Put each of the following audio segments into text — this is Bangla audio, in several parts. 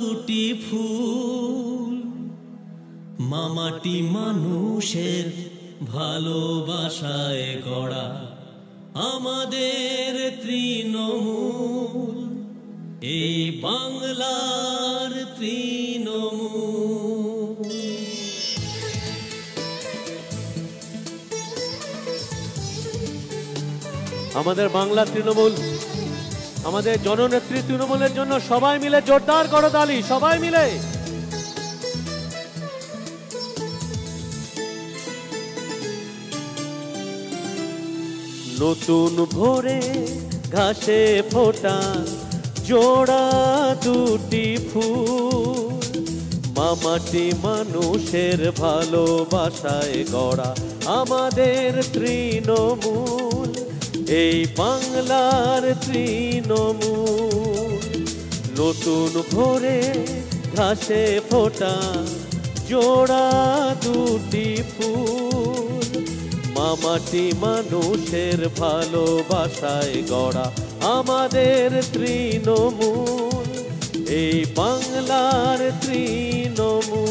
দুটি ফুল মামাটি মানুষের ভালোবাসায় গড়া আমাদের তৃণমূল এই বাংলার তৃণমূল আমাদের বাংলা তৃণমূল আমাদের জননেত্রী তৃণমূলের জন্য সবাই মিলে জোরদার করো তালি সবাই মিলে নতুন ভোরে ঘাসে ফোটা জোড়া দুটি ফুল মামাটি মানুষের ভালোবাসায় গড়া আমাদের তৃণমূল এই বাংলার তৃণমূল নতুন ভোরে ঘাসে ফোটা জোড়া দুটি ফুল মামাটি মানুষের ভালোবাসায় গড়া আমাদের তৃণমূল এই বাংলার তৃণমূল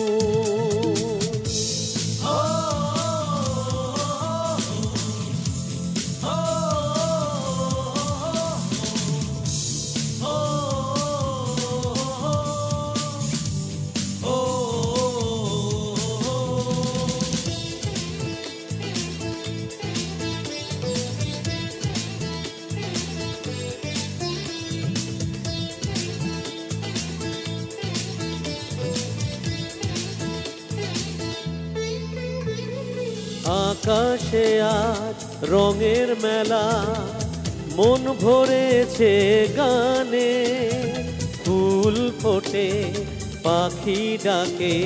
আকাশে আজ রঙের মেলা মন ভরেছে গানে ফুল ফোটে পাখি ডাকে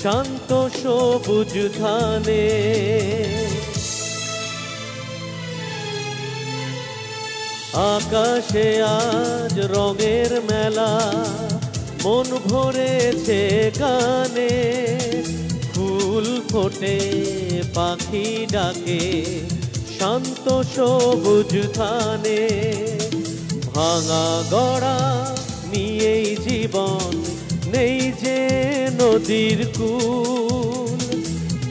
শান্ত সবুজ ধানে আকাশে আজ রঙের মেলা মন ভরেছে গানে ফুল ফোটে পাখি ডাকে শান্ত সবুজ থানে ভাঙা গড়া নিয়েই জীবন নেই যে নদীর কুল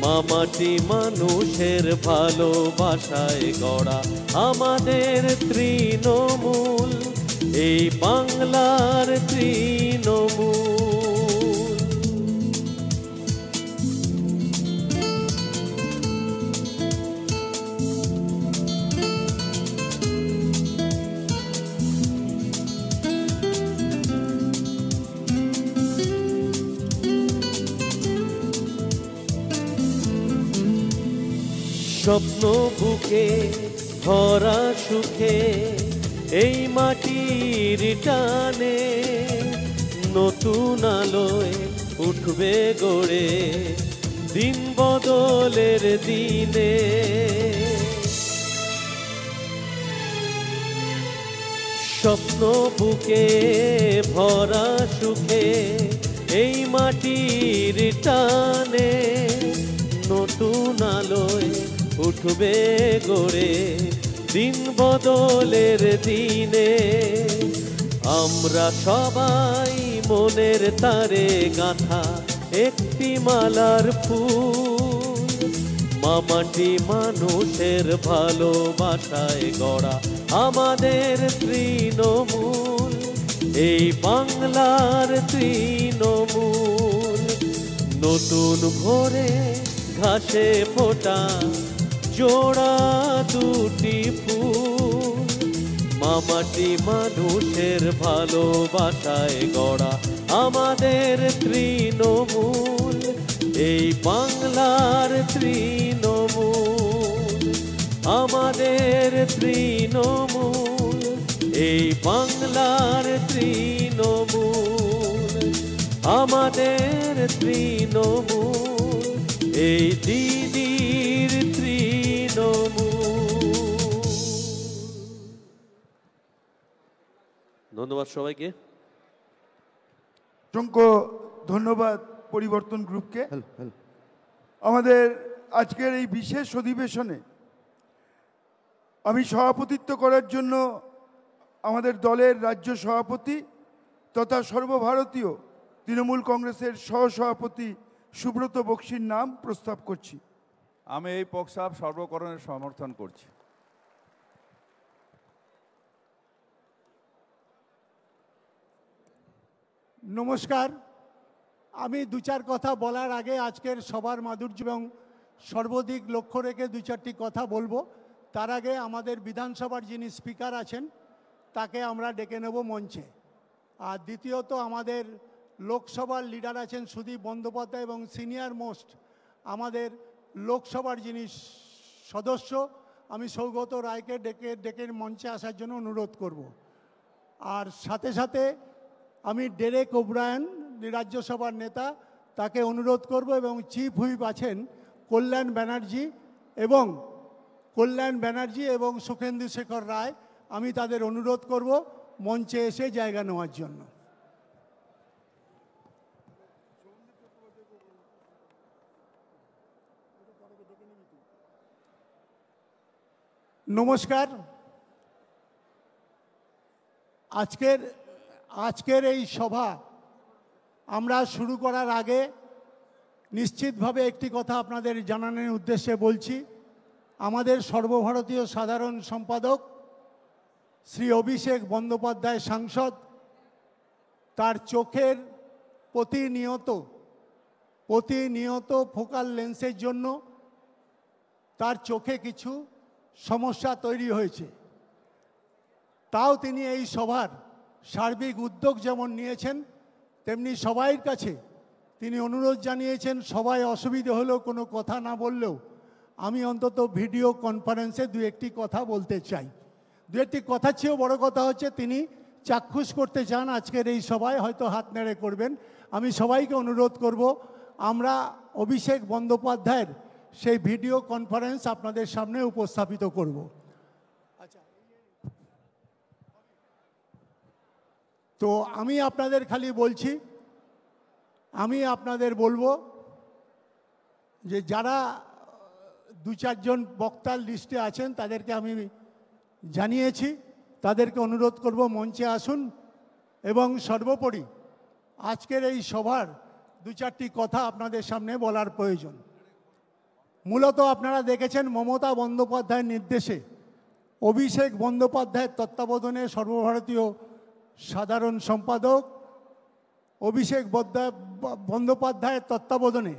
মামাটি মানুষের ভালোবাসায় গড়া আমাদের তৃণমূল এই বাংলার তৃণমূল স্বপ্ন বুকে ভরা সুখে এই মাটির টানে নতুন আলোয় উঠবে গড়ে দিন বদলের দিনে স্বপ্ন বুকে ভরা সুখে এই মাটির টানে নতুন আলোয় উঠবে গড়ে দিন বদলের দিনে আমরা সবাই মনের তারে গাঁথা একটি মালার ফুল মামাটি মানুষের ভালোবাসায় গড়া আমাদের তৃণমূল এই বাংলার তৃণমূল নতুন ভোরে ঘাসে ফোটা জোড়া দুটি ফুল মামাটি মানুষের ভালোবাসায় গড়া আমাদের তৃণমূল এই বাংলার তৃণমূল আমাদের তৃণমূল এই বাংলার তৃণমূল আমাদের তৃণমূল এই দিদি ধন্যবাদ সবাইকে অসংখ্য ধন্যবাদ পরিবর্তন গ্রুপকে আমাদের আজকের এই বিশেষ অধিবেশনে আমি সভাপতিত্ব করার জন্য আমাদের দলের রাজ্য সভাপতি তথা সর্বভারতীয় তৃণমূল কংগ্রেসের সহসভাপতি সুব্রত বক্সির নাম প্রস্তাব করছি আমি এই প্রস্তাব সর্বকরণের সমর্থন করছি নমস্কার আমি দু চার কথা বলার আগে আজকের সবার মাধুর্য এবং সর্বাধিক লক্ষ্য রেখে দু চারটি কথা বলবো তার আগে আমাদের বিধানসভার যিনি স্পিকার আছেন তাকে আমরা ডেকে নেব মঞ্চে আর দ্বিতীয়ত আমাদের লোকসভার লিডার আছেন সুদীপ বন্দ্যোপাধ্যায় এবং সিনিয়র মোস্ট আমাদের লোকসভার যিনি সদস্য আমি সৌগত রায়কে ডেকে ডেকে মঞ্চে আসার জন্য অনুরোধ করব আর সাথে সাথে আমি ডেরেক ওব্রায়ন রাজ্যসভার নেতা তাকে অনুরোধ করব এবং চিফ হুইপ আছেন কল্যাণ ব্যানার্জি এবং কল্যাণ ব্যানার্জি এবং সুখেন্দু শেখর রায় আমি তাদের অনুরোধ করব মঞ্চে এসে জায়গা নেওয়ার জন্য নমস্কার আজকের আজকের এই সভা আমরা শুরু করার আগে নিশ্চিতভাবে একটি কথা আপনাদের জানানোর উদ্দেশ্যে বলছি আমাদের সর্বভারতীয় সাধারণ সম্পাদক শ্রী অভিষেক বন্দ্যোপাধ্যায় সাংসদ তার চোখের প্রতিনিয়ত প্রতিনিয়ত ফোকাল লেন্সের জন্য তার চোখে কিছু সমস্যা তৈরি হয়েছে তাও তিনি এই সভার সার্বিক উদ্যোগ যেমন নিয়েছেন তেমনি সবাইয়ের কাছে তিনি অনুরোধ জানিয়েছেন সবাই অসুবিধে হলেও কোনো কথা না বললেও আমি অন্তত ভিডিও কনফারেন্সে দু একটি কথা বলতে চাই দু একটি কথা চেয়েও বড় কথা হচ্ছে তিনি চাক্ষুষ করতে চান আজকের এই সবাই হয়তো হাত নেড়ে করবেন আমি সবাইকে অনুরোধ করব আমরা অভিষেক বন্দ্যোপাধ্যায়ের সেই ভিডিও কনফারেন্স আপনাদের সামনে উপস্থাপিত করব তো আমি আপনাদের খালি বলছি আমি আপনাদের বলবো যে যারা দু চারজন বক্তার লিস্টে আছেন তাদেরকে আমি জানিয়েছি তাদেরকে অনুরোধ করব মঞ্চে আসুন এবং সর্বোপরি আজকের এই সভার দু চারটি কথা আপনাদের সামনে বলার প্রয়োজন মূলত আপনারা দেখেছেন মমতা বন্দ্যোপাধ্যায়ের নির্দেশে অভিষেক বন্দ্যোপাধ্যায়ের তত্ত্বাবধানে সর্বভারতীয় সাধারণ সম্পাদক অভিষেক বন্দ্যোপাধ্যায়ের তত্ত্বাবধানে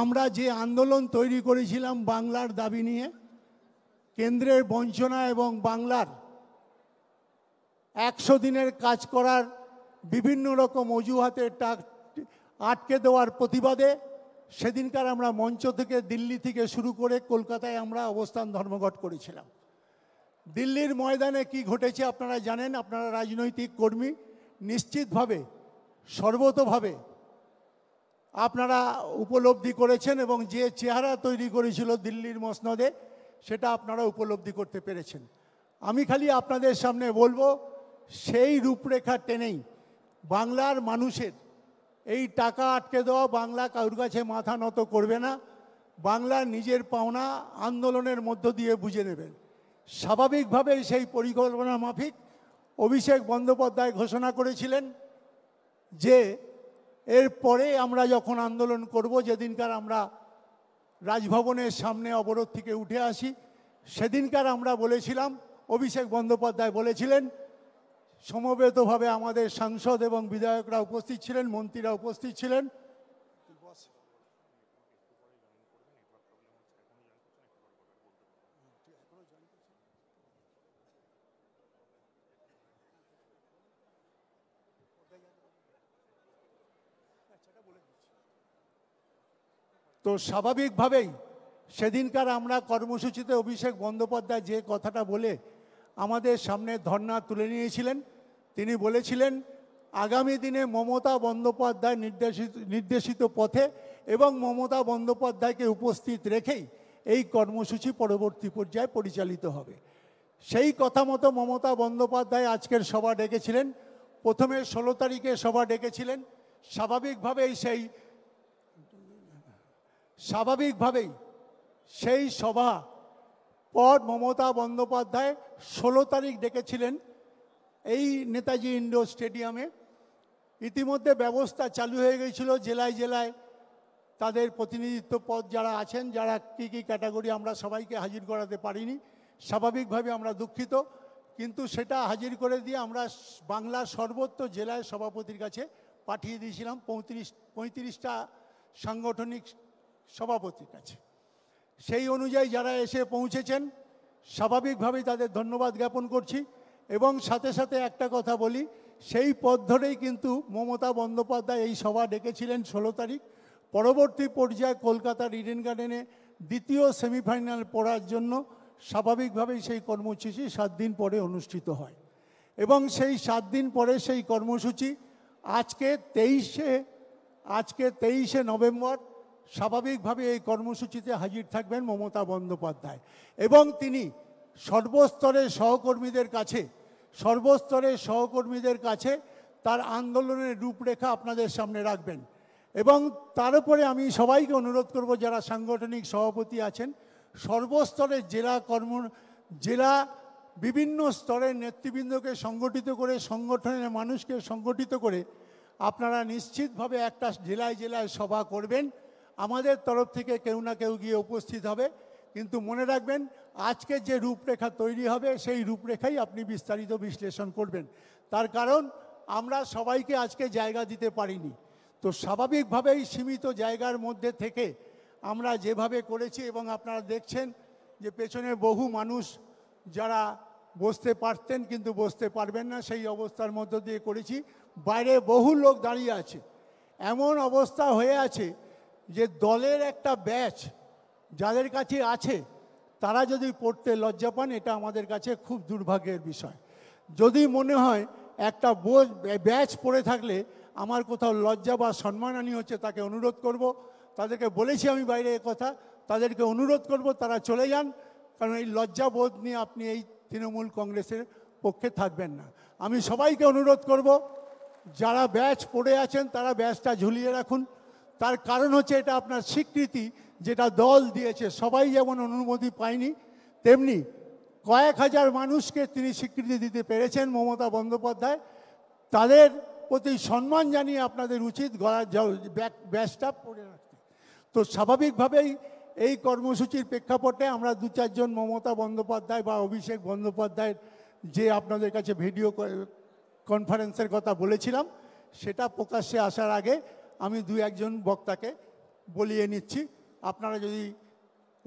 আমরা যে আন্দোলন তৈরি করেছিলাম বাংলার দাবি নিয়ে কেন্দ্রের বঞ্চনা এবং বাংলার একশো দিনের কাজ করার বিভিন্ন রকম অজুহাতে আটকে দেওয়ার প্রতিবাদে সেদিনকার আমরা মঞ্চ থেকে দিল্লি থেকে শুরু করে কলকাতায় আমরা অবস্থান ধর্মঘট করেছিলাম দিল্লির ময়দানে কি ঘটেছে আপনারা জানেন আপনারা রাজনৈতিক কর্মী নিশ্চিতভাবে সর্বতভাবে আপনারা উপলব্ধি করেছেন এবং যে চেহারা তৈরি করেছিল দিল্লির মসনদে সেটা আপনারা উপলব্ধি করতে পেরেছেন আমি খালি আপনাদের সামনে বলবো সেই রূপরেখা টেনেই বাংলার মানুষের এই টাকা আটকে দেওয়া বাংলা কারুর কাছে মাথা নত করবে না বাংলা নিজের পাওনা আন্দোলনের মধ্য দিয়ে বুঝে নেবেন স্বাভাবিকভাবেই সেই পরিকল্পনা মাফিক অভিষেক বন্দ্যোপাধ্যায় ঘোষণা করেছিলেন যে এর পরে আমরা যখন আন্দোলন করব যেদিনকার আমরা রাজভবনের সামনে অবরোধ থেকে উঠে আসি সেদিনকার আমরা বলেছিলাম অভিষেক বন্দ্যোপাধ্যায় বলেছিলেন সমবেতভাবে আমাদের সাংসদ এবং বিধায়করা উপস্থিত ছিলেন মন্ত্রীরা উপস্থিত ছিলেন তো স্বাভাবিকভাবেই সেদিনকার আমরা কর্মসূচিতে অভিষেক বন্দ্যোপাধ্যায় যে কথাটা বলে আমাদের সামনে ধর্না তুলে নিয়েছিলেন তিনি বলেছিলেন আগামী দিনে মমতা বন্দ্যোপাধ্যায় নির্দেশিত নির্দেশিত পথে এবং মমতা বন্দ্যোপাধ্যায়কে উপস্থিত রেখেই এই কর্মসূচি পরবর্তী পর্যায়ে পরিচালিত হবে সেই কথা মতো মমতা বন্দ্যোপাধ্যায় আজকের সভা ডেকেছিলেন প্রথমে ষোলো তারিখে সভা ডেকেছিলেন স্বাভাবিকভাবেই সেই স্বাভাবিকভাবেই সেই সভা পর মমতা বন্দ্যোপাধ্যায় ষোলো তারিখ ডেকেছিলেন এই নেতাজি ইন্ডোর স্টেডিয়ামে ইতিমধ্যে ব্যবস্থা চালু হয়ে গেছিল জেলায় জেলায় তাদের প্রতিনিধিত্ব পদ যারা আছেন যারা কী কী ক্যাটাগরি আমরা সবাইকে হাজির করাতে পারিনি স্বাভাবিকভাবে আমরা দুঃখিত কিন্তু সেটা হাজির করে দিয়ে আমরা বাংলার সর্বত্র জেলায় সভাপতির কাছে পাঠিয়ে দিয়েছিলাম পঁয়ত্রিশ পঁয়ত্রিশটা সাংগঠনিক সভাপতির কাছে সেই অনুযায়ী যারা এসে পৌঁছেছেন স্বাভাবিকভাবেই তাদের ধন্যবাদ জ্ঞাপন করছি এবং সাথে সাথে একটা কথা বলি সেই পথ ধরেই কিন্তু মমতা বন্দ্যোপাধ্যায় এই সভা ডেকেছিলেন ষোলো তারিখ পরবর্তী পর্যায়ে কলকাতার ইডেন গার্ডেনে দ্বিতীয় সেমিফাইনাল পড়ার জন্য স্বাভাবিকভাবেই সেই কর্মসূচি সাত দিন পরে অনুষ্ঠিত হয় এবং সেই সাত দিন পরে সেই কর্মসূচি আজকে তেইশে আজকে তেইশে নভেম্বর স্বাভাবিকভাবে এই কর্মসূচিতে হাজির থাকবেন মমতা বন্দ্যোপাধ্যায় এবং তিনি সর্বস্তরের সহকর্মীদের কাছে সর্বস্তরের সহকর্মীদের কাছে তার আন্দোলনের রূপরেখা আপনাদের সামনে রাখবেন এবং তার উপরে আমি সবাইকে অনুরোধ করব যারা সাংগঠনিক সভাপতি আছেন সর্বস্তরের জেলা কর্ম জেলা বিভিন্ন স্তরের নেতৃবৃন্দকে সংগঠিত করে সংগঠনের মানুষকে সংগঠিত করে আপনারা নিশ্চিতভাবে একটা জেলায় জেলায় সভা করবেন আমাদের তরফ থেকে কেউ না কেউ গিয়ে উপস্থিত হবে কিন্তু মনে রাখবেন আজকে যে রূপরেখা তৈরি হবে সেই রূপরেখাই আপনি বিস্তারিত বিশ্লেষণ করবেন তার কারণ আমরা সবাইকে আজকে জায়গা দিতে পারিনি তো স্বাভাবিকভাবেই সীমিত জায়গার মধ্যে থেকে আমরা যেভাবে করেছি এবং আপনারা দেখছেন যে পেছনে বহু মানুষ যারা বসতে পারতেন কিন্তু বসতে পারবেন না সেই অবস্থার মধ্য দিয়ে করেছি বাইরে বহু লোক দাঁড়িয়ে আছে এমন অবস্থা হয়ে আছে যে দলের একটা ব্যাচ যাদের কাছে আছে তারা যদি পড়তে লজ্জা পান এটা আমাদের কাছে খুব দুর্ভাগ্যের বিষয় যদি মনে হয় একটা ব্যাচ পড়ে থাকলে আমার কোথাও লজ্জা বা সম্মানহানি হচ্ছে তাকে অনুরোধ করব তাদেরকে বলেছি আমি বাইরে কথা তাদেরকে অনুরোধ করব তারা চলে যান কারণ এই লজ্জাবোধ নিয়ে আপনি এই তৃণমূল কংগ্রেসের পক্ষে থাকবেন না আমি সবাইকে অনুরোধ করব যারা ব্যাচ পড়ে আছেন তারা ব্যাচটা ঝুলিয়ে রাখুন তার কারণ হচ্ছে এটা আপনার স্বীকৃতি যেটা দল দিয়েছে সবাই যেমন অনুমতি পায়নি তেমনি কয়েক হাজার মানুষকে তিনি স্বীকৃতি দিতে পেরেছেন মমতা বন্দ্যোপাধ্যায় তাদের প্রতি সম্মান জানিয়ে আপনাদের উচিত গলার ব্যাসটা পড়ে রাখতে তো স্বাভাবিকভাবেই এই কর্মসূচির প্রেক্ষাপটে আমরা দু চারজন মমতা বন্দ্যোপাধ্যায় বা অভিষেক বন্দ্যোপাধ্যায়ের যে আপনাদের কাছে ভিডিও কনফারেন্সের কথা বলেছিলাম সেটা প্রকাশ্যে আসার আগে আমি দু একজন বক্তাকে বলিয়ে নিচ্ছি আপনারা যদি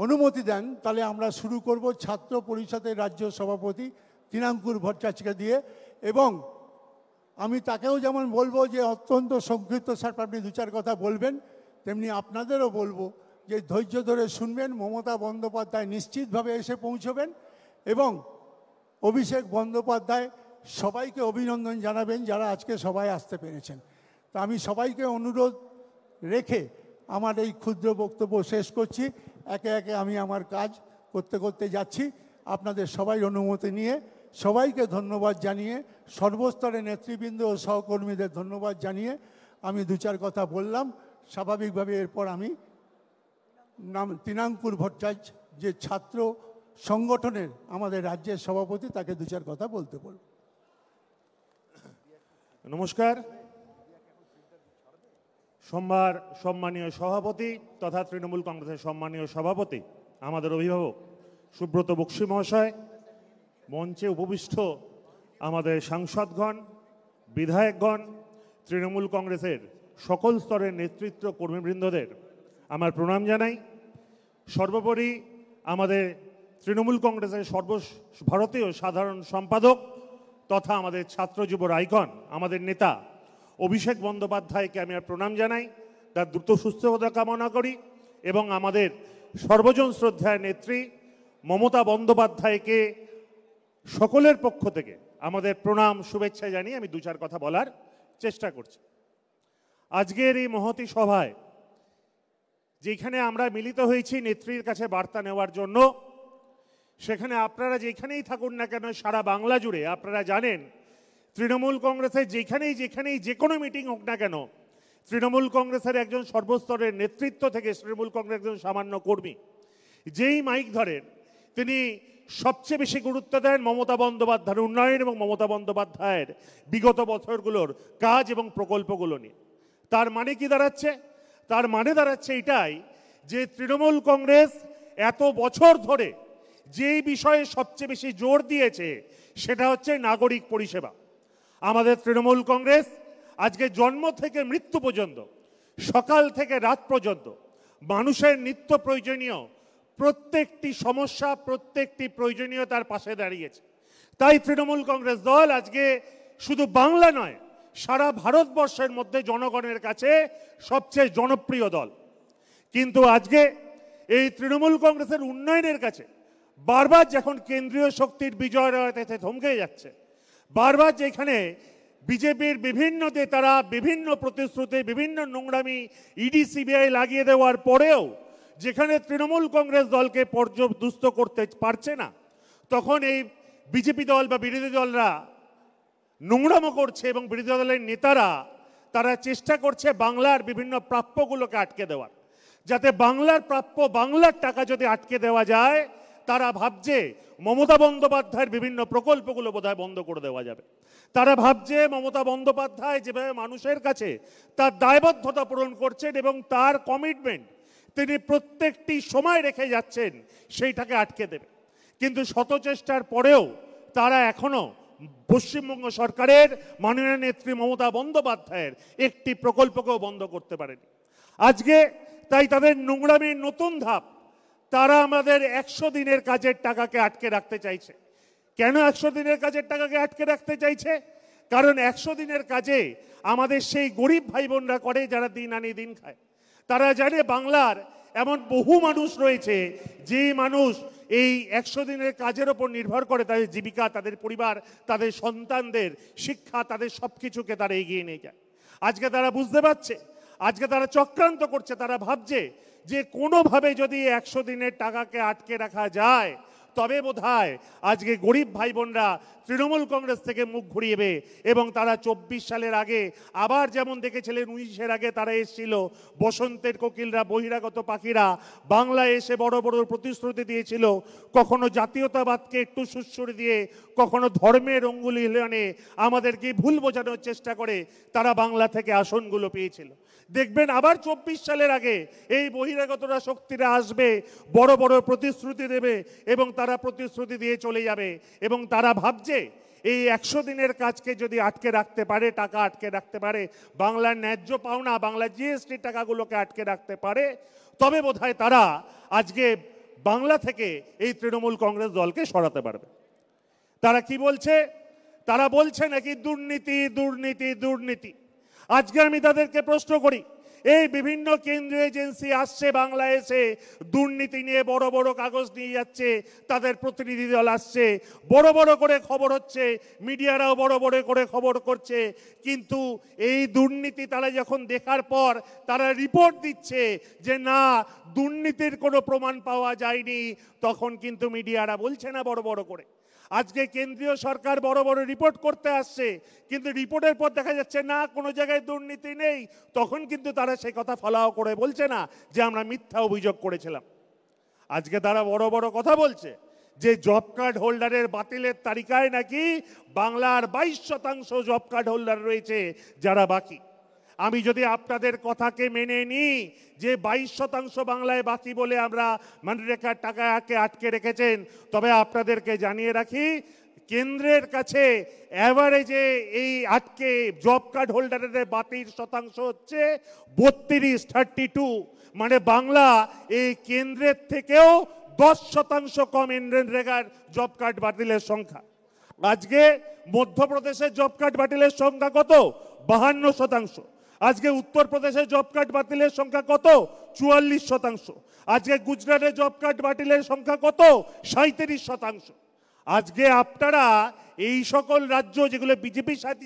অনুমতি দেন তাহলে আমরা শুরু করব ছাত্র পরিষদের রাজ্য সভাপতি তিনাঙ্কুর ভট্টাচার্যকে দিয়ে এবং আমি তাকেও যেমন বলবো যে অত্যন্ত সংক্ষিপ্ত স্যার আপনি দু চার কথা বলবেন তেমনি আপনাদেরও বলবো যে ধৈর্য ধরে শুনবেন মমতা বন্দ্যোপাধ্যায় নিশ্চিতভাবে এসে পৌঁছবেন এবং অভিষেক বন্দ্যোপাধ্যায় সবাইকে অভিনন্দন জানাবেন যারা আজকে সবাই আসতে পেরেছেন তা আমি সবাইকে অনুরোধ রেখে আমার এই ক্ষুদ্র বক্তব্য শেষ করছি একে একে আমি আমার কাজ করতে করতে যাচ্ছি আপনাদের সবাই অনুমতি নিয়ে সবাইকে ধন্যবাদ জানিয়ে সর্বস্তরে নেতৃবৃন্দ ও সহকর্মীদের ধন্যবাদ জানিয়ে আমি দু চার কথা বললাম স্বাভাবিকভাবে এরপর আমি নাম তিনাঙ্কুর ভট্টাচার্য যে ছাত্র সংগঠনের আমাদের রাজ্যের সভাপতি তাকে দু চার কথা বলতে বলব নমস্কার সোমবার সম্মানীয় সভাপতি তথা তৃণমূল কংগ্রেসের সম্মানীয় সভাপতি আমাদের অভিভাবক সুব্রত বক্সি মহাশয় মঞ্চে উপবিষ্ট আমাদের সাংসদগণ বিধায়কগণ তৃণমূল কংগ্রেসের সকল স্তরের নেতৃত্ব কর্মীবৃন্দদের আমার প্রণাম জানাই সর্বোপরি আমাদের তৃণমূল কংগ্রেসের সর্ব ভারতীয় সাধারণ সম্পাদক তথা আমাদের ছাত্র যুবর আইকন আমাদের নেতা অভিষেক বন্দ্যোপাধ্যায়কে আমি প্রণাম জানাই তার দ্রুত সুস্থতা কামনা করি এবং আমাদের সর্বজন শ্রদ্ধায় নেত্রী মমতা বন্দ্যোপাধ্যায়কে সকলের পক্ষ থেকে আমাদের প্রণাম শুভেচ্ছা জানিয়ে আমি দু চার কথা বলার চেষ্টা করছি আজকের এই মহতি সভায় যেখানে আমরা মিলিত হয়েছি নেত্রীর কাছে বার্তা নেওয়ার জন্য সেখানে আপনারা যেখানেই থাকুন না কেন সারা বাংলা জুড়ে আপনারা জানেন তৃণমূল কংগ্রেসের যেখানেই যেখানেই যে কোনো মিটিং হোক না কেন তৃণমূল কংগ্রেসের একজন সর্বস্তরের নেতৃত্ব থেকে তৃণমূল কংগ্রেস একজন সামান্য কর্মী যেই মাইক ধরেন তিনি সবচেয়ে বেশি গুরুত্ব দেন মমতা বন্দ্যোপাধ্যায়ের উন্নয়ন এবং মমতা বন্দ্যোপাধ্যায়ের বিগত বছরগুলোর কাজ এবং প্রকল্পগুলো নিয়ে তার মানে কি দাঁড়াচ্ছে তার মানে দাঁড়াচ্ছে এটাই যে তৃণমূল কংগ্রেস এত বছর ধরে যেই বিষয়ে সবচেয়ে বেশি জোর দিয়েছে সেটা হচ্ছে নাগরিক পরিষেবা আমাদের তৃণমূল কংগ্রেস আজকে জন্ম থেকে মৃত্যু পর্যন্ত সকাল থেকে রাত পর্যন্ত মানুষের নিত্য প্রয়োজনীয় প্রত্যেকটি সমস্যা প্রত্যেকটি প্রয়োজনীয়তার পাশে দাঁড়িয়েছে তাই তৃণমূল কংগ্রেস দল আজকে শুধু বাংলা নয় সারা ভারতবর্ষের মধ্যে জনগণের কাছে সবচেয়ে জনপ্রিয় দল কিন্তু আজকে এই তৃণমূল কংগ্রেসের উন্নয়নের কাছে বারবার যখন কেন্দ্রীয় শক্তির বিজয় রয়েছে থমকে যাচ্ছে বারবার যেখানে বিজেপির বিভিন্ন নেতারা বিভিন্ন প্রতিশ্রুতি বিভিন্ন নোংরামি ইডি সিবিআই লাগিয়ে দেওয়ার পরেও যেখানে তৃণমূল কংগ্রেস দলকে পর্যদুস্ত করতে পারছে না তখন এই বিজেপি দল বা বিরোধী দলরা নোংরামো করছে এবং বিরোধী দলের নেতারা তারা চেষ্টা করছে বাংলার বিভিন্ন প্রাপ্যগুলোকে আটকে দেওয়ার যাতে বাংলার প্রাপ্য বাংলার টাকা যদি আটকে দেওয়া যায় তারা ভাবছে মমতা বন্দ্যোপাধ্যায়ের বিভিন্ন প্রকল্পগুলো বোধহয় বন্ধ করে দেওয়া যাবে তারা ভাবছে মমতা বন্দ্যোপাধ্যায় যেভাবে মানুষের কাছে তার দায়বদ্ধতা পূরণ করছেন এবং তার কমিটমেন্ট তিনি প্রত্যেকটি সময় রেখে যাচ্ছেন সেইটাকে আটকে দেবে কিন্তু শত চেষ্টার পরেও তারা এখনও পশ্চিমবঙ্গ সরকারের মাননীয় নেত্রী মমতা বন্দ্যোপাধ্যায়ের একটি প্রকল্পকেও বন্ধ করতে পারেনি আজকে তাই তাদের নোংরামির নতুন ধাপ তারা আমাদের একশো দিনের কাজের টাকাকে আটকে রাখতে চাইছে কেন একশো দিনের কাজের টাকাকে আটকে রাখতে চাইছে কারণ একশো দিনের কাজে আমাদের সেই গরিব ভাই বোনরা করে যারা দিন আনি দিন খায় তারা জানে বাংলার এমন বহু মানুষ রয়েছে যে মানুষ এই একশো দিনের কাজের ওপর নির্ভর করে তাদের জীবিকা তাদের পরিবার তাদের সন্তানদের শিক্ষা তাদের সব কিছুকে তারা এগিয়ে নিয়ে যায় আজকে তারা বুঝতে পারছে আজকে তারা চক্রান্ত করছে তারা ভাবছে যে কোনোভাবে যদি একশো দিনের টাকাকে আটকে রাখা যায় তবে বোধ আজকে গরিব ভাই বোনরা তৃণমূল কংগ্রেস থেকে মুখ ঘুরিয়েবে এবং তারা চব্বিশ সালের আগে আবার যেমন দেখেছিলেন উনিশের আগে তারা এসেছিল বসন্তের কোকিলরা বহিরাগত পাখিরা বাংলায় এসে বড় বড় প্রতিশ্রুতি দিয়েছিল কখনো জাতীয়তাবাদকে একটু সুস্বর দিয়ে কখনো ধর্মের অঙ্গুলি আমাদেরকে ভুল বোঝানোর চেষ্টা করে তারা বাংলা থেকে আসনগুলো পেয়েছিল দেখবেন আবার চব্বিশ সালের আগে এই বহিরাগতরা শক্তিরা আসবে বড় বড় প্রতিশ্রুতি দেবে এবং তারা প্রতিশ্রুতি দিয়ে চলে যাবে এবং তারা ভাবছে এই একশো দিনের কাজকে যদি আটকে রাখতে পারে টাকা আটকে রাখতে পারে বাংলার ন্যায্য পাওনা বাংলা জিএসটির টাকাগুলোকে আটকে রাখতে পারে তবে বোধহয় তারা আজকে বাংলা থেকে এই তৃণমূল কংগ্রেস দলকে সরাতে পারবে তারা কি বলছে তারা বলছে নাকি দুর্নীতি দুর্নীতি দুর্নীতি আজকে আমি তাদেরকে প্রশ্ন করি এই বিভিন্ন কেন্দ্রীয় এজেন্সি আসছে বাংলা এসে দুর্নীতি নিয়ে বড় বড় কাগজ নিয়ে যাচ্ছে তাদের প্রতিনিধি দল আসছে বড় বড় করে খবর হচ্ছে মিডিয়ারাও বড় বড় করে খবর করছে কিন্তু এই দুর্নীতি তারা যখন দেখার পর তারা রিপোর্ট দিচ্ছে যে না দুর্নীতির কোনো প্রমাণ পাওয়া যায়নি তখন কিন্তু মিডিয়ারা বলছে না বড় বড় করে আজকে কেন্দ্রীয় সরকার বড় বড় রিপোর্ট করতে আসছে কিন্তু রিপোর্টের পর দেখা যাচ্ছে না কোনো জায়গায় দুর্নীতি নেই তখন কিন্তু তারা সেই কথা ফলাও করে বলছে না যে আমরা মিথ্যা অভিযোগ করেছিলাম আজকে তারা বড় বড় কথা বলছে যে জব কার্ড হোল্ডারের বাতিলের তালিকায় নাকি বাংলার বাইশ শতাংশ জব কার্ড হোল্ডার রয়েছে যারা বাকি আমি যদি আপনাদের কথাকে মেনে নিই যে বাইশ শতাংশ বাংলায় বাকি বলে আমরা মনরেখার টাকাকে আটকে রেখেছেন তবে আপনাদেরকে জানিয়ে রাখি কেন্দ্রের কাছে অ্যাভারেজে এই আটকে জব কার্ড হোল্ডারের বাতির শতাংশ হচ্ছে বত্রিশ থার্টি টু মানে বাংলা এই কেন্দ্রের থেকেও দশ শতাংশ কম ইন্ডিয়ান রেগার জব কার্ড বাতিলের সংখ্যা আজকে মধ্যপ্রদেশের জব কার্ড বাতিলের সংখ্যা কত বাহান্ন শতাংশ আজকে উত্তরপ্রদেশে জব কার্ড বাতিলের সংখ্যা কত চুয়াল্লিশ শতাংশ আজকে গুজরাটে জব কার্ড বাতিলের সংখ্যা কত সাঁত্রিশ শতাংশ আজকে আপনারা এই সকল রাজ্য যেগুলো বিজেপি সাথে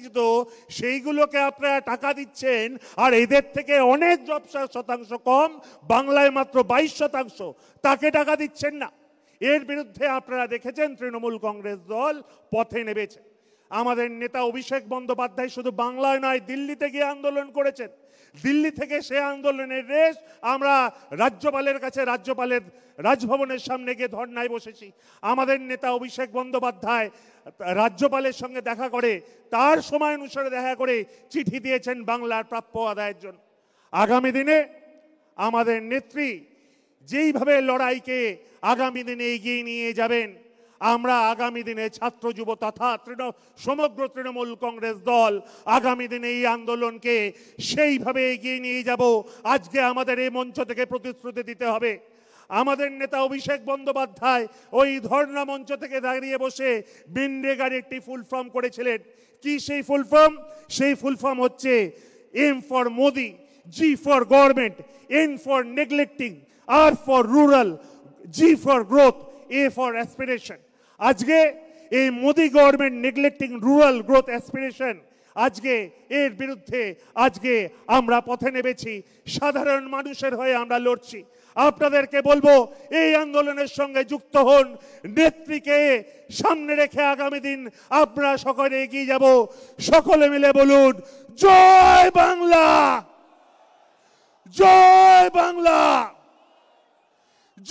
সেইগুলোকে আপনারা টাকা দিচ্ছেন আর এদের থেকে অনেক জব শতাংশ কম বাংলায় মাত্র বাইশ শতাংশ তাকে টাকা দিচ্ছেন না এর বিরুদ্ধে আপনারা দেখেছেন তৃণমূল কংগ্রেস দল পথে নেবেছে আমাদের নেতা অভিষেক বন্দ্যোপাধ্যায় শুধু বাংলায় নয় দিল্লিতে গিয়ে আন্দোলন করেছেন দিল্লি থেকে সে আন্দোলনের রেশ আমরা রাজ্যপালের কাছে রাজ্যপালের রাজভবনের সামনে গিয়ে ধর্নায় বসেছি আমাদের নেতা অভিষেক বন্দ্যোপাধ্যায় রাজ্যপালের সঙ্গে দেখা করে তার সময় অনুসারে দেখা করে চিঠি দিয়েছেন বাংলার প্রাপ্য আদায়ের জন্য আগামী দিনে আমাদের নেত্রী যেইভাবে লড়াইকে আগামী দিনে এগিয়ে নিয়ে যাবেন আমরা আগামী দিনে ছাত্র যুব তথা তৃণ সমগ্র তৃণমূল কংগ্রেস দল আগামী দিনে এই আন্দোলনকে সেইভাবে এগিয়ে নিয়ে যাব আজকে আমাদের এই মঞ্চ থেকে প্রতিশ্রুতি দিতে হবে আমাদের নেতা অভিষেক বন্দ্যোপাধ্যায় ওই ধর্ণা মঞ্চ থেকে দাঁড়িয়ে বসে বিন্ডেগার একটি ফুল ফর্ম করেছিলেন কি সেই ফুল ফর্ম সেই ফুল ফর্ম হচ্ছে M for Modi G for government N for neglecting R for rural G for growth A for aspiration আজকে এই Modi government neglecting rural growth aspiration আজকে এর বিরুদ্ধে আজকে আমরা পথে নেমেছি সাধারণ মানুষের হয়ে আমরা লড়ছি আপনাদেরকে বলবো এই আন্দোলনের সঙ্গে যুক্ত হন নেত্রীকে সামনে রেখে আগামী দিন আমরা সকলে এগিয়ে যাব সকলে মিলে বলুন জয় বাংলা জয় বাংলা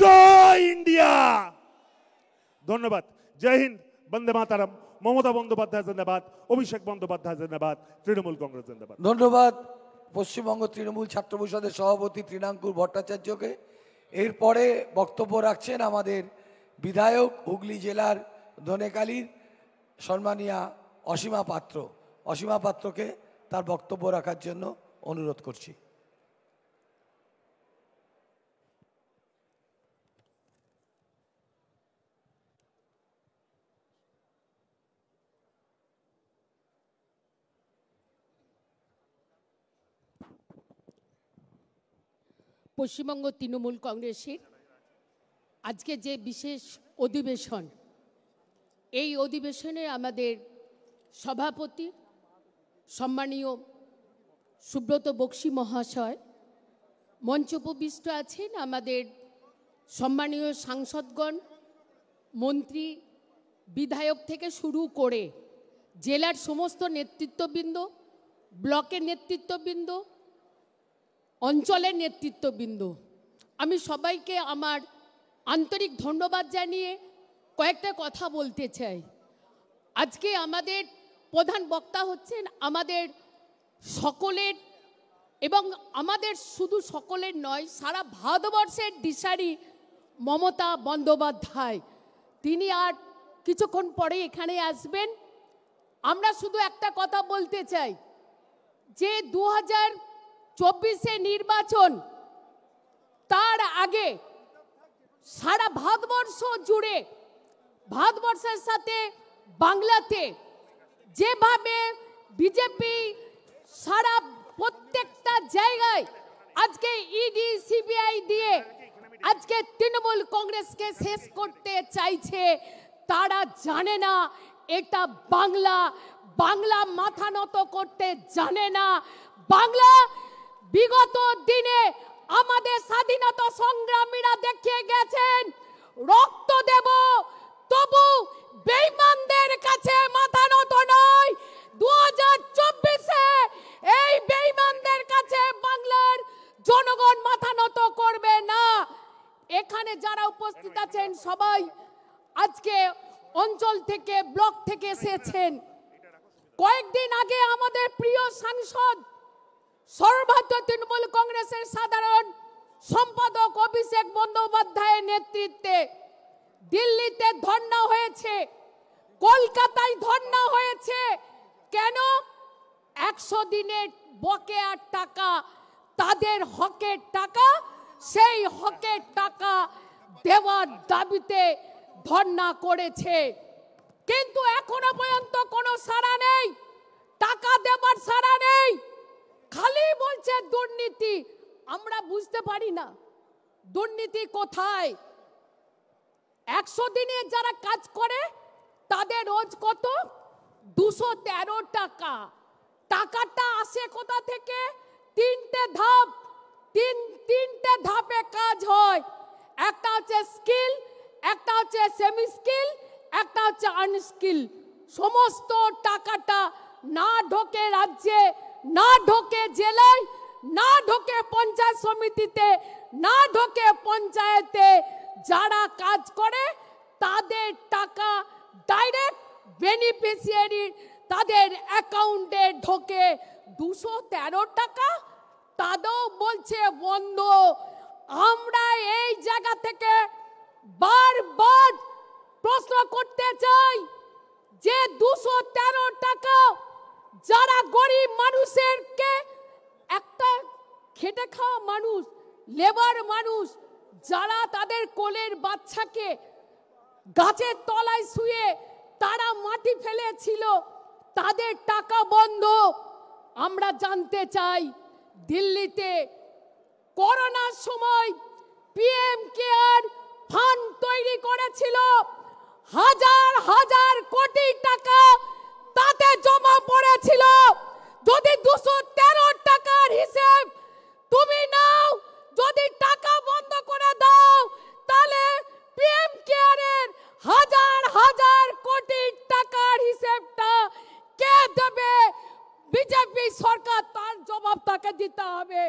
জয় ইন্ডিয়া ধন্যবাদ জয় হিন্দ বন্দে মাতারাম মমতা বন্দ্যোপাধ্যায় ধন্যবাদ অভিষেক বন্দ্যোপাধ্যায় ধন্যবাদ তৃণমূল কংগ্রেস ধন্যবাদ ধন্যবাদ পশ্চিমবঙ্গ তৃণমূল ছাত্র পরিষদের সভাপতি তৃণাঙ্কুর ভট্টাচার্যকে এরপরে বক্তব্য রাখছেন আমাদের বিধায়ক হুগলি জেলার ধনেকালীর সম্মানিয়া অসীমা পাত্র অসীমা পাত্রকে তার বক্তব্য রাখার জন্য অনুরোধ করছি পশ্চিমবঙ্গ তৃণমূল কংগ্রেসের আজকে যে বিশেষ অধিবেশন এই অধিবেশনে আমাদের সভাপতি সম্মানীয় সুব্রত বক্সি মহাশয় মঞ্চোপবিষ্ট আছেন আমাদের সম্মানীয় সাংসদগণ মন্ত্রী বিধায়ক থেকে শুরু করে জেলার সমস্ত নেতৃত্ববৃন্দ ব্লকের নেতৃত্ববৃন্দ অঞ্চলের নেতৃত্ববৃন্দ আমি সবাইকে আমার আন্তরিক ধন্যবাদ জানিয়ে কয়েকটা কথা বলতে চাই আজকে আমাদের প্রধান বক্তা হচ্ছেন আমাদের সকলের এবং আমাদের শুধু সকলের নয় সারা ভারতবর্ষের দিশারি মমতা বন্দ্যোপাধ্যায় তিনি আর কিছুক্ষণ পরে এখানে আসবেন আমরা শুধু একটা কথা বলতে চাই যে দু চব্বিশে নির্বাচন তার আগে সারা ভারতবর্ষ জুড়ে ভারতবর্ষের সাথে বাংলাতে যেভাবে বিজেপি সারা প্রত্যেকটা জায়গায় আজকে ইডি সিবিআই দিয়ে আজকে তৃণমূল কংগ্রেসকে শেষ করতে চাইছে তারা জানে না এটা বাংলা বাংলা মাথা নত করতে জানে না বাংলা বিগত দিনে আমাদের স্বাধীনতা সংগ্রামীরা দেখিয়ে গেছেন রক্ত দেব তবু বেইমানদের কাছে মাথা নত নয় দু হাজার চব্বিশে এই বেইমানদের কাছে বাংলার জনগণ মাথা নত করবে না এখানে যারা উপস্থিত আছেন সবাই আজকে অঞ্চল থেকে ব্লক থেকে এসেছেন কয়েকদিন আগে আমাদের প্রিয় সাংসদ সর্বাধ্য তৃণমূল কংগ্রেসের সাধারণ সম্পাদক অভিষেক বন্দ্যোপাধ্যায়ের নেতৃত্বে দিল্লিতে ধর্ণা হয়েছে কলকাতায় ধর্ণা হয়েছে কেন একশো দিনের বকেয়ার টাকা তাদের হকের টাকা সেই হকের টাকা দেওয়ার দাবিতে ধর্ণা করেছে কিন্তু এখনো পর্যন্ত কোনো সারা নেই টাকা দেবার সারা নেই খালি বলছে দুর্নীতি আমরা বুঝতে পারি না দুর্নীতি কোথায় একশো দিনে যারা কাজ করে তাদের রোজ কত দুশো তেরো টাকা টাকাটা আসে কোথা থেকে তিনটে ধাপ তিন তিনটে ধাপে কাজ হয় একটা হচ্ছে স্কিল একটা হচ্ছে সেমি স্কিল একটা হচ্ছে আনস্কিল সমস্ত টাকাটা না ঢোকে রাজ্যে না ঢোকে জেলায় না ঢোকে পঞ্চায়েত সমিতিতে না ঢোকে পঞ্চায়েতে যারা কাজ করে তাদের টাকা ডাইরেক্ট বেনিফিসিয়ারি তাদের অ্যাকাউন্টে ঢোকে দুশো তেরো টাকা তাদেরও বলছে বন্ধ আমরা এই জায়গা থেকে বারবার প্রশ্ন করতে চাই যে দুশো তেরো টাকা যারা গরিব মানুষেরকে একটা খেটে খাওয়া মানুষ লেবার মানুষ যারা তাদের কোলের বাচ্চাকে গাছের তলায় শুয়ে তারা মাটি ফেলেছিল তাদের টাকা বন্ধ আমরা জানতে চাই দিল্লিতে করোনার সময় পিএম কেয়ার ফান্ড তৈরি করেছিল হাজার হাজার কোটি টাকা তাতে জমা পড়েছিল যদি দুশো তেরো টাকার হিসেব তুমি নাও যদি টাকা বন্ধ করে দাও তাহলে পিএম কেয়ারের হাজার হাজার কোটি টাকার হিসেবটা কে দেবে বিজেপি সরকার তার জবাব তাকে দিতে হবে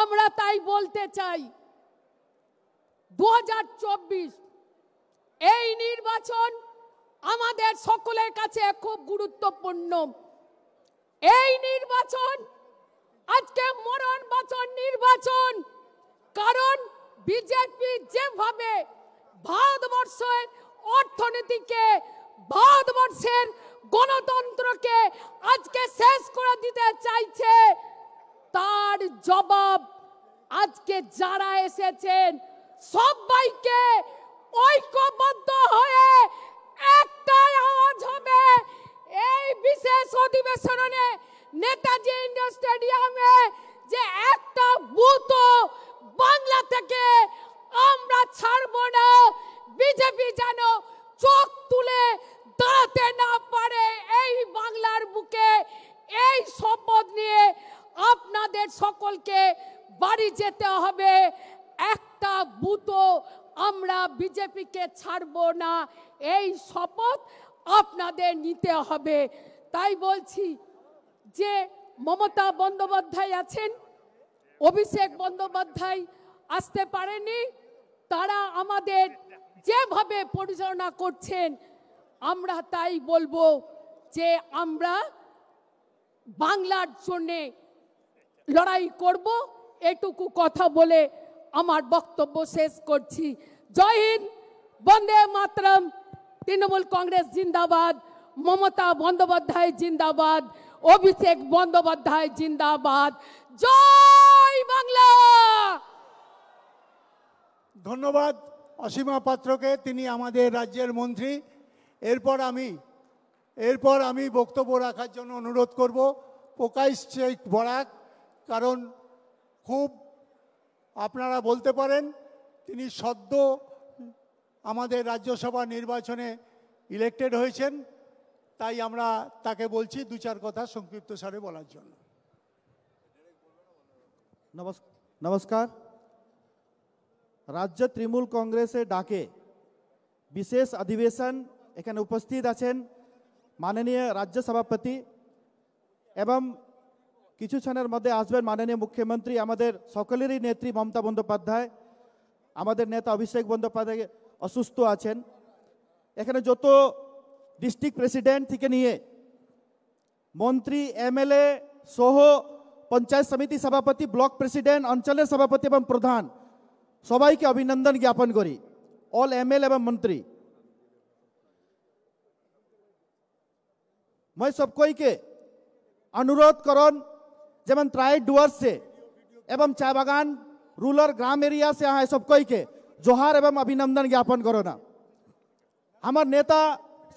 আমরা তাই বলতে চাই দু এই নির্বাচন আমাদের সকলের কাছে খুব গুরুত্বপূর্ণ এই নির্বাচন আজকে মরণ বাচন নির্বাচন কারণ বিজেপি যেভাবে ভারতবর্ষের অর্থনীতিকে ভারতবর্ষের গণতন্ত্রকে আজকে শেষ করে দিতে চাইছে তার জবাব আজকে যারা এসেছেন সবাইকে ঐক্যবদ্ধ হয়ে এক একটাই আওয়াজ হবে এই বিশেষ অধিবেশনে নেতাজি ইন্ডোর স্টেডিয়ামে যে একটা বুথ বাংলা থেকে আমরা ছাড়ব না বিজেপি যেন চোখ তুলে দাঁড়াতে না পারে এই বাংলার বুকে এই শপথ নিয়ে আপনাদের সকলকে বাড়ি যেতে হবে একটা বুতো আমরা বিজেপিকে ছাড়ব না এই শপথ আপনাদের নিতে হবে তাই বলছি যে মমতা বন্দ্যোপাধ্যায় আছেন অভিষেক বন্দ্যোপাধ্যায় আসতে পারেনি তারা আমাদের যেভাবে পরিচালনা করছেন আমরা তাই বলবো যে আমরা বাংলার জন্যে লড়াই করব এটুকু কথা বলে আমার বক্তব্য শেষ করছি জয় হিন্দ বন্দে মাতরম তৃণমূল কংগ্রেস জিন্দাবাদ মমতা বন্দ্যোপাধ্যায় জিন্দাবাদ অভিষেক বন্দ্যোপাধ্যায় জিন্দাবাদ জয় বাংলা ধন্যবাদ অসীমা পাত্রকে তিনি আমাদের রাজ্যের মন্ত্রী এরপর আমি এরপর আমি বক্তব্য রাখার জন্য অনুরোধ করব প্রকাশ চেক বরাক কারণ খুব আপনারা বলতে পারেন তিনি সদ্য আমাদের রাজ্যসভা নির্বাচনে ইলেক্টেড হয়েছেন তাই আমরা তাকে বলছি দু চার কথা সংক্ষিপ্ত স্যারে বলার জন্য নমস্কার রাজ্য তৃণমূল কংগ্রেসের ডাকে বিশেষ অধিবেশন এখানে উপস্থিত আছেন মাননীয় রাজ্য সভাপতি এবং কিছুক্ষণের মধ্যে আসবেন মাননীয় মুখ্যমন্ত্রী আমাদের সকলেরই নেত্রী মমতা বন্দ্যোপাধ্যায় আমাদের নেতা অভিষেক বন্দ্যোপাধ্যায় অসুস্থ আছেন এখানে যত ডিস্ট্রিক্ট প্রেসিডেন্ট থেকে নিয়ে মন্ত্রী এমএলএ সহ পঞ্চায়েত সমিতি সভাপতি ব্লক প্রেসিডেন্ট অঞ্চলের সভাপতি এবং প্রধান সবাইকে অভিনন্দন জ্ঞাপন করি অল এমএলএ এবং মন্ত্রী মই সবকইকে অনুরোধ করন से एवं चाय बागान চা ग्राम एरिया से अहाँ सब আহা के जोहार एवं अभिनंदन ज्ञापन करो ना নেতা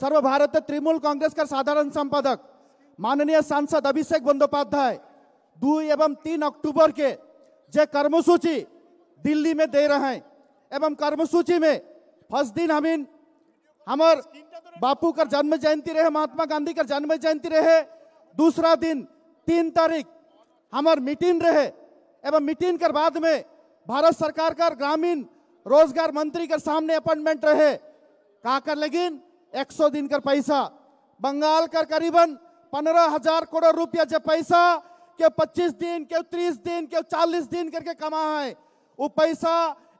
सर्व भारतीय तृणमूल कांग्रेस का साधारण संपादक माननीय सांसद अभिषेक बंदोपाध्याय दो एवं तीन अक्टूबर के जे कर्मसूची दिल्ली में दे रहे हैं एवं कर्मसूची में फर्स्ट दिन हमीन हमार बापू का जन्म जयंती रहे महात्मा गांधी का जन्म जयंती रहे दूसरा दिन तीन तारीख हमार मीटिंग रहे एवं मीटिंग के बाद में भारत सरकार का ग्रामीण रोजगार मंत्री के सामने अपॉइंटमेंट रहे का कर लेकिन 100 दिन का पैसा बंगाल का करीबन पंद्रह हजार करोड़ रुपया जो पैसा के 25 दिन के 30 दिन के 40 दिन करके कमा है वो पैसा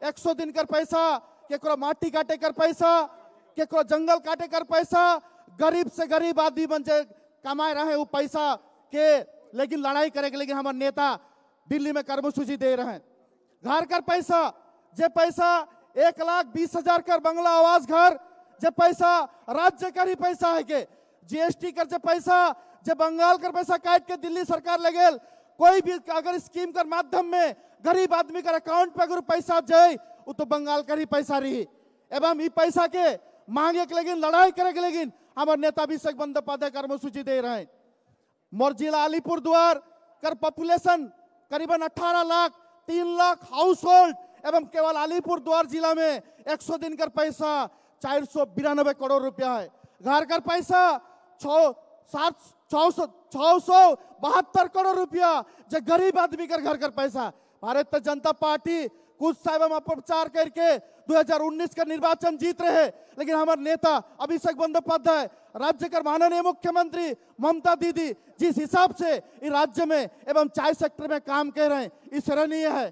100 दिन का पैसा केकरो माटी काटे कर पैसा केकरो जंगल काटे कर पैसा गरीब से गरीब आदमी बन जाए कमाए रहे वो पैसा के लेकिन लड़ाई करेंगे लेकिन हमारे नेता दिल्ली में कर्मसूची दे रहे हैं घर कर पैसा जे पैसा एक लाख बीस हजार कर बंगला आवास घर जे पैसा राज्य कर ही पैसा है के जीएसटी कर जे पैसा जे बंगाल कर पैसा काट के दिल्ली सरकार लगे कोई भी अगर स्कीम कर माध्यम में गरीब आदमी कर अकाउंट पे अगर पैसा जाए वो तो बंगाल कर ही पैसा रही एवं ये पैसा के मांगे के लेकिन लड़ाई करे के लेकिन हमारे नेता अभिषेक बंदोपाध्याय कर्मसूची दे रहे हैं मोर जिला अलीपुर द्वार कर पॉपुलेशन करीबन 18 लाख तीन लाख हाउस होल्ड एवं केवल अलीपुर द्वार जिला में 100 दिन कर पैसा चार सौ बिरानबे करोड़ रुपया है घर कर पैसा छो सौ बहत्तर करोड़ रुपया जो गरीब आदमी कर घर कर पैसा भारत तो जनता पार्टी कुछ साहब अपचार करके 2019 का निर्वाचन जीत रहे लेकिन हमारे नेता अभिषेक बंदोपाध्याय राज्य के माननीय मुख्यमंत्री ममता दीदी जिस हिसाब से इस राज्य में एवं चाय सेक्टर में काम कर रहे हैं सराहनीय है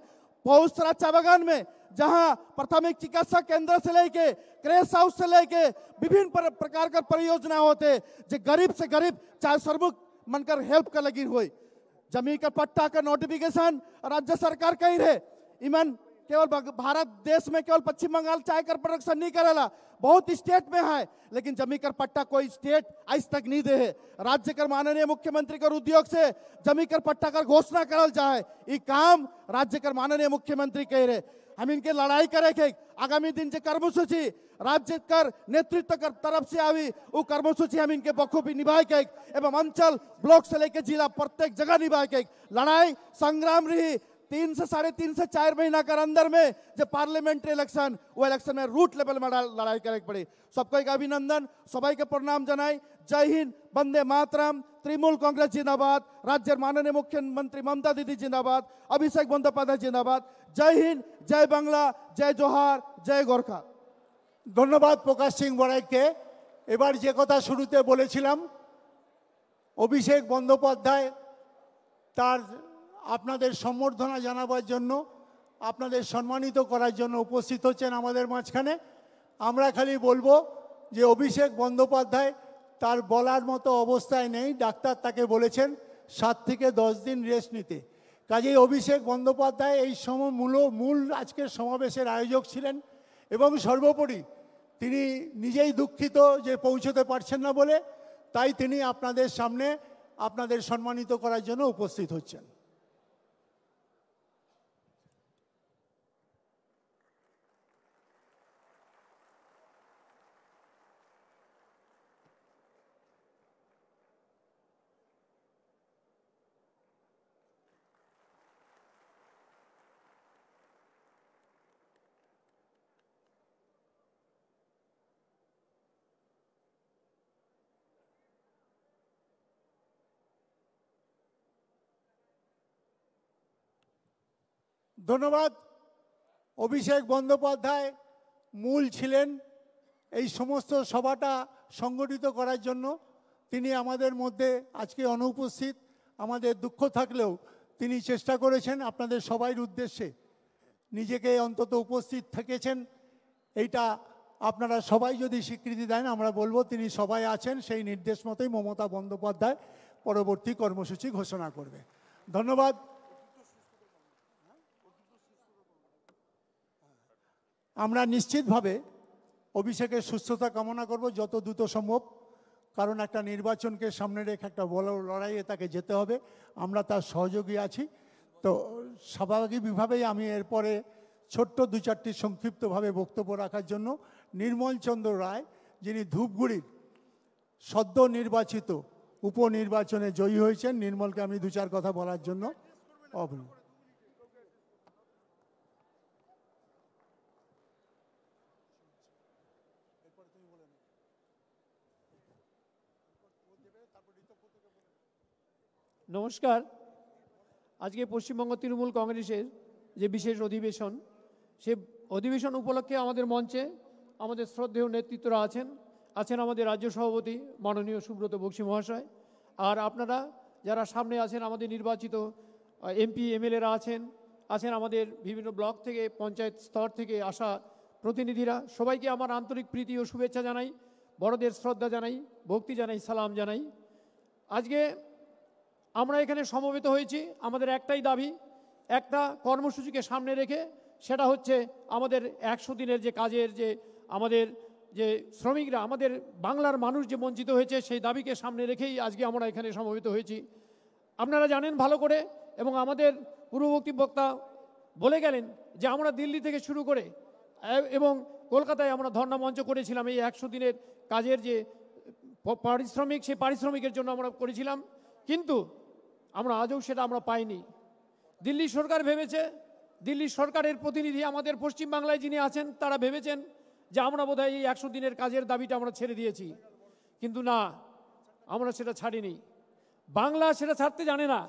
बहुत सारा चाय बगान में जहां प्राथमिक चिकित्सा केंद्र से लेके क्रेस हाउस से लेके विभिन्न पर, प्रकार का परियोजना होते जो गरीब से गरीब चाय सर्वमुख मनकर हेल्प कर लगी हुई जमीन का पट्टा का नोटिफिकेशन राज्य सरकार कही रहे इमन केवल भारत देश में केवल पश्चिम बंगाल चाय कर प्रोडक्शन नहीं करेला बहुत स्टेट में है लेकिन जमी कर पट्टा कोई स्टेट आज तक नहीं दे है राज्य कर माननीय मुख्यमंत्री कर उद्योग से जमी कर पट्टा कर घोषणा करल जाए ये काम राज्य कर माननीय मुख्यमंत्री कह रहे हम इनके लड़ाई करे के आगामी दिन जो कर्मसूची राज्य कर नेतृत्व कर तरफ से आवी वो कर्मसूची हम इनके बखूबी निभाए के एवं अंचल ब्लॉक से लेकर जिला प्रत्येक जगह निभाए के लड़ाई संग्राम रही तीन से साढ़े तीन से चार महीना कर अंदर में जब पार्लियामेंट्री इलेक्शन वो इलेक्शन में रूट लेवल में लड़ाई करे पड़ी सबको एक अभिनंदन सबाई के प्रणाम जनाई जय हिंद बंदे मातरम तृणमूल कांग्रेस जिंदाबाद राज्य माननीय मुख्यमंत्री ममता दीदी जिंदाबाद अभिषेक बंदोपाध्याय जिंदाबाद জয় হিন্দ জয় বাংলা জয় জোহার জয় গোর্খা ধন্যবাদ প্রকাশ সিং বড়াইকে এবার যে কথা শুরুতে বলেছিলাম অভিষেক বন্দ্যোপাধ্যায় তার আপনাদের সম্বর্ধনা জানাবার জন্য আপনাদের সম্মানিত করার জন্য উপস্থিত হচ্ছেন আমাদের মাঝখানে আমরা খালি বলবো যে অভিষেক বন্দ্যোপাধ্যায় তার বলার মতো অবস্থায় নেই ডাক্তার তাকে বলেছেন সাত থেকে দশ দিন রেস্ট নিতে কাজেই অভিষেক বন্দ্যোপাধ্যায় এই সম মূল মূল আজকের সমাবেশের আয়োজক ছিলেন এবং সর্বোপরি তিনি নিজেই দুঃখিত যে পৌঁছতে পারছেন না বলে তাই তিনি আপনাদের সামনে আপনাদের সম্মানিত করার জন্য উপস্থিত হচ্ছেন ধন্যবাদ অভিষেক বন্দ্যোপাধ্যায় মূল ছিলেন এই সমস্ত সভাটা সংগঠিত করার জন্য তিনি আমাদের মধ্যে আজকে অনুপস্থিত আমাদের দুঃখ থাকলেও তিনি চেষ্টা করেছেন আপনাদের সবাই উদ্দেশ্যে নিজেকে অন্তত উপস্থিত থেকেছেন এইটা আপনারা সবাই যদি স্বীকৃতি দেন আমরা বলবো তিনি সবাই আছেন সেই নির্দেশ মতোই মমতা বন্দ্যোপাধ্যায় পরবর্তী কর্মসূচি ঘোষণা করবে ধন্যবাদ আমরা নিশ্চিতভাবে অভিষেকের সুস্থতা কামনা করব যত দ্রুত সম্ভব কারণ একটা নির্বাচনকে সামনে রেখে একটা বড় লড়াইয়ে তাকে যেতে হবে আমরা তার সহযোগী আছি তো স্বাভাবিকভাবেই আমি এরপরে ছোট্ট দু চারটি সংক্ষিপ্তভাবে বক্তব্য রাখার জন্য নির্মলচন্দ্র রায় যিনি ধূপগুড়ির সদ্য নির্বাচিত উপনির্বাচনে জয়ী হয়েছেন নির্মলকে আমি দু চার কথা বলার জন্য অভিনয় নমস্কার আজকে পশ্চিমবঙ্গ তৃণমূল কংগ্রেসের যে বিশেষ অধিবেশন সে অধিবেশন উপলক্ষে আমাদের মঞ্চে আমাদের শ্রদ্ধেয় নেতৃত্বরা আছেন আছেন আমাদের রাজ্য সভাপতি মাননীয় সুব্রত বক্সি মহাশয় আর আপনারা যারা সামনে আছেন আমাদের নির্বাচিত এমপি এমএলএরা আছেন আছেন আমাদের বিভিন্ন ব্লক থেকে পঞ্চায়েত স্তর থেকে আসা প্রতিনিধিরা সবাইকে আমার আন্তরিক প্রীতি ও শুভেচ্ছা জানাই বড়দের শ্রদ্ধা জানাই ভক্তি জানাই সালাম জানাই আজকে আমরা এখানে সমবেত হয়েছি আমাদের একটাই দাবি একটা কর্মসূচিকে সামনে রেখে সেটা হচ্ছে আমাদের একশো দিনের যে কাজের যে আমাদের যে শ্রমিকরা আমাদের বাংলার মানুষ যে বঞ্চিত হয়েছে সেই দাবিকে সামনে রেখেই আজকে আমরা এখানে সমবেত হয়েছি আপনারা জানেন ভালো করে এবং আমাদের পূর্ববর্তী বক্তা বলে গেলেন যে আমরা দিল্লি থেকে শুরু করে এবং কলকাতায় আমরা ধর্ণা মঞ্চ করেছিলাম এই একশো দিনের কাজের যে পারিশ্রমিক সেই পারিশ্রমিকের জন্য আমরা করেছিলাম কিন্তু আমরা আজও সেটা আমরা পাইনি দিল্লি সরকার ভেবেছে দিল্লি সরকারের প্রতিনিধি আমাদের পশ্চিমবাংলায় যিনি আছেন তারা ভেবেছেন যে আমরা বোধহয় এই একশো দিনের কাজের দাবিটা আমরা ছেড়ে দিয়েছি কিন্তু না আমরা সেটা ছাড়িনি বাংলা সেটা ছাড়তে জানে না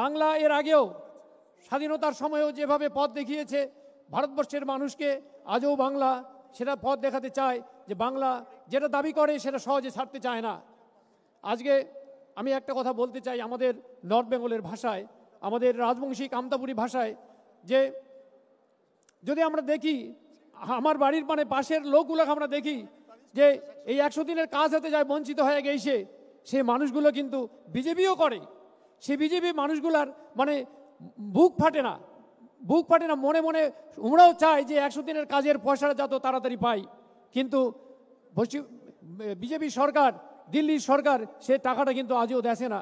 বাংলা এর আগেও স্বাধীনতার সময়েও যেভাবে পথ দেখিয়েছে ভারতবর্ষের মানুষকে আজও বাংলা সেটা পথ দেখাতে চায় যে বাংলা যেটা দাবি করে সেটা সহজে ছাড়তে চায় না আজকে আমি একটা কথা বলতে চাই আমাদের নর্থ বেঙ্গলের ভাষায় আমাদের রাজবংশী কামতাপুরি ভাষায় যে যদি আমরা দেখি আমার বাড়ির মানে পাশের লোকগুলোকে আমরা দেখি যে এই একশো দিনের কাজ হতে যায় বঞ্চিত হয়ে গেছে সে মানুষগুলো কিন্তু বিজেপিও করে সে বিজেপি মানুষগুলার মানে বুক ফাটে না বুক ফাটে না মনে মনে ওমরাও চায় যে একশো দিনের কাজের পয়সাটা যত তাড়াতাড়ি পাই কিন্তু বিজেপি সরকার দিল্লির সরকার সে টাকাটা কিন্তু আজও দেশে না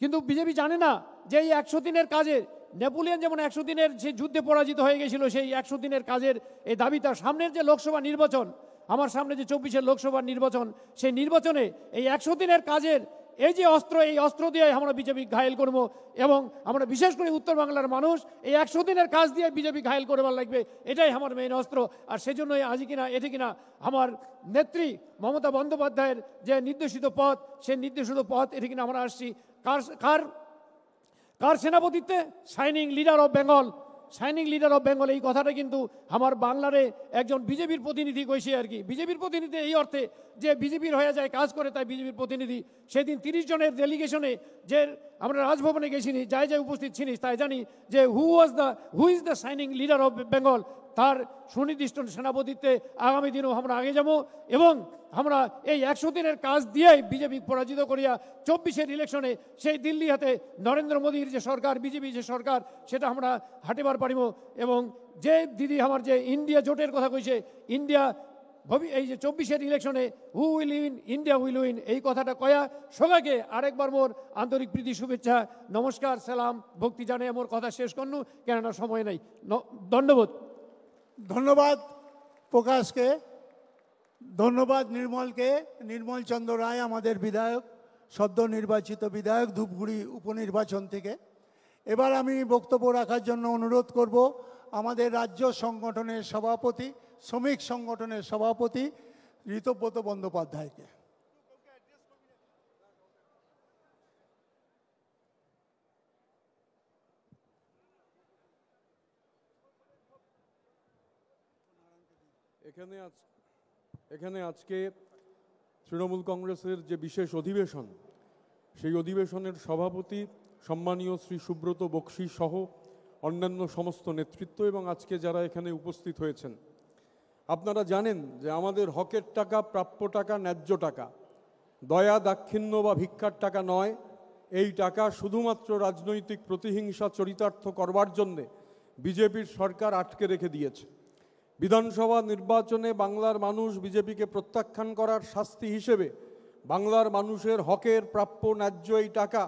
কিন্তু বিজেপি জানে না যে এই একশো দিনের কাজের নেপোলিয়ান যেমন একশো দিনের যে যুদ্ধে পরাজিত হয়ে গেছিল সেই একশো দিনের কাজের এই দাবি তার সামনের যে লোকসভা নির্বাচন আমার সামনে যে চব্বিশের লোকসভা নির্বাচন সেই নির্বাচনে এই একশো দিনের কাজের এই যে অস্ত্র এই অস্ত্র দিয়ে আমরা বিজেপি ঘায়েল করব এবং আমরা বিশেষ করে উত্তর বাংলার মানুষ এই একশো দিনের কাজ দিয়ে বিজেপি ঘায়েল করবার লাগবে এটাই আমার মেইন অস্ত্র আর সেজন্যই আজ কিনা এটি কিনা আমার নেত্রী মমতা বন্দ্যোপাধ্যায়ের যে নির্দেশিত পথ সে নির্দেশিত পথ এটি কিনা আমরা আসছি কার কার কার সেনাপতিত্বে shining leader of Bengal shining leader of Bengal এই কথাটা কিন্তু আমার বাংলারে একজন বিজেপির প্রতিনিধি কইছে আর কি বিজেপির প্রতিনিধি এই অর্থে যে বিজেপির হয়ে যায় কাজ করে তাই বিজেপির প্রতিনিধি সেদিন তিরিশ জনের ডেলিগেশনে যে আমরা রাজভবনে গেছিনি যাই যাই উপস্থিত ছিনিস তাই জানি যে who was the who is the shining leader of Bengal তার সুনির্দিষ্ট সেনাপতিত্বে আগামী দিনেও আমরা আগে যাব এবং আমরা এই একশো দিনের কাজ দিয়েই বিজেপি পরাজিত করিয়া চব্বিশের ইলেকশনে সেই দিল্লি হাতে নরেন্দ্র মোদীর যে সরকার বিজেপি যে সরকার সেটা আমরা হাঁটিবার পারিব এবং যে দিদি আমার যে ইন্ডিয়া জোটের কথা কইছে ইন্ডিয়া ভবি এই যে চব্বিশের ইলেকশনে who will win India will win এই কথাটা কয়া সবাইকে আরেকবার মোর আন্তরিক প্রীতি শুভেচ্ছা নমস্কার সালাম ভক্তি জানে মোর কথা শেষ করুন কেননা সময় নাই ধন্যবাদ ধন্যবাদ প্রকাশকে ধন্যবাদ নির্মলকে নির্মল চন্দ্র রায় আমাদের বিধায়ক সদ্য নির্বাচিত বিধায়ক ধূপগুড়ি উপনির্বাচন থেকে এবার আমি বক্তব্য রাখার জন্য অনুরোধ করব আমাদের রাজ্য সংগঠনের সভাপতি শ্রমিক সংগঠনের সভাপতি ঋতব্রত বন্দ্যোপাধ্যায়কে এখানে আজ এখানে আজকে তৃণমূল কংগ্রেসের যে বিশেষ অধিবেশন সেই অধিবেশনের সভাপতি সম্মানীয় শ্রী সুব্রত বক্সি সহ অন্যান্য সমস্ত নেতৃত্ব এবং আজকে যারা এখানে উপস্থিত হয়েছেন আপনারা জানেন যে আমাদের হকের টাকা প্রাপ্য টাকা ন্যায্য টাকা দয়া দাক্ষিণ্য বা ভিক্ষার টাকা নয় এই টাকা শুধুমাত্র রাজনৈতিক প্রতিহিংসা চরিতার্থ করবার জন্যে বিজেপির সরকার আটকে রেখে দিয়েছে বিধানসভা নির্বাচনে বাংলার মানুষ বিজেপিকে প্রত্যাখ্যান করার শাস্তি হিসেবে বাংলার মানুষের হকের প্রাপ্য ন্যায্য এই টাকা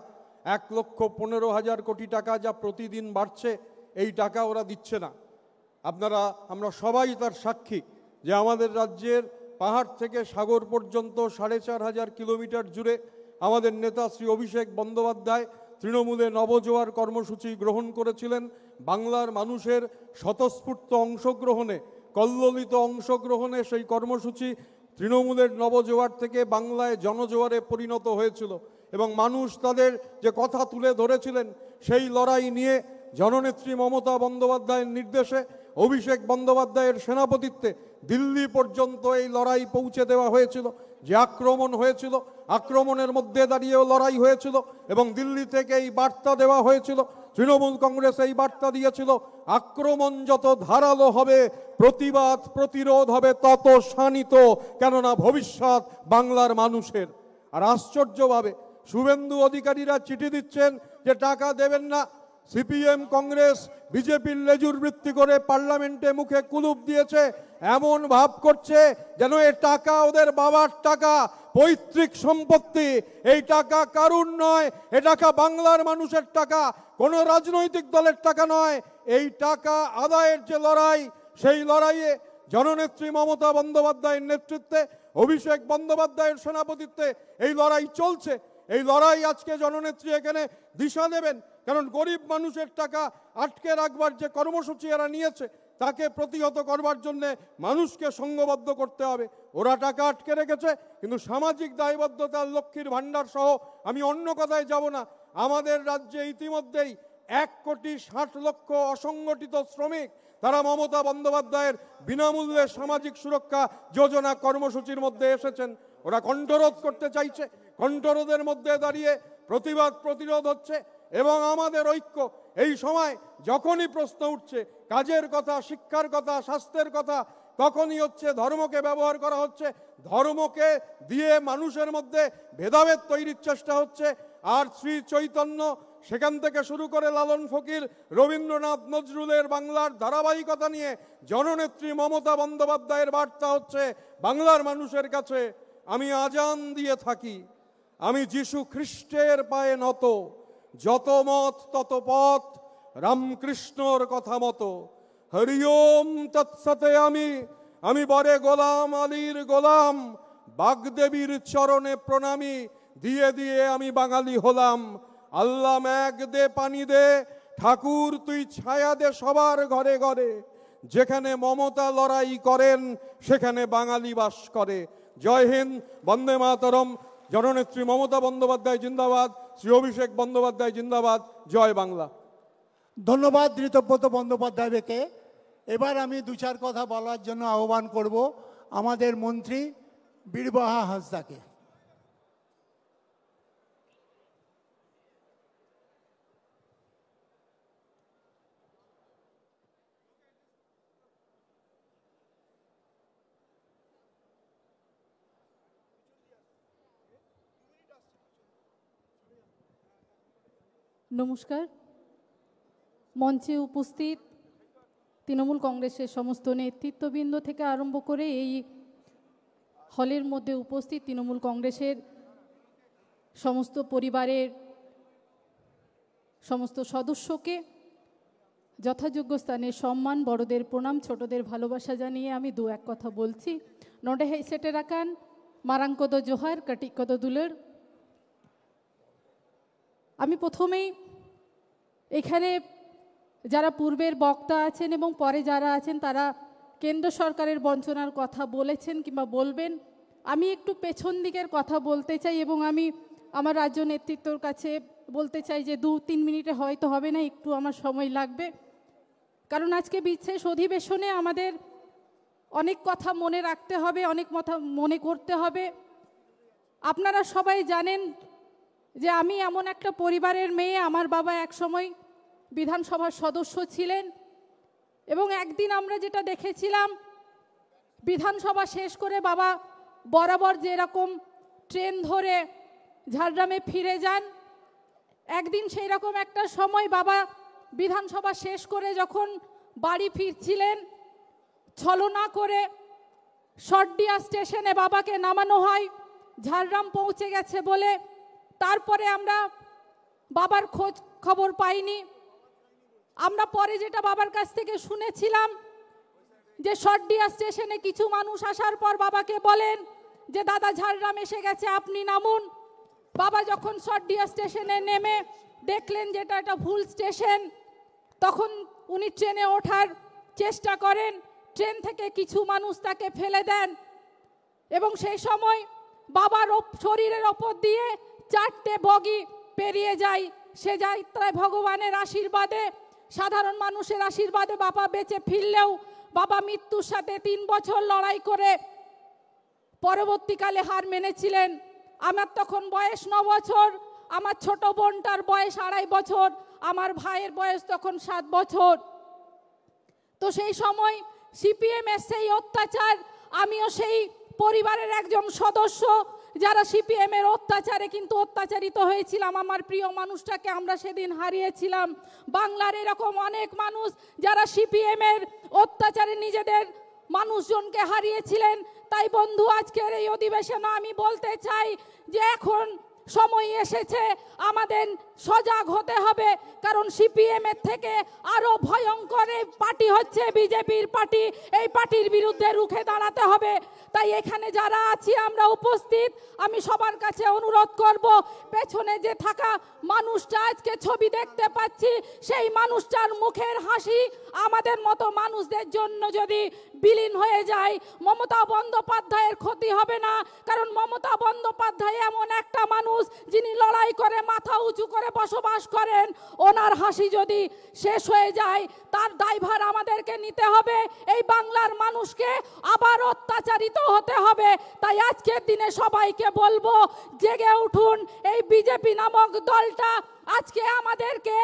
এক লক্ষ পনেরো হাজার কোটি টাকা যা প্রতিদিন বাড়ছে এই টাকা ওরা দিচ্ছে না আপনারা আমরা সবাই তার সাক্ষী যে আমাদের রাজ্যের পাহাড় থেকে সাগর পর্যন্ত সাড়ে চার হাজার কিলোমিটার জুড়ে আমাদের নেতা শ্রী অভিষেক বন্দ্যোপাধ্যায় তৃণমূলে নবজোয়ার কর্মসূচি গ্রহণ করেছিলেন বাংলার মানুষের স্বতঃস্ফূর্ত অংশগ্রহণে কল্লোলিত অংশগ্রহণে সেই কর্মসূচি তৃণমূলের নবজোয়ার থেকে বাংলায় জনজোয়ারে পরিণত হয়েছিল এবং মানুষ তাদের যে কথা তুলে ধরেছিলেন সেই লড়াই নিয়ে জননেত্রী মমতা বন্দ্যোপাধ্যায়ের নির্দেশে অভিষেক বন্দ্যোপাধ্যায়ের সেনাপতিত্বে দিল্লি পর্যন্ত এই লড়াই পৌঁছে দেওয়া হয়েছিল যে আক্রমণ হয়েছিল আক্রমণের মধ্যে দাঁড়িয়েও লড়াই হয়েছিল এবং দিল্লি থেকে এই বার্তা দেওয়া হয়েছিল তৃণমূল কংগ্রেস এই বার্তা দিয়েছিল আক্রমণ যত ধারালো হবে প্রতিবাদ প্রতিরোধ হবে তত শানিত কেননা ভবিষ্যৎ বাংলার মানুষের আর আশ্চর্যভাবে শুভেন্দু অধিকারীরা চিঠি দিচ্ছেন যে টাকা দেবেন না সিপিএম কংগ্রেস বিজেপির লেজুর বৃত্তি করে পার্লামেন্টে মুখে কুলুপ দিয়েছে এমন ভাব করছে যেন এ টাকা ওদের বাবার টাকা পৈতৃক সম্পত্তি এই টাকা কারুর নয় এ টাকা বাংলার মানুষের টাকা কোনো রাজনৈতিক দলের টাকা নয় এই টাকা আদায়ের যে লড়াই সেই লড়াইয়ে জননেত্রী মমতা বন্দ্যোপাধ্যায়ের নেতৃত্বে অভিষেক বন্দ্যোপাধ্যায়ের সেনাপতিত্বে এই লড়াই চলছে এই লড়াই আজকে জননেত্রী এখানে দিশা দেবেন কারণ গরিব মানুষের টাকা আটকে রাখবার যে কর্মসূচি এরা নিয়েছে তাকে প্রতিহত করবার জন্যে মানুষকে সঙ্গবদ্ধ করতে হবে ওরা টাকা আটকে রেখেছে কিন্তু সামাজিক দায়বদ্ধতার লক্ষ্মীর ভাণ্ডার সহ আমি অন্য কথায় যাব না আমাদের রাজ্যে ইতিমধ্যেই এক কোটি ষাট লক্ষ অসংগঠিত শ্রমিক তারা মমতা বন্দ্যোপাধ্যায়ের বিনামূল্যে সামাজিক সুরক্ষা যোজনা কর্মসূচির মধ্যে এসেছেন ওরা কণ্ঠরোধ করতে চাইছে কণ্ঠরোধের মধ্যে দাঁড়িয়ে প্রতিবাদ প্রতিরোধ হচ্ছে এবং আমাদের ঐক্য এই সময় যখনই প্রশ্ন উঠছে কাজের কথা শিক্ষার কথা স্বাস্থ্যের কথা তখনই হচ্ছে ধর্মকে ব্যবহার করা হচ্ছে ধর্মকে দিয়ে মানুষের মধ্যে ভেদাভেদ তৈরির চেষ্টা হচ্ছে আর শ্রী চৈতন্য সেখান থেকে শুরু করে লালন ফকির রবীন্দ্রনাথ নজরুলের বাংলার ধারাবাহিকতা নিয়ে জননেত্রী মমতা বন্দ্যোপাধ্যায়ের বার্তা হচ্ছে বাংলার মানুষের কাছে আমি আজান দিয়ে থাকি আমি যিশু খ্রিস্টের পায়ে নত যত মত তত পথ রামকৃষ্ণর কথা মতো হরিওম তৎসাথে আমি আমি বরে গোলাম আলীর গোলাম বাগদেবীর চরণে প্রণামী দিয়ে দিয়ে আমি বাঙালি হলাম আল্লাহ ম্যাগ দে পানি দে ঠাকুর তুই ছায়া দে সবার ঘরে ঘরে যেখানে মমতা লড়াই করেন সেখানে বাঙালি বাস করে জয় হিন্দ বন্দে মাতরম জননেত্রী মমতা বন্দ্যোপাধ্যায় জিন্দাবাদ শ্রী অভিষেক বন্দ্যোপাধ্যায় জিন্দাবাদ জয় বাংলা ধন্যবাদ ঋতব্রত বন্দ্যোপাধ্যায়কে এবার আমি দু চার কথা বলার জন্য আহ্বান করব আমাদের মন্ত্রী বীরবাহা হাসদাকে নমস্কার মঞ্চে উপস্থিত তৃণমূল কংগ্রেসের সমস্ত নেতৃত্ববৃন্দ থেকে আরম্ভ করে এই হলের মধ্যে উপস্থিত তৃণমূল কংগ্রেসের সমস্ত পরিবারের সমস্ত সদস্যকে যথাযোগ্য স্থানে সম্মান বড়দের প্রণাম ছোটদের ভালোবাসা জানিয়ে আমি দু এক কথা বলছি নডে সেটে রাখান মারাঙ্কদ জোহার কাটিকদ দুলের আমি প্রথমেই এখানে যারা পূর্বের বক্তা আছেন এবং পরে যারা আছেন তারা কেন্দ্র সরকারের বঞ্চনার কথা বলেছেন কিংবা বলবেন আমি একটু পেছন দিকের কথা বলতে চাই এবং আমি আমার রাজ্য নেতৃত্বর কাছে বলতে চাই যে দু তিন মিনিটে হয়তো হবে না একটু আমার সময় লাগবে কারণ আজকে বিশেষ অধিবেশনে আমাদের অনেক কথা মনে রাখতে হবে অনেক কথা মনে করতে হবে আপনারা সবাই জানেন যে আমি এমন একটা পরিবারের মেয়ে আমার বাবা একসময় বিধানসভার সদস্য ছিলেন এবং একদিন আমরা যেটা দেখেছিলাম বিধানসভা শেষ করে বাবা বরাবর যেরকম ট্রেন ধরে ঝাড়গ্রামে ফিরে যান একদিন সেই রকম একটা সময় বাবা বিধানসভা শেষ করে যখন বাড়ি ফিরছিলেন ছলনা করে শর্ডিয়া স্টেশনে বাবাকে নামানো হয় ঝাড়গ্রাম পৌঁছে গেছে বলে তারপরে আমরা বাবার খোঁজ খবর পাইনি আমরা পরে যেটা বাবার কাছ থেকে শুনেছিলাম যে সর্ডিয়া স্টেশনে কিছু মানুষ আসার পর বাবাকে বলেন যে দাদা ঝাড়গ্রাম এসে গেছে আপনি নামুন বাবা যখন সর্ডিয়া স্টেশনে নেমে দেখলেন যে এটা একটা ভুল স্টেশন তখন উনি ট্রেনে ওঠার চেষ্টা করেন ট্রেন থেকে কিছু মানুষ তাকে ফেলে দেন এবং সেই সময় বাবার শরীরের ওপর দিয়ে চারটে বগি পেরিয়ে যাই সে যাত্রায় ভগবানের আশীর্বাদে সাধারণ মানুষের আশীর্বাদে বাবা বেঁচে ফিরলেও বাবা মৃত্যুর সাথে তিন বছর লড়াই করে পরবর্তীকালে হার মেনেছিলেন আমার তখন বয়স ন বছর আমার ছোট বোনটার বয়স আড়াই বছর আমার ভাইয়ের বয়স তখন সাত বছর তো সেই সময় সিপিএমের সেই অত্যাচার আমিও সেই পরিবারের একজন সদস্য যারা সিপিএমের অত্যাচারে কিন্তু অত্যাচারিত হয়েছিলাম আমার প্রিয় মানুষটাকে আমরা সেদিন হারিয়েছিলাম বাংলার এরকম অনেক মানুষ যারা সিপিএমের অত্যাচারে নিজেদের মানুষজনকে হারিয়েছিলেন তাই বন্ধু আজকের এই অধিবেশনে আমি বলতে চাই যে এখন সময় এসেছে আমাদের সজাগ হতে হবে কারণ সিপিএম এর থেকে আরও ভয়ঙ্কর এই পার্টি হচ্ছে বিজেপির পার্টি এই পার্টির বিরুদ্ধে রুখে দাঁড়াতে হবে তাই এখানে যারা আছি আমরা উপস্থিত আমি সবার কাছে অনুরোধ করব পেছনে যে থাকা মানুষটা আজকে ছবি দেখতে পাচ্ছি সেই মানুষটার মুখের হাসি আমাদের মতো মানুষদের জন্য যদি বিলীন হয়ে যায় মমতা বন্দ্যোপাধ্যায়ের ক্ষতি হবে না কারণ মমতা বন্দ্যোপাধ্যায় এমন একটা মানুষ যিনি লড়াই করে মাথা উঁচু করে বসবাস করেন ওনার হাসি যদি শেষ হয়ে যায় তার দায়ভার আমাদেরকে নিতে হবে এই বাংলার মানুষকে আবার অত্যাচারিত হতে হবে তাই আজকের দিনে সবাইকে বলবো জেগে উঠুন এই বিজেপি নামক দলটা আজকে আমাদেরকে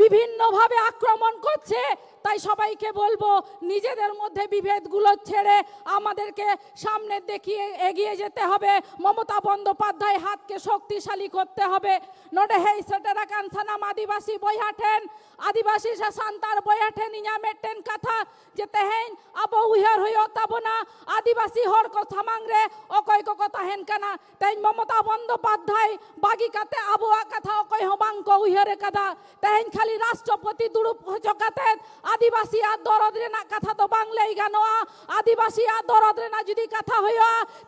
বিভিন্নভাবে আক্রমণ করছে তাই সবাইকে বলবো নিজেদের মধ্যে বিভেদগুলো ছেড়ে আমাদেরকে সামনে দেখিয়ে এগিয়ে যেতে হবে মমতা বন্দ্যোপাধ্যায় হাতকে শক্তিশালী করতে হবে নোডে হেই সেটেরা কানসানাম আদিবাসী বৈহাঠেন আদিবাসী সান্তার বৈহাঠেন ইঞ্জামেটেন কথা যে তেহেন আবো উহার হইও তাবো না আদিবাসী হর কথা মাংরে অকয় কথা হেন কানা তাই মমতা বন্দ্যোপাধ্যায় বাগি কাতে আবহাওয়া কথা অকয় হবাং উহারে কাদা তেহেন খালি রাষ্ট্রপতি দুরূপ হচকাতেন আদিবাসী আর দরদ রেনা কথা তো বাংলাই গান আদিবাসী আর দরদ রেনা যদি কথা হই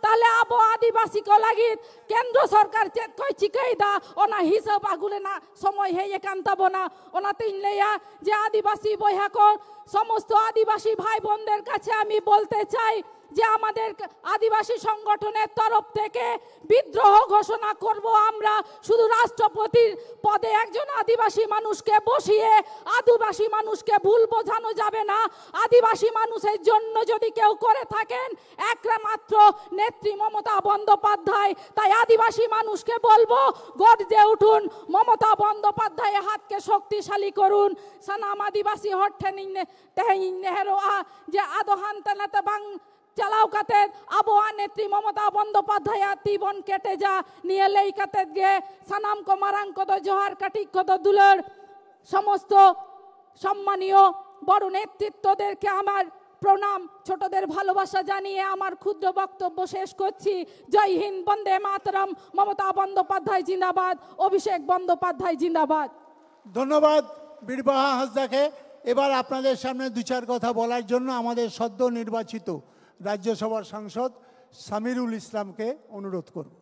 তাহলে আবো আদিবাসী কো লাগি কেন্দ্র সরকার চেক কই চিকাই দা ওনা হিসাব আগুলে না সময় হে একান্তাব না ওনা তিন লেয়া যে আদিবাসী বৈহাকর সমস্ত আদিবাসী ভাই বোনদের কাছে আমি বলতে চাই যে আমাদের আদিবাসী সংগঠনের তরফ থেকে বিদ্রোহ ঘোষণা করব আমরা শুধু রাষ্ট্রপতির পদে একজন আদিবাসী মানুষকে বসিয়ে আদিবাসী মানুষকে ভুল বোঝানো যাবে না আদিবাসী মানুষের জন্য যদি কেউ করে থাকেন একরা মাত্র নেত্রী মমতা বন্দ্যোপাধ্যায় তাই আদিবাসী মানুষকে বলবো গর্জে উঠুন মমতা বন্দ্যোপাধ্যায়ের হাতকে শক্তিশালী করুন সানাম আদিবাসী হঠে নিন্নে তেহিন আ যে আদহান্তানাতে বাং চালাও কাতে আবহাওয়া নেত্রী মমতা বন্দ্যোপাধ্যায় তিবন কেটে যা নিয়ে লেইকাতে গে সানাম কমারাং কদ জোহার কাটিক কদ দুলর সমস্ত সম্মানীয় বড় নেতৃত্বদেরকে আমার প্রণাম ছোটদের ভালোবাসা জানিয়ে আমার ক্ষুদ্র বক্তব্য শেষ করছি জয় হিন্দ বন্দে মাতরম মমতা বন্দ্যোপাধ্যায় জিন্দাবাদ অভিষেক বন্দ্যোপাধ্যায় জিন্দাবাদ ধন্যবাদ বীরবাহা হাসদাকে এবার আপনাদের সামনে দু চার কথা বলার জন্য আমাদের সদ্য নির্বাচিত রাজ্যসভার সাংসদ সামিরুল ইসলামকে অনুরোধ করব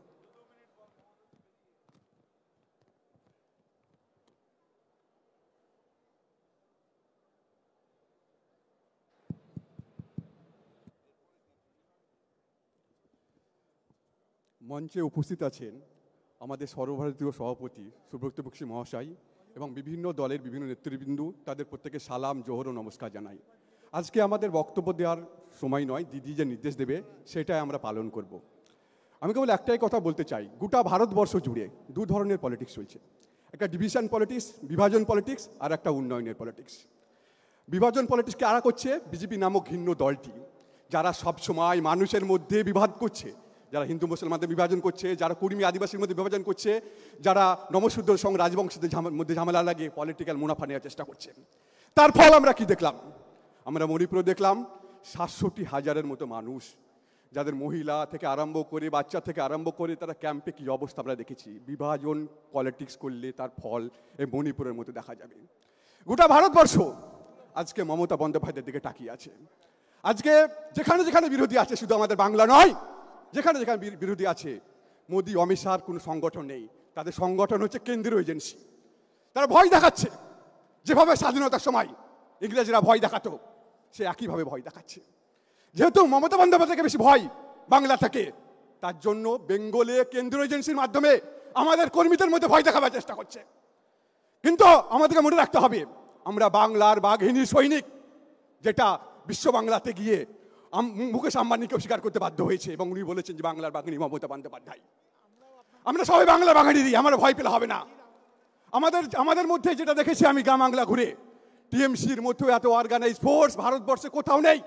মঞ্চে উপস্থিত আছেন আমাদের সর্বভারতীয় সভাপতি সুব্রত বক্সী মহাশয় এবং বিভিন্ন দলের বিভিন্ন নেতৃবৃন্দ তাদের প্রত্যেকে সালাম জোহর ও নমস্কার জানাই আজকে আমাদের বক্তব্য দেওয়ার সময় নয় দিদি যে নির্দেশ দেবে সেটাই আমরা পালন করব। আমি কেবল একটাই কথা বলতে চাই গোটা ভারতবর্ষ জুড়ে দু ধরনের পলিটিক্স চলছে একটা ডিভিশন পলিটিক্স বিভাজন পলিটিক্স আর একটা উন্নয়নের পলিটিক্স বিভাজন পলিটিক্সকে আড়া করছে বিজেপি নামক ঘিন্ন দলটি যারা সব সময় মানুষের মধ্যে বিভাদ করছে যারা হিন্দু মুসলমানদের বিভাজন করছে যারা কুর্মী আদিবাসীর মধ্যে বিভাজন করছে যারা নমশূদ্রের সং রাজবংশীদের মধ্যে ঝামেলা লাগে পলিটিক্যাল মুনাফা নেওয়ার চেষ্টা করছে তার ফল আমরা কি দেখলাম আমরা মণিপুরে দেখলাম সাতষট্টি হাজারের মতো মানুষ যাদের মহিলা থেকে আরম্ভ করে বাচ্চা থেকে আরম্ভ করে তারা ক্যাম্পে কী অবস্থা আমরা দেখেছি বিভাজন পলিটিক্স করলে তার ফল এই মণিপুরের মতো দেখা যাবে গোটা ভারতবর্ষ আজকে মমতা বন্দ্যোপাধ্যায়ের দিকে তাকিয়ে আছে আজকে যেখানে যেখানে বিরোধী আছে শুধু আমাদের বাংলা নয় যেখানে যেখানে বিরোধী আছে মোদী অমিত শাহর কোনো সংগঠন নেই তাদের সংগঠন হচ্ছে কেন্দ্রীয় এজেন্সি তারা ভয় দেখাচ্ছে যেভাবে স্বাধীনতার সময় ইংরেজরা ভয় দেখাতো সে একইভাবে ভয় দেখাচ্ছে যেহেতু মমতা বন্দ্যোপাধ্যায়কে বেশি ভয় বাংলা থেকে তার জন্য বেঙ্গলে কেন্দ্রীয় এজেন্সির মাধ্যমে আমাদের কর্মীদের মধ্যে ভয় দেখাবার চেষ্টা করছে কিন্তু আমাদেরকে মনে রাখতে হবে আমরা বাংলার বাঘিনী সৈনিক যেটা বিশ্ব বাংলাতে গিয়ে মুকেশ আম্বানিকেও স্বীকার করতে বাধ্য হয়েছে এবং উনি বলেছেন যে বাংলার বাঘিনী মমতা বন্দ্যোপাধ্যায় আমরা সবাই বাংলা দিই আমার ভয় পেলে হবে না আমাদের আমাদের মধ্যে যেটা দেখেছি আমি গ্রাম বাংলা ঘুরে টিএমসির মতো এত অর্গানাইজ ফোর্স ভারতবর্ষে কোথাও নেই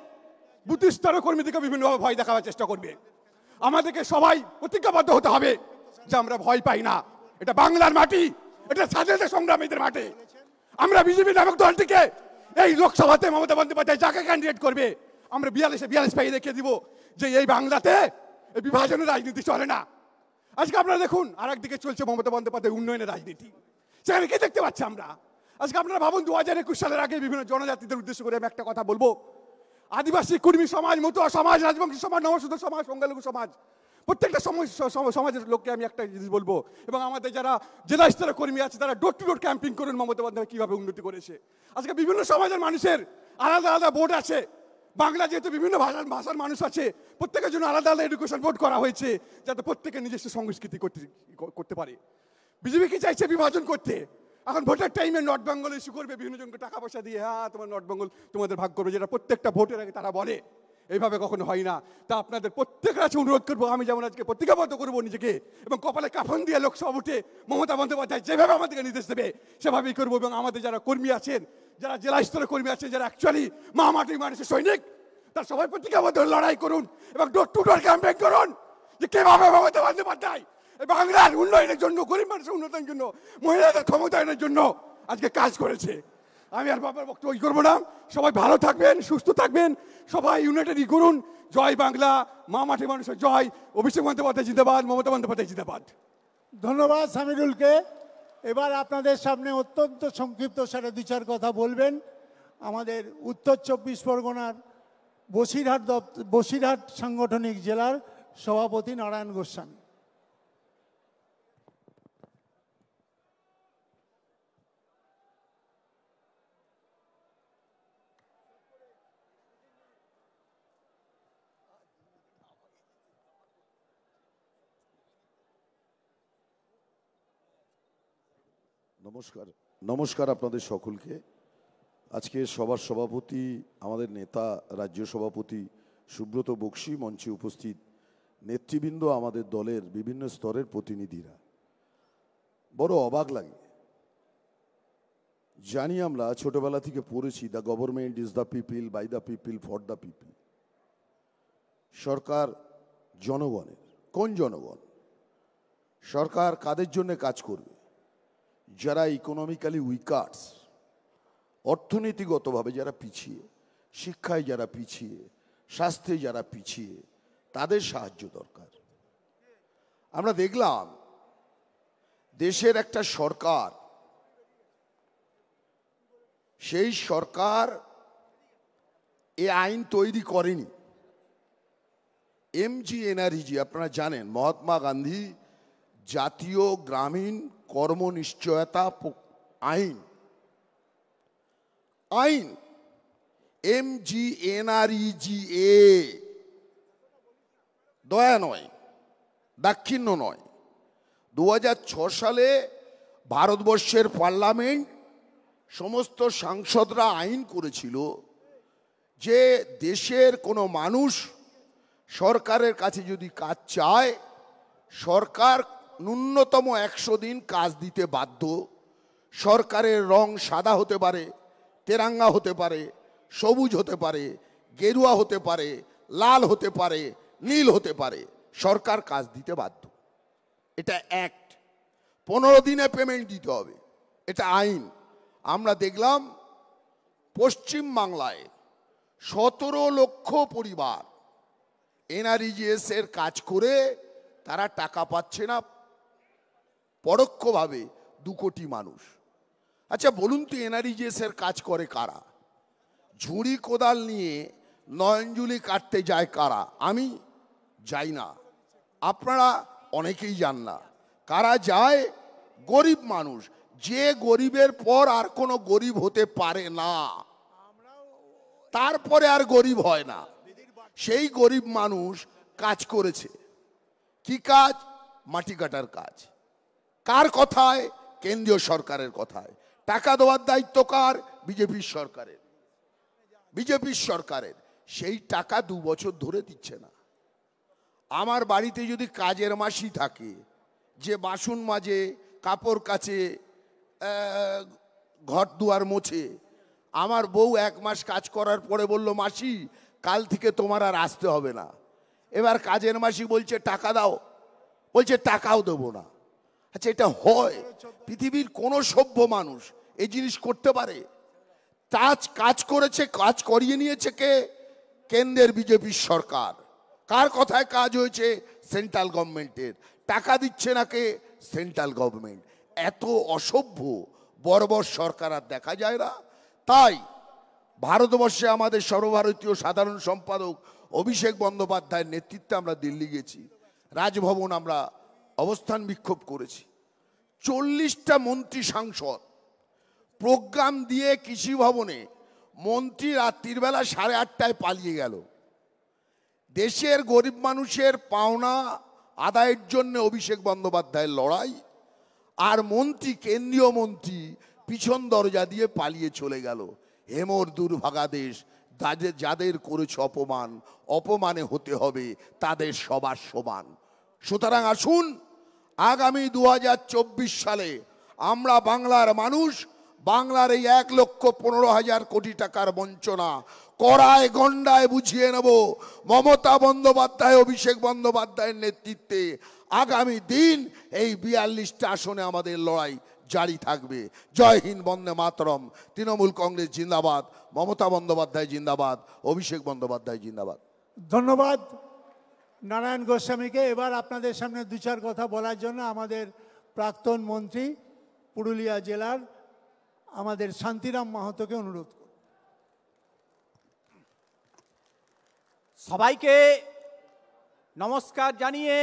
বুদ্ধিস্তর কর্মীদেরকে বিভিন্নভাবে ভয় দেখাবার চেষ্টা করবে আমাদেরকে সবাই প্রতিজ্ঞাবদ্ধ হতে হবে যে আমরা ভয় পাই না এটা বাংলার মাটি এটা স্বাধীনতা সংগ্রামীদের মাটি আমরা বিজেপি নামক দলটিকে এই লোকসভাতে মমতা বন্দ্যোপাধ্যায় যাকে ক্যান্ডিডেট করবে আমরা বিয়াল্লিশে বিয়াল্লিশ পাই দেখিয়ে দিব যে এই বাংলাতে এই বিভাজনের রাজনীতি চলে না আজকে আপনারা দেখুন আর একদিকে চলছে মমতা বন্দ্যোপাধ্যায় উন্নয়নের রাজনীতি সেখানে কি দেখতে পাচ্ছি আমরা আজকে আপনারা ভাবুন দু হাজার একুশ সালের আগে বিভিন্ন জনজাতিদের উদ্দেশ্য করে আমি একটা কথা বলবো আদিবাসী কুর্মী সমাজ মতুয়া সমাজ রাজবংশী সমাজ নবসুদ্ধ সমাজ সংখ্যালঘু সমাজ প্রত্যেকটা সমাজের লোককে আমি একটা জিনিস বলবো এবং আমাদের যারা জেলা স্তরের কর্মী আছে তারা ডোর টু ডোর ক্যাম্পিং করুন মমতা বন্দ্যোপাধ্যায় কীভাবে উন্নতি করেছে আজকে বিভিন্ন সমাজের মানুষের আলাদা আলাদা বোর্ড আছে বাংলা যেহেতু বিভিন্ন ভাষার ভাষার মানুষ আছে প্রত্যেকের জন্য আলাদা আলাদা এডুকেশন বোর্ড করা হয়েছে যাতে প্রত্যেকে নিজস্ব সংস্কৃতি করতে করতে পারে বিজেপি কি চাইছে বিভাজন করতে এখন ভোটের টাইমে নর্থ বেঙ্গল ইস্যু করবে বিভিন্ন জনকে টাকা পয়সা দিয়ে হ্যাঁ তোমার নর্থ বেঙ্গল তোমাদের ভাগ করবে যেটা প্রত্যেকটা ভোটের আগে তারা বলে এইভাবে কখনো হয় না তা আপনাদের প্রত্যেকের কাছে অনুরোধ করবো আমি যেমন আজকে প্রতিজ্ঞাবদ্ধ করবো নিজেকে এবং কপালে কাফন দিয়ে লোকসভা উঠে মমতা বন্দ্যোপাধ্যায় যেভাবে আমাদেরকে নির্দেশ দেবে সেভাবেই করবো এবং আমাদের যারা কর্মী আছেন যারা জেলা স্তরের কর্মী আছেন যারা অ্যাকচুয়ালি মা মাটির মানুষের সৈনিক তার সবাই প্রতিজ্ঞাবদ্ধ লড়াই করুন এবং ডোর টু ডোর ক্যাম্পেইন করুন যে কীভাবে মমতা বন্দ্যোপাধ্যায় বাংলার উন্নয়নের জন্য গরিব মানুষের উন্নয়নের জন্য মহিলাদের ক্ষমতায়নের জন্য আজকে কাজ করেছে আমি আর বাবার বক্তব্য ই করবো না সবাই ভালো থাকবেন সুস্থ থাকবেন সবাই ইউনাইটেড ই করুন জয় বাংলা মা মাঠে মানুষের জয় অভিষেক বন্দ্যোপাধ্যায় জিন্দাবাদ মমতা বন্দ্যোপাধ্যায় জিন্দাবাদ ধন্যবাদ সামিরুলকে এবার আপনাদের সামনে অত্যন্ত সংক্ষিপ্ত সারে দু চার কথা বলবেন আমাদের উত্তর চব্বিশ পরগনার বসিরহাট দপ্তর বসিরহাট সাংগঠনিক জেলার সভাপতি নারায়ণ গোস্বামী নমস্কার নমস্কার আপনাদের সকলকে আজকে সভার সভাপতি আমাদের নেতা রাজ্য সভাপতি সুব্রত বক্সি মঞ্চে উপস্থিত নেতৃবৃন্দ আমাদের দলের বিভিন্ন স্তরের প্রতিনিধিরা বড় অবাক লাগে জানি আমরা ছোটবেলা থেকে পড়েছি the government is the people by the people for the people সরকার জনগণের কোন জনগণ সরকার কাদের জন্য কাজ করবে যারা ইকোনমিক্যালি উইকার্স অর্থনীতিগতভাবে যারা পিছিয়ে শিক্ষায় যারা পিছিয়ে স্বাস্থ্যে যারা পিছিয়ে তাদের সাহায্য দরকার আমরা দেখলাম দেশের একটা সরকার সেই সরকার এ আইন তৈরি করেনি এম জি এনআরজি আপনারা জানেন মহাত্মা গান্ধী জাতীয় গ্রামীণ কর্মনিশ্চয়তা আইন আইন এম জি এনআরইজি এ দয়া নয় দাক্ষিণ্য নয় দু সালে ভারতবর্ষের পার্লামেন্ট সমস্ত সাংসদরা আইন করেছিল যে দেশের কোনো মানুষ সরকারের কাছে যদি কাজ চায় সরকার ন্যূনতম একশো দিন কাজ দিতে বাধ্য সরকারের রং সাদা হতে পারে তেরাঙ্গা হতে পারে সবুজ হতে পারে গেরুয়া হতে পারে লাল হতে পারে নীল হতে পারে সরকার কাজ দিতে বাধ্য এটা অ্যাক্ট পনেরো দিনে পেমেন্ট দিতে হবে এটা আইন আমরা দেখলাম পশ্চিম বাংলায় সতেরো লক্ষ পরিবার এনআরইজিএস এর কাজ করে তারা টাকা পাচ্ছে না পরোক্ষভাবে দু কোটি মানুষ আচ্ছা বলুন তো এনআরইজিএসের কাজ করে কারা ঝুড়ি কোদাল নিয়ে নয়নজুলি কাটতে যায় কারা আমি যাই না আপনারা অনেকেই যান না কারা যায় গরিব মানুষ যে গরিবের পর আর কোনো গরিব হতে পারে না তারপরে আর গরিব হয় না সেই গরিব মানুষ কাজ করেছে কি কাজ মাটি কাটার কাজ কার কথায় কেন্দ্রীয় সরকারের কথায় টাকা দেওয়ার দায়িত্ব কার বিজেপির সরকারের বিজেপির সরকারের সেই টাকা দু বছর ধরে দিচ্ছে না আমার বাড়িতে যদি কাজের মাসি থাকে যে বাসন মাঝে কাপড় কাছে ঘর দুয়ার মোছে আমার বউ এক মাস কাজ করার পরে বলল মাসি কাল থেকে তোমার আর আসতে হবে না এবার কাজের মাসি বলছে টাকা দাও বলছে টাকাও দেবো না আচ্ছা এটা হয় পৃথিবীর কোনো সভ্য মানুষ এই জিনিস করতে পারে কাজ কাজ করেছে কাজ করিয়ে নিয়েছে কে কেন্দ্রের বিজেপির সরকার কার কথায় কাজ হয়েছে সেন্ট্রাল গভর্নমেন্টের টাকা দিচ্ছে না কে সেন্ট্রাল গভর্নমেন্ট এত অসভ্য বর্বর সরকার আর দেখা যায় না তাই ভারতবর্ষে আমাদের সর্বভারতীয় সাধারণ সম্পাদক অভিষেক বন্দ্যোপাধ্যায়ের নেতৃত্বে আমরা দিল্লি গেছি রাজভবন আমরা অবস্থান বিক্ষোভ করেছি চল্লিশটা মন্ত্রী সাংসদ প্রোগ্রাম দিয়ে কৃষি ভবনে মন্ত্রী বেলা সাড়ে আটটায় পালিয়ে গেল দেশের গরিব মানুষের পাওনা আদায়ের জন্য অভিষেক বন্দ্যোপাধ্যায়ের লড়াই আর মন্ত্রী কেন্দ্রীয় মন্ত্রী পিছন দরজা দিয়ে পালিয়ে চলে গেল হেমর দুর্ভাগা দেশ যাদের করেছে অপমান অপমানে হতে হবে তাদের সবার সমান সুতরাং আসুন আগামী দু সালে আমরা বাংলার মানুষ বাংলার এই এক লক্ষ পনেরো হাজার কোটি টাকার বঞ্চনা কড়ায় গণ্ডায় বুঝিয়ে নেব মমতা বন্দ্যোপাধ্যায় অভিষেক বন্দ্যোপাধ্যায়ের নেতৃত্বে আগামী দিন এই বিয়াল্লিশটা আসনে আমাদের লড়াই জারি থাকবে জয় হিন্দ বন্দে মাতরম তৃণমূল কংগ্রেস জিন্দাবাদ মমতা বন্দ্যোপাধ্যায় জিন্দাবাদ অভিষেক বন্দ্যোপাধ্যায় জিন্দাবাদ ধন্যবাদ নারায়ণ গোস্বামীকে এবার আপনাদের সামনে দু চার কথা বলার জন্য আমাদের প্রাক্তন মন্ত্রী পুরুলিয়া জেলার আমাদের শান্তিরাম মাহাতোকে অনুরোধ সবাইকে নমস্কার জানিয়ে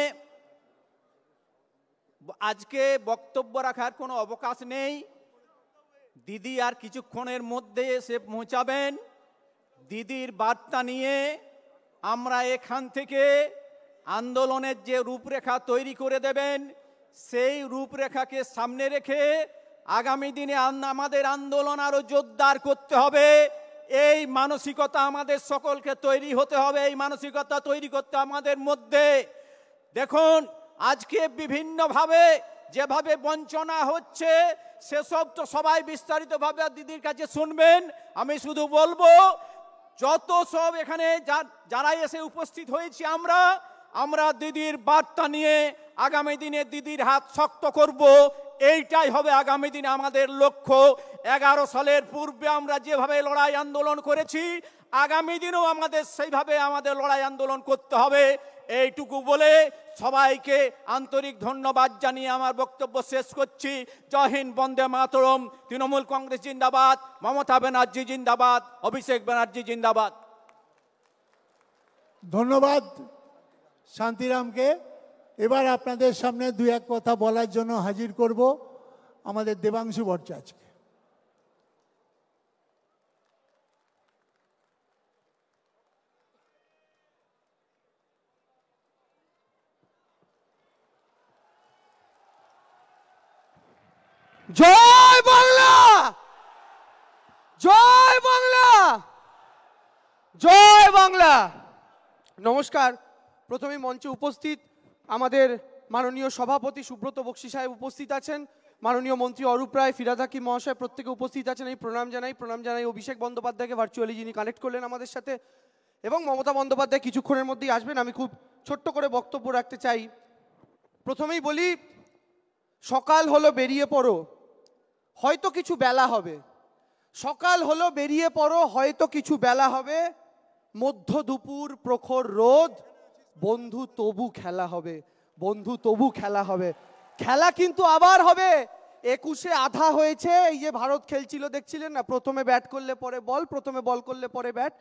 আজকে বক্তব্য রাখার কোনো অবকাশ নেই দিদি আর কিছুক্ষণের মধ্যে এসে পৌঁছাবেন দিদির বার্তা নিয়ে আমরা এখান থেকে আন্দোলনের যে রূপরেখা তৈরি করে দেবেন সেই রূপরেখাকে সামনে রেখে আগামী দিনে আমাদের আন্দোলন আরও জোরদার করতে হবে এই মানসিকতা আমাদের সকলকে তৈরি হতে হবে এই মানসিকতা তৈরি করতে আমাদের মধ্যে দেখুন আজকে বিভিন্নভাবে যেভাবে বঞ্চনা হচ্ছে সেসব তো সবাই বিস্তারিতভাবে দিদির কাছে শুনবেন আমি শুধু বলবো যত সব এখানে যারা এসে উপস্থিত হয়েছি আমরা আমরা দিদির বার্তা নিয়ে আগামী দিনে দিদির হাত শক্ত করব এইটাই হবে আগামী দিনে আমাদের লক্ষ্য এগারো সালের পূর্বে আমরা যেভাবে লড়াই আন্দোলন করেছি আগামী দিনেও আমাদের সেইভাবে আমাদের লড়াই আন্দোলন করতে হবে এইটুকু বলে সবাইকে আন্তরিক ধন্যবাদ জানিয়ে আমার বক্তব্য শেষ করছি জহিন বন্দে মাতরম তৃণমূল কংগ্রেস জিন্দাবাদ মমতা ব্যানার্জি জিন্দাবাদ অভিষেক ব্যানার্জি জিন্দাবাদ ধন্যবাদ শান্তিরামকে এবার আপনাদের সামনে দু এক কথা বলার জন্য হাজির করব আমাদের দেবাংশু ভট্টাচার্যকে জয় বাংলা জয় বাংলা জয় বাংলা নমস্কার প্রথমে মঞ্চে উপস্থিত আমাদের মাননীয় সভাপতি সুব্রত বক্সি সাহেব উপস্থিত আছেন মাননীয় মন্ত্রী অরূপ রায় ফিরাদ মহাশয় প্রত্যেকে উপস্থিত আছেন এই প্রণাম জানাই প্রণাম জানাই অভিষেক বন্দ্যোপাধ্যায়কে ভার্চুয়ালি যিনি কানেক্ট করলেন আমাদের সাথে এবং মমতা বন্দ্যোপাধ্যায় কিছুক্ষণের মধ্যেই আসবেন আমি খুব ছোট্ট করে বক্তব্য রাখতে চাই প্রথমেই বলি সকাল হলো বেরিয়ে পড়ো হয়তো কিছু বেলা হবে সকাল হলো বেরিয়ে পড়ো হয়তো কিছু বেলা হবে মধ্য দুপুর প্রখর রোদ বন্ধু তবু খেলা হবে বন্ধু তবু খেলা হবে খেলা কিন্তু আবার হবে একুশে আধা হয়েছে এই যে ভারত খেলছিল দেখছিলেন না প্রথমে ব্যাট করলে পরে বল প্রথমে বল করলে পরে ব্যাট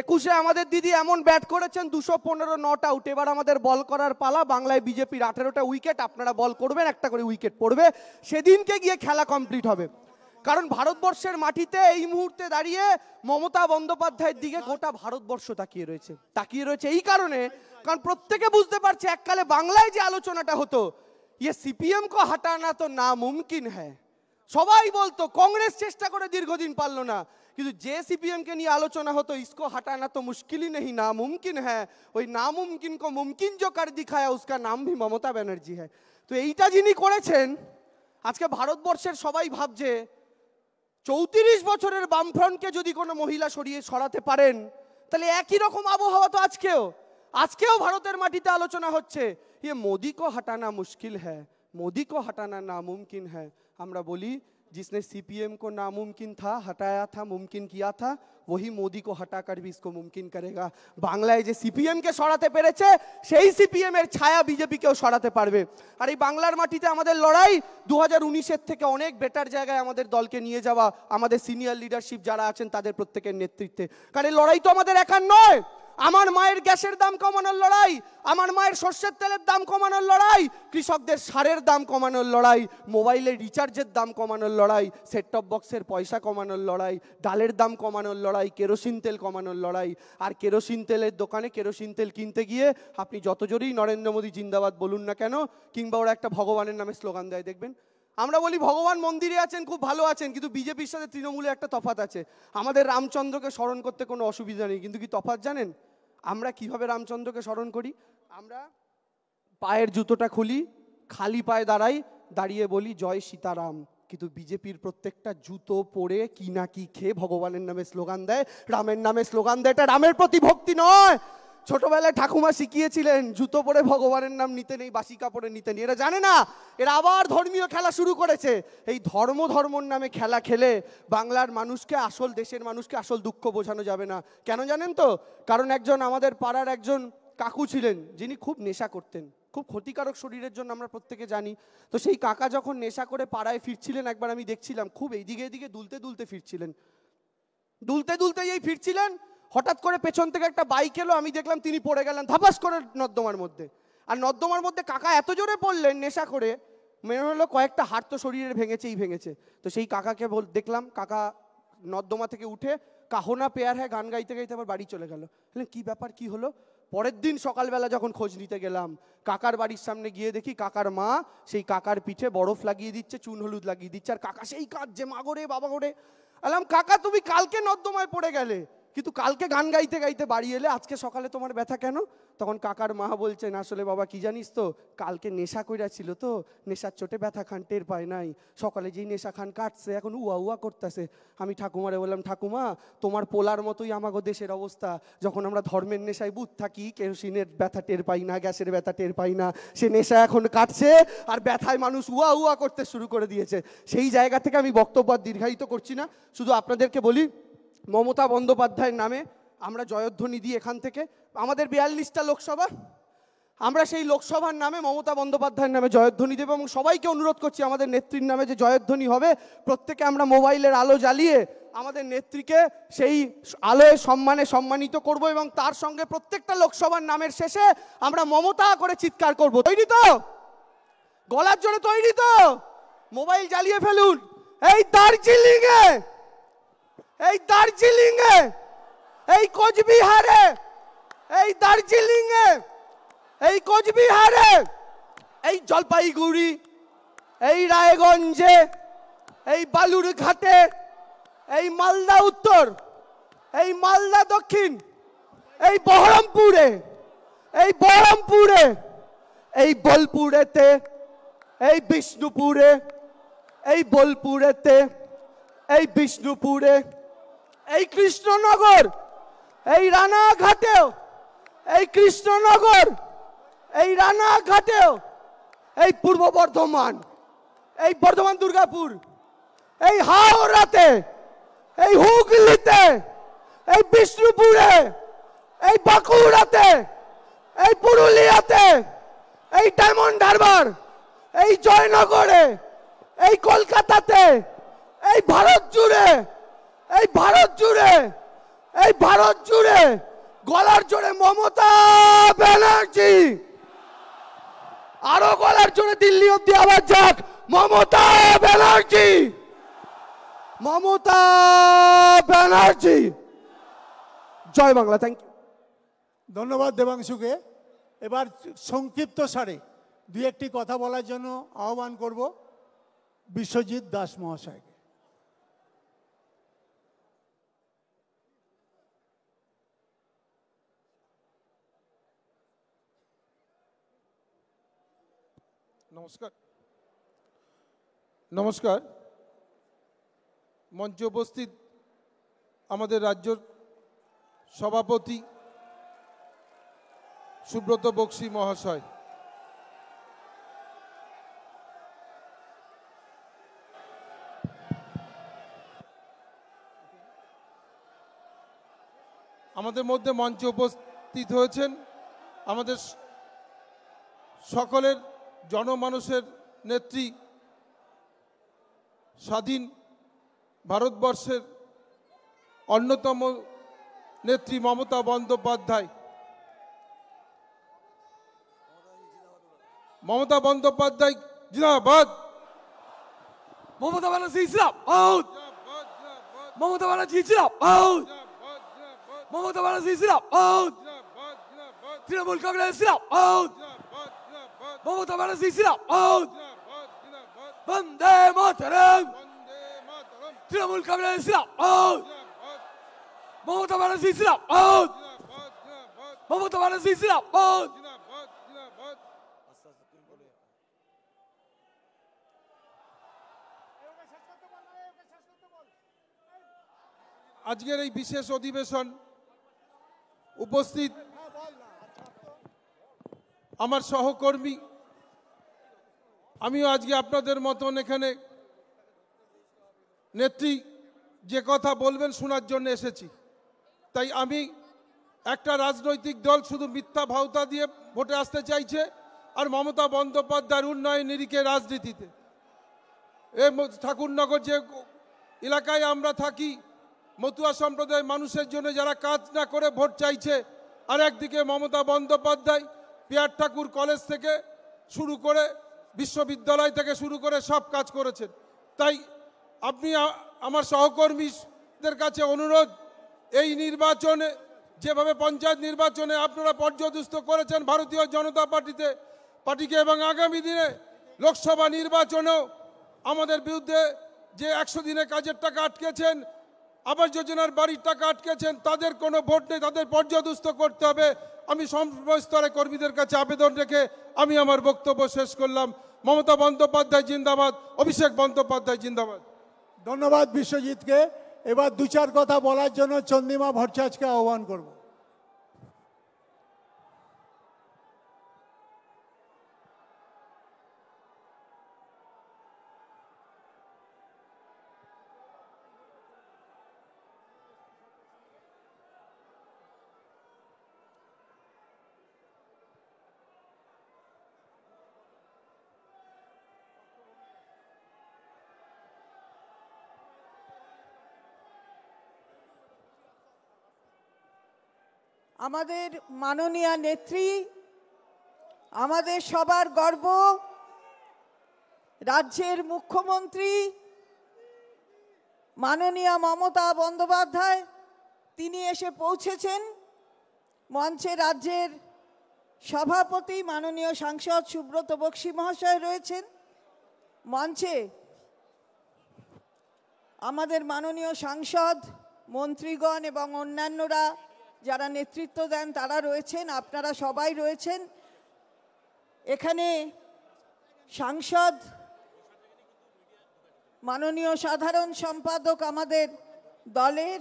একুশে আমাদের দিদি এমন ব্যাট করেছেন দুশো পনেরো নট আউট এবার আমাদের বল করার পালা বাংলায় বিজেপির আঠেরোটা উইকেট আপনারা বল করবেন একটা করে উইকেট পড়বে সেদিনকে গিয়ে খেলা কমপ্লিট হবে কারণ ভারতবর্ষের মাটিতে এই মুহূর্তে দাঁড়িয়ে মমতা বন্দ্যোপাধ্যায়ের দিকে গোটা ভারতবর্ষ তাকিয়ে রয়েছে তাকিয়ে রয়েছে এই কারণে কারণ প্রত্যেকে বুঝতে পারছে এককালে বাংলায় যে আলোচনাটা হতো ইয়ে সিপিএম কো হাটানা তো না মুমকিন হ্যাঁ সবাই বলতো কংগ্রেস চেষ্টা করে দীর্ঘদিন পারল না কিন্তু যে সিপিএমকে নিয়ে আলোচনা হতো ইসকো হটানা তো মুশকিলই নেই না মুমকিন হ্যাঁ ওই না মুমকিন কো মুমকিন জো কার দিখায়া উসকা নাম ভি মমতা ব্যানার্জি হ্যাঁ তো এইটা যিনি করেছেন আজকে ভারতবর্ষের সবাই ভাবছে চৌত্রিশ বছরের বামফ্রন্টকে যদি কোনো মহিলা সরিয়ে সরাতে পারেন তাহলে একই রকম আবহাওয়া তো আজকেও আজকেও ভারতের মাটিতে আলোচনা হচ্ছে ইয়ে মোদি কো হটানা মুশকিল হ্যাঁ मोदी को हटाना नामुमकिन है हमरा बोली जिसने सीपीएम को থা था हटाया था मुमकिन किया था वही मोदी को हटाकर भी इसको मुमकिन करेगा বাংলায় যে সিপিএম কে সরাতে পেরেছে সেই সিপিএম এর ছায়া বিজেপি কেও সরাতে পারবে আর এই বাংলার মাটিতে আমাদের লড়াই দু হাজার থেকে অনেক বেটার জায়গায় আমাদের দলকে নিয়ে যাওয়া আমাদের সিনিয়র লিডারশিপ যারা আছেন তাদের প্রত্যেকের নেতৃত্বে কারণ লড়াই তো আমাদের একার নয় আমার মায়ের গ্যাসের দাম কমানোর লড়াই আমার মায়ের সর্ষের তেলের দাম কমানোর লড়াই কৃষকদের সারের দাম কমানোর লড়াই মোবাইলের রিচার্জের দাম কমানোর লড়াই সেটটপ বক্সের পয়সা কমানোর লড়াই ডালের দাম কমানোর লড়াই কেরোসিন তেল কমানোর লড়াই আর কেরোসিন তেলের দোকানে কেরোসিন তেল কিনতে গিয়ে আপনি যত জোরেই নরেন্দ্র মোদী জিন্দাবাদ বলুন না কেন কিংবা ওরা একটা ভগবানের নামে স্লোগান দেয় দেখবেন আমরা বলি ভগবান মন্দিরে আছেন খুব ভালো আছেন কিন্তু বিজেপির সাথে তৃণমূলে একটা তফাত আছে আমাদের রামচন্দ্রকে স্মরণ করতে কোনো অসুবিধা নেই কিন্তু কি তফাত জানেন আমরা কিভাবে রামচন্দ্রকে স্মরণ করি আমরা পায়ের জুতোটা খুলি খালি পায়ে দাঁড়াই দাঁড়িয়ে বলি জয় সীতারাম কিন্তু বিজেপির প্রত্যেকটা জুতো পরে কি না কি খেয়ে ভগবানের নামে স্লোগান দেয় রামের নামে স্লোগান দেয় এটা রামের প্রতি ভক্তি নয় ছোটবেলায় ঠাকুমা শিখিয়েছিলেন জুতো পরে ভগবানের নাম নিতে নেই বাসি কাপড়ে নিতে নেই এরা জানে না এরা আবার ধর্মীয় খেলা শুরু করেছে এই ধর্ম ধর্মর নামে খেলা খেলে বাংলার মানুষকে আসল দেশের মানুষকে আসল দুঃখ বোঝানো যাবে না কেন জানেন তো কারণ একজন আমাদের পাড়ার একজন কাকু ছিলেন যিনি খুব নেশা করতেন খুব ক্ষতিকারক শরীরের জন্য আমরা প্রত্যেকে জানি তো সেই কাকা যখন নেশা করে পাড়ায় ফিরছিলেন একবার আমি দেখছিলাম খুব এইদিকে এদিকে দুলতে দুলতে ফিরছিলেন দুলতে দুলতে এই ফিরছিলেন হঠাৎ করে পেছন থেকে একটা বাইক এলো আমি দেখলাম তিনি পড়ে গেলেন ধাপাস করে নর্দমার মধ্যে আর নর্দমার মধ্যে কাকা এত জোরে পড়লেন নেশা করে মেনে হলো কয়েকটা হাড় তো শরীরে ভেঙেছেই ভেঙেছে তো সেই কাকাকে বল দেখলাম কাকা নর্দমা থেকে উঠে কাহনা পেয়ার হ্যাঁ গান গাইতে গাইতে আবার বাড়ি চলে গেল বললেন কী ব্যাপার কি হলো পরের দিন সকালবেলা যখন খোঁজ নিতে গেলাম কাকার বাড়ির সামনে গিয়ে দেখি কাকার মা সেই কাকার পিঠে বরফ লাগিয়ে দিচ্ছে চুন হলুদ লাগিয়ে দিচ্ছে আর কাকা সেই কাঁদছে মা গড়ে বাবা গড়ে আলাম কাকা তুমি কালকে নর্দমায় পড়ে গেলে কিন্তু কালকে গান গাইতে গাইতে বাড়ি এলে আজকে সকালে তোমার ব্যথা কেন তখন কাকার মা বলছেন আসলে বাবা কি জানিস তো কালকে নেশা কইরা ছিল তো নেশার চোটে ব্যথা খান টের পায় নাই সকালে যেই নেশা খান কাটছে এখন উয়া উয়া করতেছে আমি ঠাকুমারে বললাম ঠাকুমা তোমার পোলার মতোই আমাগো দেশের অবস্থা যখন আমরা ধর্মের নেশায় বুধ থাকি কেরোসিনের ব্যথা টের পাই না গ্যাসের ব্যথা টের পাই না সে নেশা এখন কাটছে আর ব্যথায় মানুষ উয়া উয়া করতে শুরু করে দিয়েছে সেই জায়গা থেকে আমি বক্তব্য দীর্ঘায়িত করছি না শুধু আপনাদেরকে বলি মমতা বন্দ্যোপাধ্যায়ের নামে আমরা জয়ধ্বনি দিই এখান থেকে আমাদের বিয়াল্লিশটা লোকসভা আমরা সেই লোকসভার নামে মমতা বন্দ্যোপাধ্যায়ের নামে জয়ধ্বনি দেবো এবং সবাইকে অনুরোধ করছি আমাদের নেত্রীর নামে যে জয়ধ্বনি হবে প্রত্যেকে আমরা মোবাইলের আলো জ্বালিয়ে আমাদের নেত্রীকে সেই আলোয় সম্মানে সম্মানিত করব এবং তার সঙ্গে প্রত্যেকটা লোকসভার নামের শেষে আমরা মমতা করে চিৎকার করব তৈরি তো গলার জোরে তৈরি তো মোবাইল জ্বালিয়ে ফেলুন এই দার্জিলিংয়ে এই দার্জিলিংয়ে এই কোচবিহারে এই দার্জিলিংয়ে এই কোচবিহারে এই জলপাইগুড়ি এই রায়গঞ্জে এই বালুরঘাটে এই মালদা উত্তর এই মালদা দক্ষিণ এই বহরমপুরে এই বহরমপুরে এই বোলপুরেতে এই বিষ্ণুপুরে এই বোলপুরেতে এই বিষ্ণুপুরে এই কৃষ্ণনগর এই রানাঘাটেও এই কৃষ্ণনগর এই রানাঘাটেও এই পূর্ব বর্ধমান এই বর্ধমান দুর্গাপুর এই হাওড়াতে এই হুগলিতে এই বিষ্ণুপুরে এই বাঁকুড়াতে এই পুরুলিয়াতে এই ডায়মন্ড হারবার এই জয়নগরে এই কলকাতাতে এই ভারত জুড়ে এই ভারত জুড়ে এই ভারত জুড়ে গলার জোরে মমতা ব্যানার্জি আরো গলার জোরে দিল্লি অব্দি আবার যাক মমতা ব্যানার্জি মমতা ব্যানার্জি জয় বাংলা থ্যাংক ইউ ধন্যবাদ দেবাংশুকে এবার সংক্ষিপ্ত সারে দু একটি কথা বলার জন্য আহ্বান করব বিশ্বজিৎ দাস মহাশয়কে নমস্কার নমস্কার মঞ্চে উপস্থিত আমাদের রাজ্য সভাপতি সুব্রত বক্সি মহাশয় আমাদের মধ্যে মঞ্চে উপস্থিত হয়েছেন আমাদের সকলের জনমানুষের নেত্রী স্বাধীন ভারতবর্ষের অন্যতম নেত্রী মমতা বন্দ্যোপাধ্যায় মমতা বন্দ্যোপাধ্যায় জিন্দাবাদ মমতা বন্দ্যোপাধ্যায় জিন্দাবাদ মমতা বন্দ্যোপাধ্যায় জিন্দাবাদ মমতা বন্দ্যোপাধ্যায় জিন্দাবাদ তৃণমূল কংগ্রেস জিন্দাবাদ মমতা ব্যানার্জি জিন্দাবাদ বন্দে মাতরম তৃণমূল কাবিলা জিন্দাবাদ মমতা ব্যানার্জি জিন্দাবাদ মমতা ব্যানার্জি জিন্দাবাদ আজকের এই বিশেষ অধিবেশন উপস্থিত আমার সহকর্মী আমিও আজকে আপনাদের মতন এখানে নেত্রী যে কথা বলবেন শোনার জন্য এসেছি তাই আমি একটা রাজনৈতিক দল শুধু মিথ্যা ভাওতা দিয়ে ভোটে আসতে চাইছে আর মমতা বন্দ্যোপাধ্যায়ের উন্নয়ন নিরিখে রাজনীতিতে এ ঠাকুরনগর যে এলাকায় আমরা থাকি মতুয়া সম্প্রদায়ের মানুষের জন্য যারা কাজ না করে ভোট চাইছে আর একদিকে মমতা বন্দ্যোপাধ্যায় পিয়ার ঠাকুর কলেজ থেকে শুরু করে বিশ্ববিদ্যালয় থেকে শুরু করে সব কাজ করেছেন তাই আপনি আমার সহকর্মীদের কাছে অনুরোধ এই নির্বাচনে যেভাবে পঞ্চায়েত নির্বাচনে আপনারা পর্যদুস্ত করেছেন ভারতীয় জনতা পার্টিতে পার্টিকে এবং আগামী দিনে লোকসভা নির্বাচনেও আমাদের বিরুদ্ধে যে একশো দিনে কাজের টাকা আটকেছেন আবাস যোজনার বাড়ির টাকা আটকেছেন তাদের কোনো ভোট নেই তাদের পর্যদুস্ত করতে হবে আমি সর্বস্তরে কর্মীদের কাছে আবেদন রেখে আমি আমার বক্তব্য শেষ করলাম মমতা বন্দ্যোপাধ্যায় জিন্দাবাদ অভিষেক বন্দ্যোপাধ্যায় জিন্দাবাদ ধন্যবাদ বিশ্বজিৎকে এবার দু চার কথা বলার জন্য চন্দ্রিমা ভট্টাচার্যকে আহ্বান করব আমাদের মাননীয়া নেত্রী আমাদের সবার গর্ব রাজ্যের মুখ্যমন্ত্রী মাননীয়া মমতা বন্দ্যোপাধ্যায় তিনি এসে পৌঁছেছেন মঞ্চে রাজ্যের সভাপতি মাননীয় সাংসদ সুব্রত বক্সি মহাশয় রয়েছেন মঞ্চে আমাদের মাননীয় সাংসদ মন্ত্রীগণ এবং অন্যান্যরা যারা নেতৃত্ব দেন তারা রয়েছেন আপনারা সবাই রয়েছেন এখানে সাংসদ মাননীয় সাধারণ সম্পাদক আমাদের দলের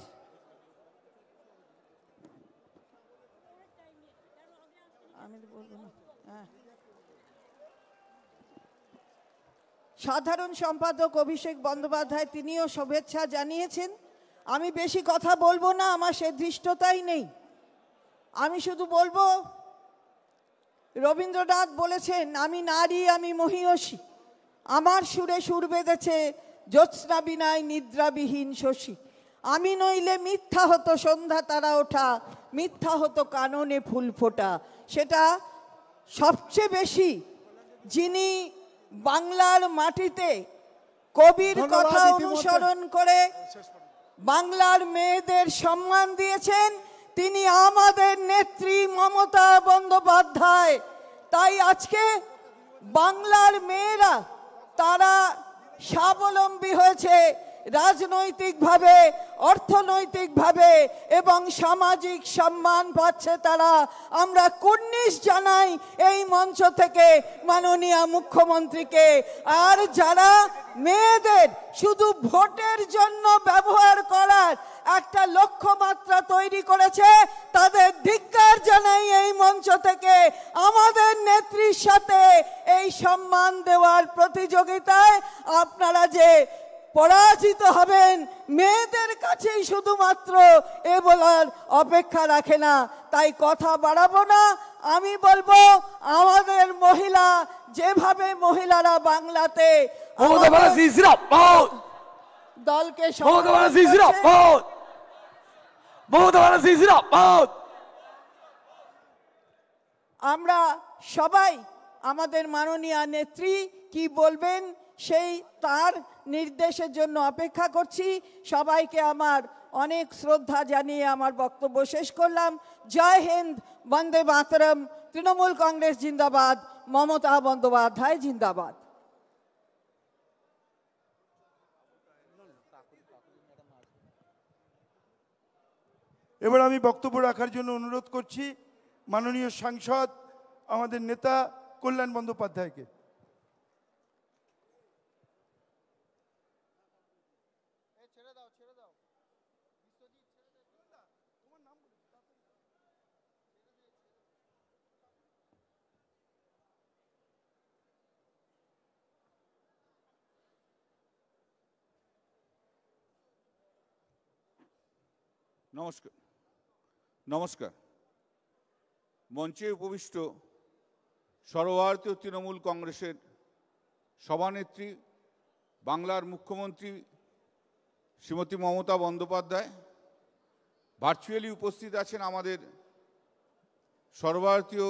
হ্যাঁ। সাধারণ সম্পাদক অভিষেক বন্দ্যোপাধ্যায় তিনিও শুভেচ্ছা জানিয়েছেন আমি বেশি কথা বলবো না আমার সে ধৃষ্টতাই নেই আমি শুধু বলবো রবীন্দ্রনাথ বলেছেন আমি নারী আমি মহিয়সী আমার সুরে সুর বেঁধেছে জ্যোৎস্না বিনায় নিদ্রাবিহীন শশী আমি নইলে মিথ্যা হতো সন্ধ্যা তারা ওঠা মিথ্যা হতো কাননে ফুল ফোটা সেটা সবচেয়ে বেশি যিনি বাংলার মাটিতে কবির কথা অনুসরণ করে বাংলার মেয়েদের সম্মান দিয়েছেন তিনি আমাদের নেত্রী মমতা বন্দ্যোপাধ্যায় তাই আজকে বাংলার মেয়েরা তারা স্বাবলম্বী হয়েছে রাজনৈতিকভাবে অর্থনৈতিকভাবে এবং সামাজিক সম্মান পাচ্ছে তারা আমরা কুর্নিশ জানাই এই মঞ্চ থেকে মাননীয় মুখ্যমন্ত্রীকে আর যারা মেয়েদের শুধু ভোটের জন্য ব্যবহার করার একটা লক্ষ্যমাত্রা তৈরি করেছে তাদের ধিক্কার জানাই এই মঞ্চ থেকে আমাদের নেত্রীর সাথে এই সম্মান দেওয়ার প্রতিযোগিতায় আপনারা যে পরাজিত হবেন মেয়েদের কাছেই শুধুমাত্র এ বলার অপেক্ষা রাখে না তাই কথা বাড়াবো না আমি বলবো আমাদের মহিলা যেভাবে মহিলারা বাংলাতে দলকে আমরা সবাই আমাদের মাননীয় নেত্রী কি বলবেন সেই তার নির্দেশের জন্য অপেক্ষা করছি সবাইকে আমার অনেক শ্রদ্ধা জানিয়ে আমার বক্তব্য শেষ করলাম জয় হিন্দ বন্দে মাতরম তৃণমূল কংগ্রেস জিন্দাবাদ মমতা বন্দ্যোপাধ্যায় জিন্দাবাদ এবার আমি বক্তব্য রাখার জন্য অনুরোধ করছি মাননীয় সাংসদ আমাদের নেতা কল্যাণ বন্দ্যোপাধ্যায়কে নমস্কার নমস্কার মঞ্চে উপবিষ্ট সর্বভারতীয় তৃণমূল কংগ্রেসের সভানেত্রী বাংলার মুখ্যমন্ত্রী শ্রীমতী মমতা বন্দ্যোপাধ্যায় ভার্চুয়ালি উপস্থিত আছেন আমাদের সর্বভারতীয়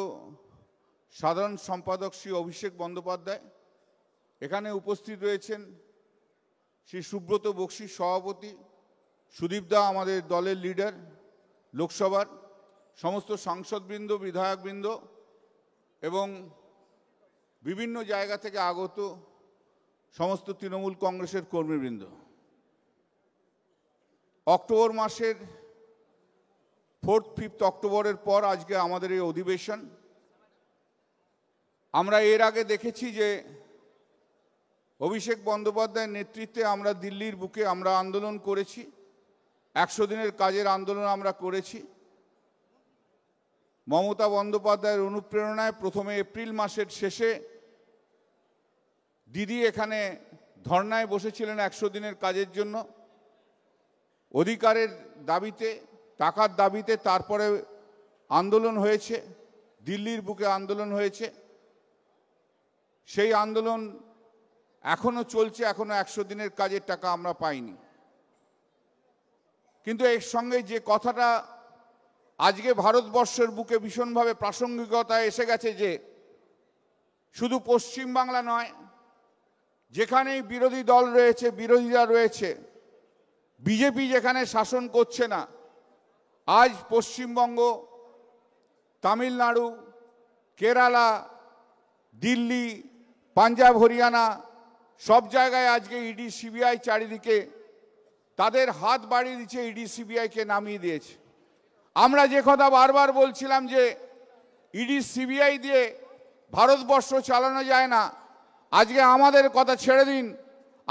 সাধারণ সম্পাদক শ্রী অভিষেক বন্দ্যোপাধ্যায় এখানে উপস্থিত রয়েছেন শ্রী সুব্রত বক্সির সভাপতি সুদীপদা আমাদের দলের লিডার লোকসভার সমস্ত সাংসদবৃন্দ বিধায়কবৃন্দ এবং বিভিন্ন জায়গা থেকে আগত সমস্ত তৃণমূল কংগ্রেসের কর্মীবৃন্দ অক্টোবর মাসের ফোর্থ ফিফথ অক্টোবরের পর আজকে আমাদের এই অধিবেশন আমরা এর আগে দেখেছি যে অভিষেক বন্দ্যোপাধ্যায়ের নেতৃত্বে আমরা দিল্লির বুকে আমরা আন্দোলন করেছি একশো দিনের কাজের আন্দোলন আমরা করেছি মমতা বন্দ্যোপাধ্যায়ের অনুপ্রেরণায় প্রথমে এপ্রিল মাসের শেষে দিদি এখানে ধর্নায় বসেছিলেন একশো দিনের কাজের জন্য অধিকারের দাবিতে টাকার দাবিতে তারপরে আন্দোলন হয়েছে দিল্লির বুকে আন্দোলন হয়েছে সেই আন্দোলন এখনও চলছে এখনও একশো দিনের কাজের টাকা আমরা পাইনি কিন্তু এর সঙ্গে যে কথাটা আজকে ভারতবর্ষের বুকে ভীষণভাবে প্রাসঙ্গিকতা এসে গেছে যে শুধু পশ্চিমবাংলা নয় যেখানেই বিরোধী দল রয়েছে বিরোধীরা রয়েছে বিজেপি যেখানে শাসন করছে না আজ পশ্চিমবঙ্গ তামিলনাড়ু কেরালা দিল্লি পাঞ্জাব হরিয়ানা সব জায়গায় আজকে ইডি সিবিআই চারিদিকে তাদের হাত বাড়িয়ে দিচ্ছে ইডি সিবিআইকে নামিয়ে দিয়েছে আমরা যে কথা বারবার বলছিলাম যে ইডি সিবিআই দিয়ে ভারতবর্ষ চালানো যায় না আজকে আমাদের কথা ছেড়ে দিন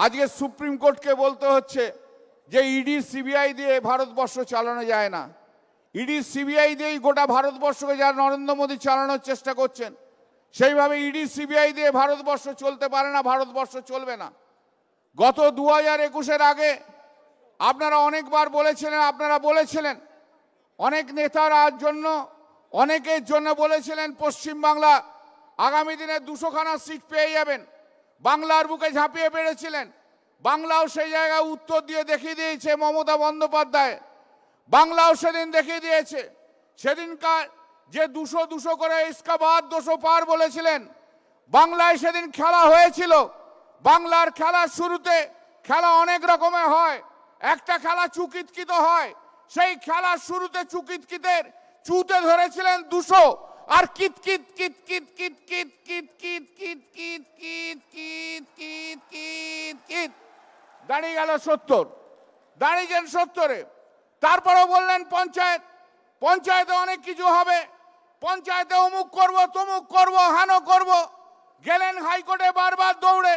আজকে সুপ্রিম কোর্টকে বলতে হচ্ছে যে ইডি সিবিআই দিয়ে ভারতবর্ষ চালানো যায় না ইডি সিবিআই দিয়েই গোটা ভারতবর্ষকে যারা নরেন্দ্র মোদী চালানোর চেষ্টা করছেন সেইভাবে ইডি সিবিআই দিয়ে ভারতবর্ষ চলতে পারে না ভারতবর্ষ চলবে না গত দু হাজার একুশের আগে আপনারা অনেকবার বলেছিলেন আপনারা বলেছিলেন অনেক নেতারার জন্য অনেকের জন্য বলেছিলেন পশ্চিমবাংলা আগামী দিনে দুশোখানা সিট পেয়ে যাবেন বাংলার বুকে ঝাঁপিয়ে পেরেছিলেন বাংলাও সেই জায়গায় উত্তর দিয়ে দেখিয়ে দিয়েছে মমতা বন্দ্যোপাধ্যায় বাংলাও সেদিন দেখিয়ে দিয়েছে সেদিনকার যে দুশো দুশো করে ইস্কাবাদ দুশো পার বলেছিলেন বাংলায় সেদিন খেলা হয়েছিল বাংলার খেলার শুরুতে খেলা অনেক রকমের হয় একটা খেলা চুকিতকিত হয় সেই খেলার শুরুতে চুকিতকিতের চুতে ধরেছিলেন দুশো আর কিত কিত কিত কিত কিত কিত কিত কিত কিত কিত কিত কিত কিত কিত কিত দাঁড়িয়ে গেল সত্তর দাঁড়িয়ে গেল সত্তরে তারপরও বললেন পঞ্চায়েত পঞ্চায়েতে অনেক কিছু হবে পঞ্চায়েতে অমুক করব তমুক করব হানো করব গেলেন হাইকোর্টে বারবার দৌড়ে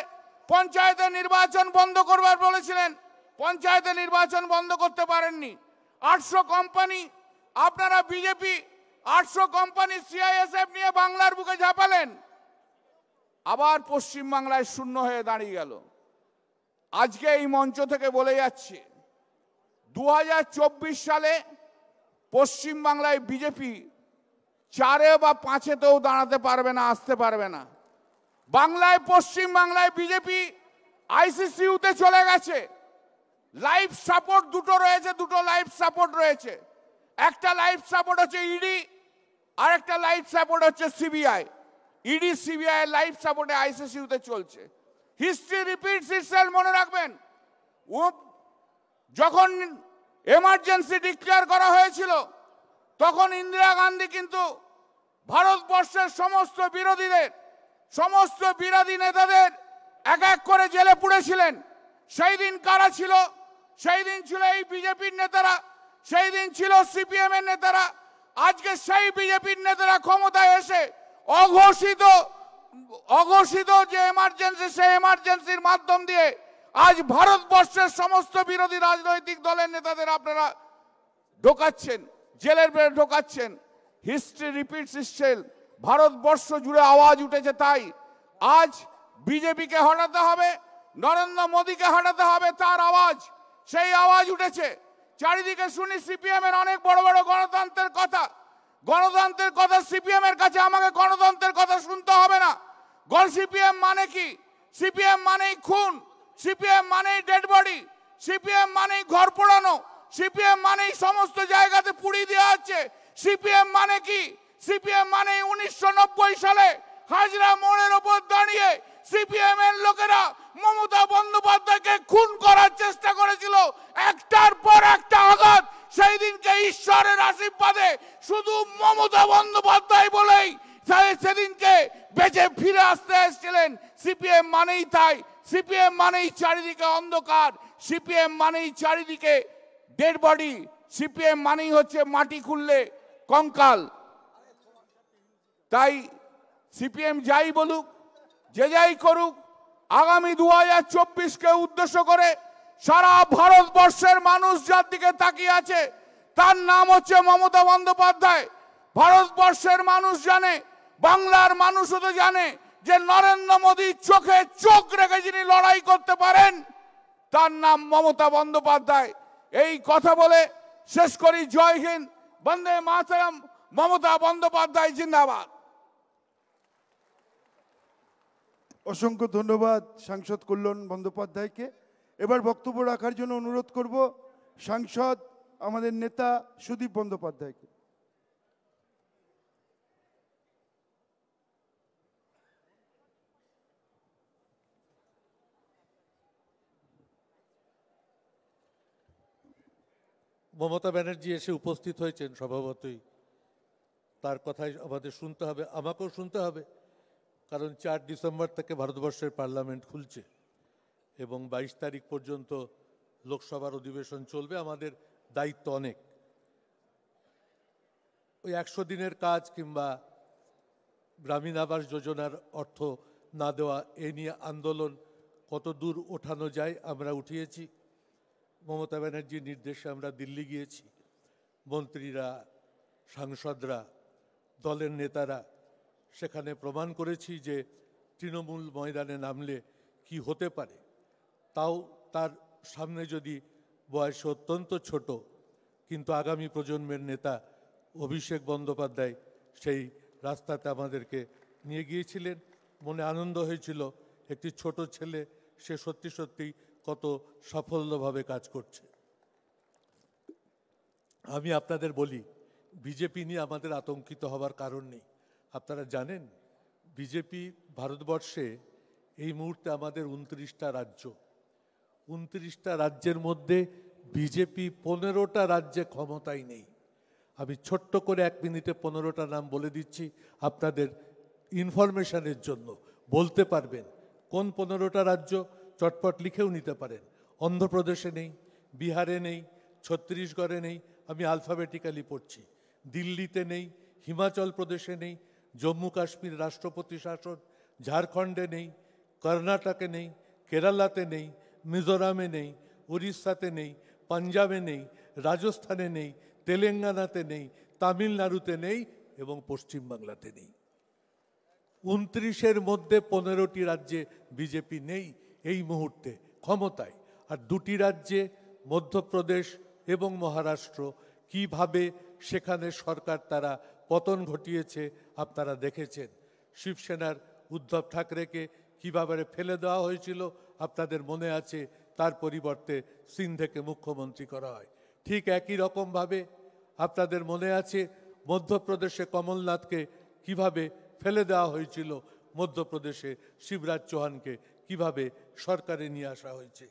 পঞ্চায়েতের নির্বাচন বন্ধ করবার বলেছিলেন পঞ্চায়েতে নির্বাচন বন্ধ করতে পারেননি আটশো কোম্পানি আপনারা বিজেপি আটশো কোম্পানি সিআইএসএফ নিয়ে বাংলার বুকে ঝাঁপালেন আবার পশ্চিমবাংলায় শূন্য হয়ে দাঁড়িয়ে গেল আজকে এই মঞ্চ থেকে বলে যাচ্ছে দু সালে পশ্চিমবাংলায় বিজেপি চারে বা পাঁচেতেও দাঁড়াতে পারবে না আসতে পারবে না বাংলায় পশ্চিম বাংলায় বিজেপি আইসিসিউতে চলে গেছে লাইফ সাপোর্ট দুটো রয়েছে দুটো লাইফ সাপোর্ট রয়েছে একটা লাইফ সাপোর্ট হচ্ছে ইডি আর একটা লাইফ সাপোর্ট হচ্ছে সিবিআই ইডি সিবিআই লাইফ সাপোর্টে আইসিসিউতে চলছে হিস্ট্রি রিপিটস ইটসেলফ মনে রাখবেন ও যখন এমার্জেন্সি ডিক্লেয়ার করা হয়েছিল তখন ইন্দিরা গান্ধী কিন্তু ভারতবর্ষের সমস্ত বিরোধীদের সমস্ত বিরোধী নেতাদের এক এক করে জেলে পুড়েছিলেন সেই দিন কারা ছিল সেই দিন ছিল এই বিজেপির নেতারা সেই দিন ছিল সিপিএম এর নেতারা আজকে সেই বিজেপির নেতারা ক্ষমতায় এসে অঘোষিত অঘোষিত যে এমার্জেন্সি সেই এমার্জেন্সির মাধ্যম দিয়ে আজ ভারতবর্ষের সমস্ত বিরোধী রাজনৈতিক দলের নেতাদের আপনারা ঢোকাচ্ছেন জেলের বেড়ে ঢোকাচ্ছেন হিস্ট্রি রিপিট হিস্টেল ভারতবর্ষ জুড়ে আওয়াজ উঠেছে তাই আজ বিজেপিকে হটাতে হবে নরেন্দ্র মোদীকে হটাতে হবে তার আওয়াজ সেই আওয়াজ উঠেছে চারিদিকে শুনি সিপিএমের অনেক বড় বড় গণতন্ত্রের কথা গণতন্ত্রের কথা সিপিএমের কাছে আমাকে গণতন্ত্রের কথা শুনতে হবে না গণ সিপিএম মানে কি সিপিএম মানেই খুন সিপিএম মানেই ডেড বডি সিপিএম মানেই ঘর পোড়ানো সিপিএম মানেই সমস্ত জায়গাতে পুড়িয়ে দেওয়া হচ্ছে সিপিএম মানে কি সিপিএম মানে উনিশশো সালে হাজরা মোড়ের ওপর দাঁড়িয়ে সিপিএম এর লোকেরা মমতা বন্দ্যোপাধ্যায়কে খুন করার চেষ্টা করেছিল একটার পর একটা আঘাত সেই দিনকে ঈশ্বরের আশীর্বাদে শুধু মমতা বন্দ্যোপাধ্যায় বলেই সেদিনকে বেঁচে ফিরে আসতে এসেছিলেন সিপিএম মানেই তাই সিপিএম মানেই চারিদিকে অন্ধকার সিপিএম মানেই চারিদিকে ডেড বডি সিপিএম মানেই হচ্ছে মাটি খুললে কঙ্কাল তাই সিপিএম যাই বলুক যে যাই করুক আগামী দু হাজার চব্বিশকে উদ্দেশ্য করে সারা ভারতবর্ষের মানুষ যার দিকে তাকিয়ে আছে তার নাম হচ্ছে মমতা বন্দ্যোপাধ্যায় ভারতবর্ষের মানুষ জানে বাংলার মানুষও তো জানে যে নরেন্দ্র মোদী চোখে চোখ রেখে যিনি লড়াই করতে পারেন তার নাম মমতা বন্দ্যোপাধ্যায় এই কথা বলে শেষ করি জয় হিন্দ বন্দে মাতরম মমতা বন্দ্যোপাধ্যায় জিন্দাবাদ অসংখ্য ধন্যবাদ সাংসদ কল্যাণ বন্দ্যোপাধ্যায়কে এবার বক্তব্য রাখার জন্য অনুরোধ করব সাংসদ আমাদের নেতা সুদীপ বন্দ্যোপাধ্যায়কে মমতা ব্যানার্জি এসে উপস্থিত হয়েছেন স্বভাবতই তার কথাই আমাদের শুনতে হবে আমাকেও শুনতে হবে কারণ চার ডিসেম্বর থেকে ভারতবর্ষের পার্লামেন্ট খুলছে এবং বাইশ তারিখ পর্যন্ত লোকসভার অধিবেশন চলবে আমাদের দায়িত্ব অনেক ওই একশো দিনের কাজ কিংবা গ্রামীণ আবাস যোজনার অর্থ না দেওয়া এ নিয়ে আন্দোলন কত দূর ওঠানো যায় আমরা উঠিয়েছি মমতা ব্যানার্জির নির্দেশে আমরা দিল্লি গিয়েছি মন্ত্রীরা সাংসদরা দলের নেতারা সেখানে প্রমাণ করেছি যে তৃণমূল ময়দানে নামলে কি হতে পারে তাও তার সামনে যদি বয়স অত্যন্ত ছোট কিন্তু আগামী প্রজন্মের নেতা অভিষেক বন্দ্যোপাধ্যায় সেই রাস্তাতে আমাদেরকে নিয়ে গিয়েছিলেন মনে আনন্দ হয়েছিল একটি ছোট ছেলে সে সত্যি সত্যি কত সাফল্যভাবে কাজ করছে আমি আপনাদের বলি বিজেপি নিয়ে আমাদের আতঙ্কিত হবার কারণ নেই আপনারা জানেন বিজেপি ভারতবর্ষে এই মুহূর্তে আমাদের উনত্রিশটা রাজ্য উনত্রিশটা রাজ্যের মধ্যে বিজেপি পনেরোটা রাজ্যে ক্ষমতাই নেই আমি ছোট্ট করে এক মিনিটে পনেরোটা নাম বলে দিচ্ছি আপনাদের ইনফরমেশনের জন্য বলতে পারবেন কোন পনেরোটা রাজ্য চটপট লিখেও নিতে পারেন অন্ধ্রপ্রদেশে নেই বিহারে নেই ছত্তিশগড়ে নেই আমি আলফাবেটিক্যালি পড়ছি দিল্লিতে নেই হিমাচল প্রদেশে নেই জম্মু কাশ্মীর রাষ্ট্রপতি শাসন ঝাড়খণ্ডে নেই কর্ণাটকে নেই কেরালাতে নেই মিজোরামে নেই উড়িষ্যাতে নেই পাঞ্জাবে নেই রাজস্থানে নেই তেলেঙ্গানাতে নেই তামিলনাড়ুতে নেই এবং পশ্চিমবাংলাতে নেই উনত্রিশের মধ্যে পনেরোটি রাজ্যে বিজেপি নেই এই মুহূর্তে ক্ষমতায় আর দুটি রাজ্যে মধ্যপ্রদেশ এবং মহারাষ্ট্র কিভাবে সেখানে সরকার তারা পতন ঘটিয়েছে আপনারা দেখেছেন শিবসেনার উদ্ধব ঠাকরেকে কীভাবে ফেলে দেওয়া হয়েছিল আপনাদের মনে আছে তার পরিবর্তে সিন্ধেকে মুখ্যমন্ত্রী করা হয় ঠিক একই রকমভাবে আপনাদের মনে আছে মধ্যপ্রদেশে কমলনাথকে কিভাবে ফেলে দেওয়া হয়েছিল মধ্যপ্রদেশে শিবরাজ চৌহানকে কিভাবে সরকারে নিয়ে আসা হয়েছে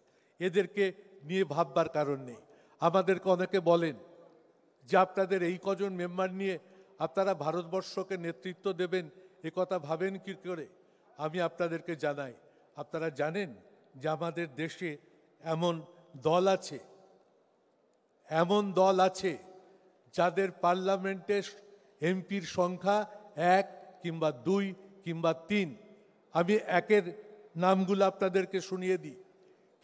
এদেরকে নিয়ে ভাববার কারণ নেই আমাদেরকে অনেকে বলেন যে আপনাদের এই কজন মেম্বার নিয়ে আপনারা ভারতবর্ষকে নেতৃত্ব দেবেন এ কথা ভাবেন কী করে আমি আপনাদেরকে জানাই আপনারা জানেন যে আমাদের দেশে এমন দল আছে এমন দল আছে যাদের পার্লামেন্টে এমপির সংখ্যা এক কিংবা দুই কিংবা তিন আমি একের নামগুলো আপনাদেরকে শুনিয়ে দিই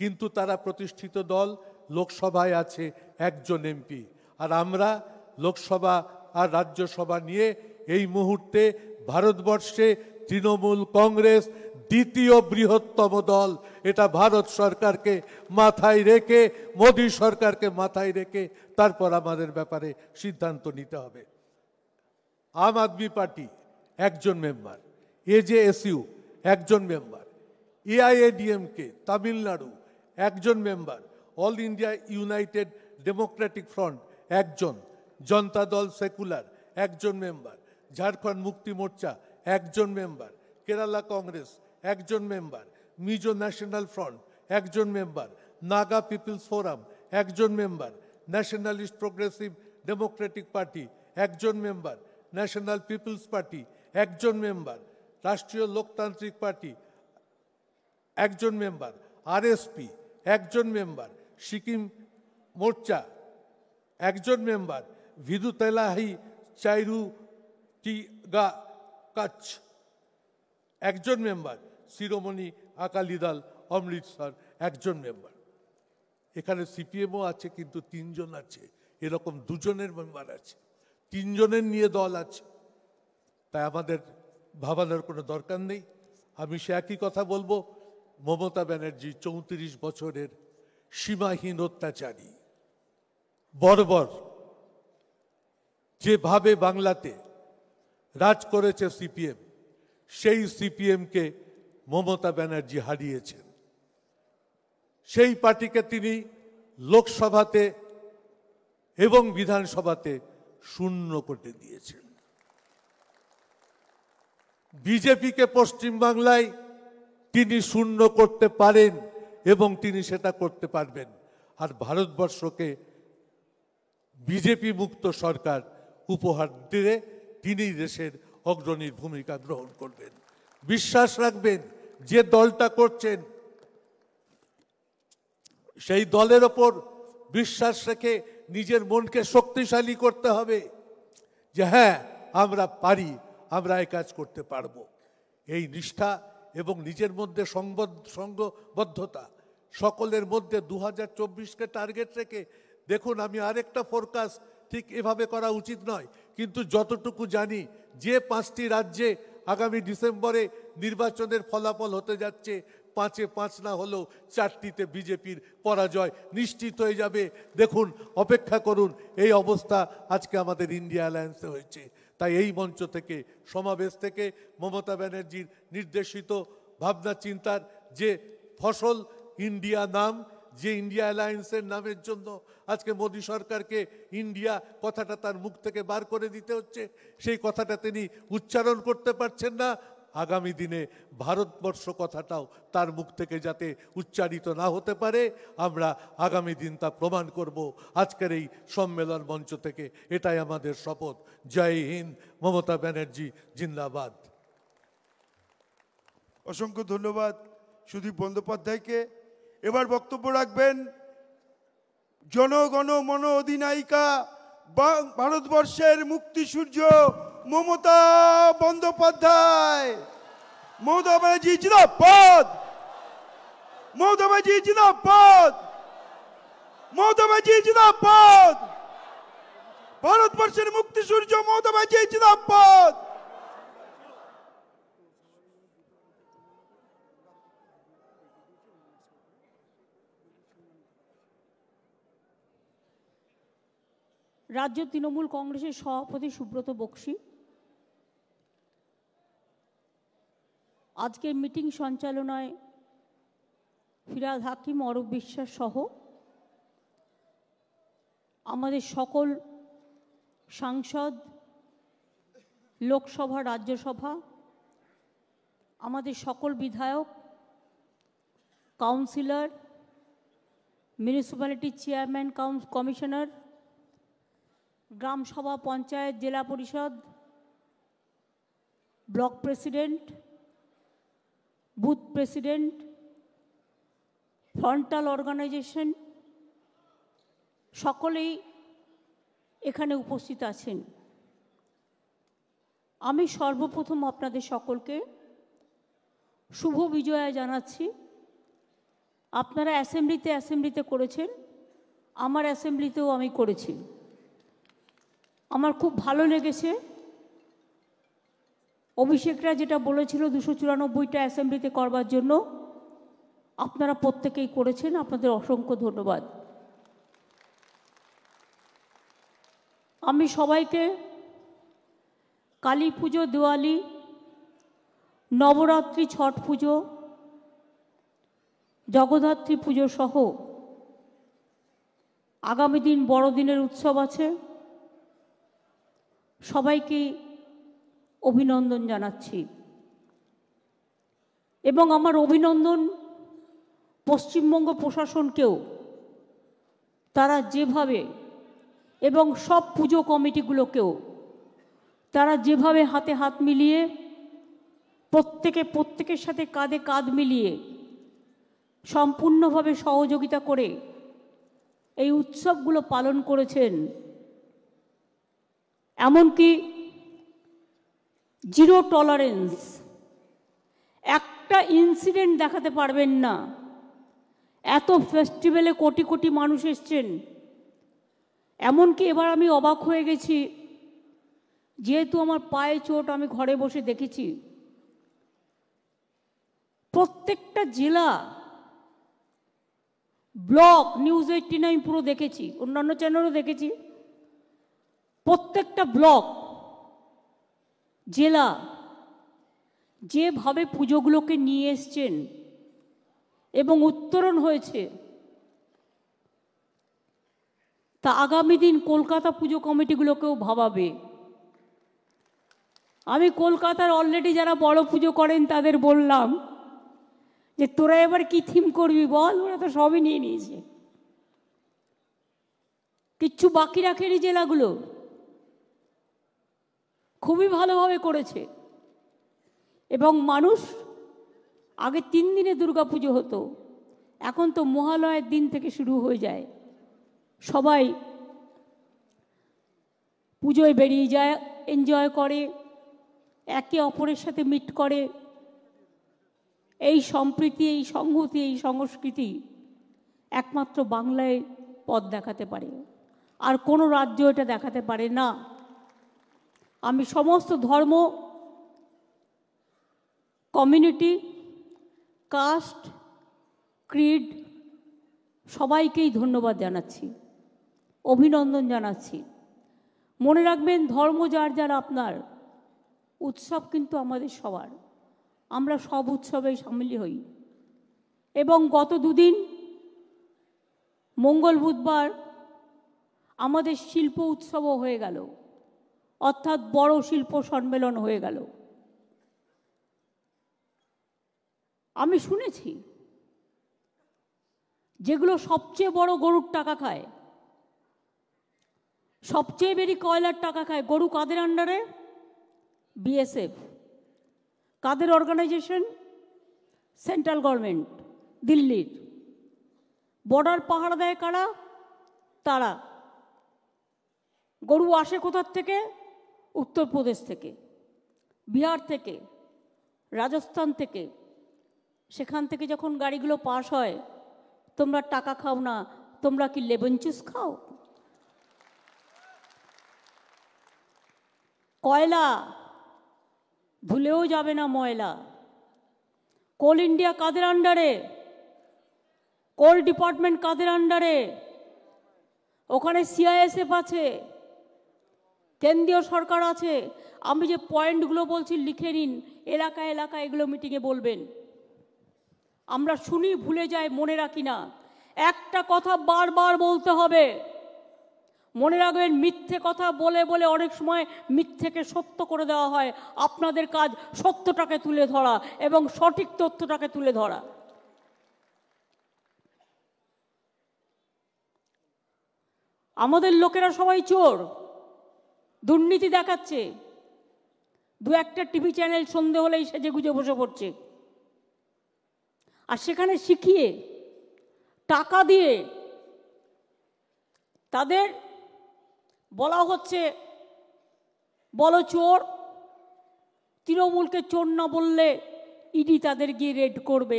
কিন্তু তারা প্রতিষ্ঠিত দল লোকসভায় আছে একজন এমপি আর আমরা লোকসভা আর রাজ্যসভা নিয়ে এই মুহূর্তে ভারতবর্ষে তৃণমূল কংগ্রেস দ্বিতীয় বৃহত্তম দল এটা ভারত সরকারকে মাথায় রেখে মোদী সরকারকে মাথায় রেখে তারপর আমাদের ব্যাপারে সিদ্ধান্ত নিতে হবে আম আদমি পার্টি একজন মেম্বার এজেএসইউ একজন মেম্বার এআইএডিএমকে তামিলনাড়ু একজন member All India United Democratic Front একজন জনতা দল সেকুলার একজন মেম্বার ঝাড়খণ্ড মুক্তি মোর্চা একজন মেম্বার কেরালা কংগ্রেস একজন মেম্বার মিজো ন্যাশনাল ফ্রন্ট একজন মেম্বার নাগা পিপলস ফোরাম একজন member Nationalist Progressive Democratic Party একজন মেম্বার ন্যাশনাল পিপলস পার্টি একজন মেম্বার রাষ্ট্রীয় লোকতান্ত্রিক পার্টি একজন মেম্বার আরএসপি একজন মেম্বার সিকিম মোর্চা একজন মেম্বার ভিদুতেলাহি চাইরু টিগা কাচ একজন মেম্বার শিরোমণি আকালি দল অমৃতসর একজন মেম্বার এখানে সিপিএমও আছে কিন্তু তিনজন আছে এরকম দুজনের মেম্বার আছে তিনজনের নিয়ে দল আছে তাই আমাদের ভাবানোর কোনো দরকার নেই আমি সে একই কথা বলবো মমতা ব্যানার্জি চৌত্রিশ বছরের সীমাহীন অত্যাচারী বর্বর যেভাবে বাংলাতে রাজ করেছে সিপিএম সেই সিপিএমকে মমতা ব্যানার্জি হারিয়েছেন সেই পার্টিকে তিনি লোকসভাতে এবং বিধানসভাতে শূন্য করে দিয়েছেন বিজেপিকে পশ্চিমবাংলায় তিনি শূন্য করতে পারেন এবং তিনি সেটা করতে পারবেন আর ভারতবর্ষকে বিজেপি মুক্ত সরকার উপহার দিয়ে তিনি দেশের অগ্রণীর ভূমিকা গ্রহণ করবেন বিশ্বাস রাখবেন যে দলটা করছেন সেই দলের ওপর বিশ্বাস রেখে নিজের মনকে শক্তিশালী করতে হবে যে হ্যাঁ আমরা পারি আমরা এ কাজ করতে পারব এই নিষ্ঠা এবং নিজের মধ্যে সংবদ্ধ সংবদ্ধতা সকলের মধ্যে দু হাজার টার্গেট রেখে দেখুন আমি আরেকটা ফোরকাস্ট ঠিক এভাবে করা উচিত নয় কিন্তু যতটুকু জানি যে পাঁচটি রাজ্যে আগামী ডিসেম্বরে নির্বাচনের ফলাফল হতে যাচ্ছে পাঁচে পাঁচ না হলেও চারটিতে বিজেপির পরাজয় নিশ্চিত হয়ে যাবে দেখুন অপেক্ষা করুন এই অবস্থা আজকে আমাদের ইন্ডিয়া অ্যালায়েন্সে হয়েছে তাই এই মঞ্চ থেকে সমাবেশ থেকে মমতা ব্যানার্জির নির্দেশিত ভাবনা চিন্তার যে ফসল ইন্ডিয়া নাম যে ইন্ডিয়া অ্যালায়েন্সের নামের জন্য আজকে মোদী সরকারকে ইন্ডিয়া কথাটা তার মুখ থেকে বার করে দিতে হচ্ছে সেই কথাটা তিনি উচ্চারণ করতে পারছেন না আগামী দিনে ভারতবর্ষ কথাটাও তার মুখ থেকে যাতে উচ্চারিত না হতে পারে আমরা আগামী দিন তা প্রমাণ করব আজকের এই সম্মেলন মঞ্চ থেকে এটাই আমাদের শপথ জয় হিন্দ মমতা ব্যানার্জি জিন্দাবাদ অসংখ্য ধন্যবাদ সুদীপ বন্দ্যোপাধ্যায়কে এবার বক্তব্য রাখবেন জনগণ মন অধিনায়িকা ভারতবর্ষের মুক্তি সূর্য মমতা বন্দ্যোপাধ্যায় মমতা ব্যানার্জি জিনা পদ মমতা ব্যানার্জি জিনা পদ মমতা ব্যানার্জি জিনা পদ ভারতবর্ষের মুক্তি সূর্য মমতা ব্যানার্জি জিনা পদ রাজ্য তৃণমূল কংগ্রেসের সভাপতি সুব্রত বক্সি আজকের মিটিং সঞ্চালনায় ফিরাদ হাকিম অরব বিশ্বাস সহ আমাদের সকল সাংসদ লোকসভা রাজ্যসভা আমাদের সকল বিধায়ক কাউন্সিলর মিউনিসিপ্যালিটির চেয়ারম্যান কাউন্স commissioner gram sabha panchayat zila parishad block president booth president frontal organisation সকলেই এখানে উপস্থিত আছেন আমি সর্বপ্রথম আপনাদের সকলকে শুভ বিজয়া জানাচ্ছি আপনারা অ্যাসেম্বলিতে অ্যাসেম্বলিতে করেছেন আমার অ্যাসেম্বলিতেও আমি করেছি আমার খুব ভালো লেগেছে অভিষেকরা যেটা বলেছিল দুশো চুরানব্বইটা অ্যাসেম্বলিতে করবার জন্য আপনারা প্রত্যেকেই করেছেন আপনাদের অসংখ্য ধন্যবাদ আমি সবাইকে কালী পুজো দিওয়ালি নবরাত্রি ছট পুজো জগদ্ধাত্রী পুজো সহ আগামী দিন বড়দিনের উৎসব আছে সবাইকে অভিনন্দন জানাচ্ছি এবং আমার অভিনন্দন পশ্চিমবঙ্গ প্রশাসনকেও তারা যেভাবে এবং সব পুজো কমিটিগুলোকেও তারা যেভাবে হাতে হাত মিলিয়ে প্রত্যেকে প্রত্যেকের সাথে কাঁধে কাঁধ মিলিয়ে সম্পূর্ণভাবে সহযোগিতা করে এই উৎসবগুলো পালন করেছেন এমনকি জিরো টলারেন্স একটা ইনসিডেন্ট দেখাতে পারবেন না এত ফেস্টিভ্যালে কোটি কোটি মানুষ এসছেন এমনকি এবার আমি অবাক হয়ে গেছি যেহেতু আমার পায়ে চোট আমি ঘরে বসে দেখেছি প্রত্যেকটা জেলা ব্লক নিউজ এইটটি আমি পুরো দেখেছি অন্যান্য চ্যানেলও দেখেছি প্রত্যেকটা ব্লক জেলা যেভাবে পুজোগুলোকে নিয়ে এসছেন এবং উত্তরণ হয়েছে তা আগামী দিন কলকাতা পুজো কমিটিগুলোকেও ভাবাবে আমি কলকাতার অলরেডি যারা বড় পুজো করেন তাদের বললাম যে তোরা এবার কি থিম করবি বল ওরা তো সবই নিয়ে নিয়েছে কিচ্ছু বাকি রাখেনি জেলাগুলো খুবই ভালোভাবে করেছে এবং মানুষ আগে তিন দিনে দুর্গা পুজো হতো এখন তো মহালয়ের দিন থেকে শুরু হয়ে যায় সবাই পুজোয় বেরিয়ে যায় এনজয় করে একে অপরের সাথে মিট করে এই সম্প্রীতি এই সংহতি এই সংস্কৃতি একমাত্র বাংলায় পথ দেখাতে পারে আর কোনো রাজ্য এটা দেখাতে পারে না আমি সমস্ত ধর্ম কমিউনিটি কাস্ট ক্রিড সবাইকেই ধন্যবাদ জানাচ্ছি অভিনন্দন জানাচ্ছি মনে রাখবেন ধর্ম যার যার আপনার উৎসব কিন্তু আমাদের সবার আমরা সব উৎসবে সামিল হই এবং গত দুদিন মঙ্গল বুধবার আমাদের শিল্প উৎসবও হয়ে গেল অর্থাৎ বড় শিল্প সম্মেলন হয়ে গেল আমি শুনেছি যেগুলো সবচেয়ে বড় গরুর টাকা খায় সবচেয়ে বেশি কয়লার টাকা খায় গরু কাদের আন্ডারে বিএসএফ কাদের অর্গানাইজেশন সেন্ট্রাল গভর্নমেন্ট দিল্লির বর্ডার পাহাড় দেয় কারা তারা গরু আসে কোথার থেকে উত্তরপ্রদেশ থেকে বিহার থেকে রাজস্থান থেকে সেখান থেকে যখন গাড়িগুলো পাস হয় তোমরা টাকা খাও না তোমরা কি লেবন জুস খাও কয়লা ভুলেও যাবে না ময়লা কোল ইন্ডিয়া কাদের আন্ডারে কোল ডিপার্টমেন্ট কাদের আন্ডারে ওখানে সিআইএসএফ আছে কেন্দ্রীয় সরকার আছে আমি যে পয়েন্টগুলো বলছি লিখে নিন এলাকা এলাকা এগুলো মিটিংয়ে বলবেন আমরা শুনি ভুলে যাই মনে রাখি না একটা কথা বারবার বলতে হবে মনে রাখবেন মিথ্যে কথা বলে বলে অনেক সময় মিথ্যেকে সত্য করে দেওয়া হয় আপনাদের কাজ সত্যটাকে তুলে ধরা এবং সঠিক তথ্যটাকে তুলে ধরা আমাদের লোকেরা সবাই চোর দুর্নীতি দেখাচ্ছে দু একটা টিভি চ্যানেল সন্ধে হলেই সেজে গুজে বসে পড়ছে আর সেখানে শিখিয়ে টাকা দিয়ে তাদের বলা হচ্ছে বলো চোর তৃণমূলকে চোর না বললে ইডি তাদের গিয়ে রেড করবে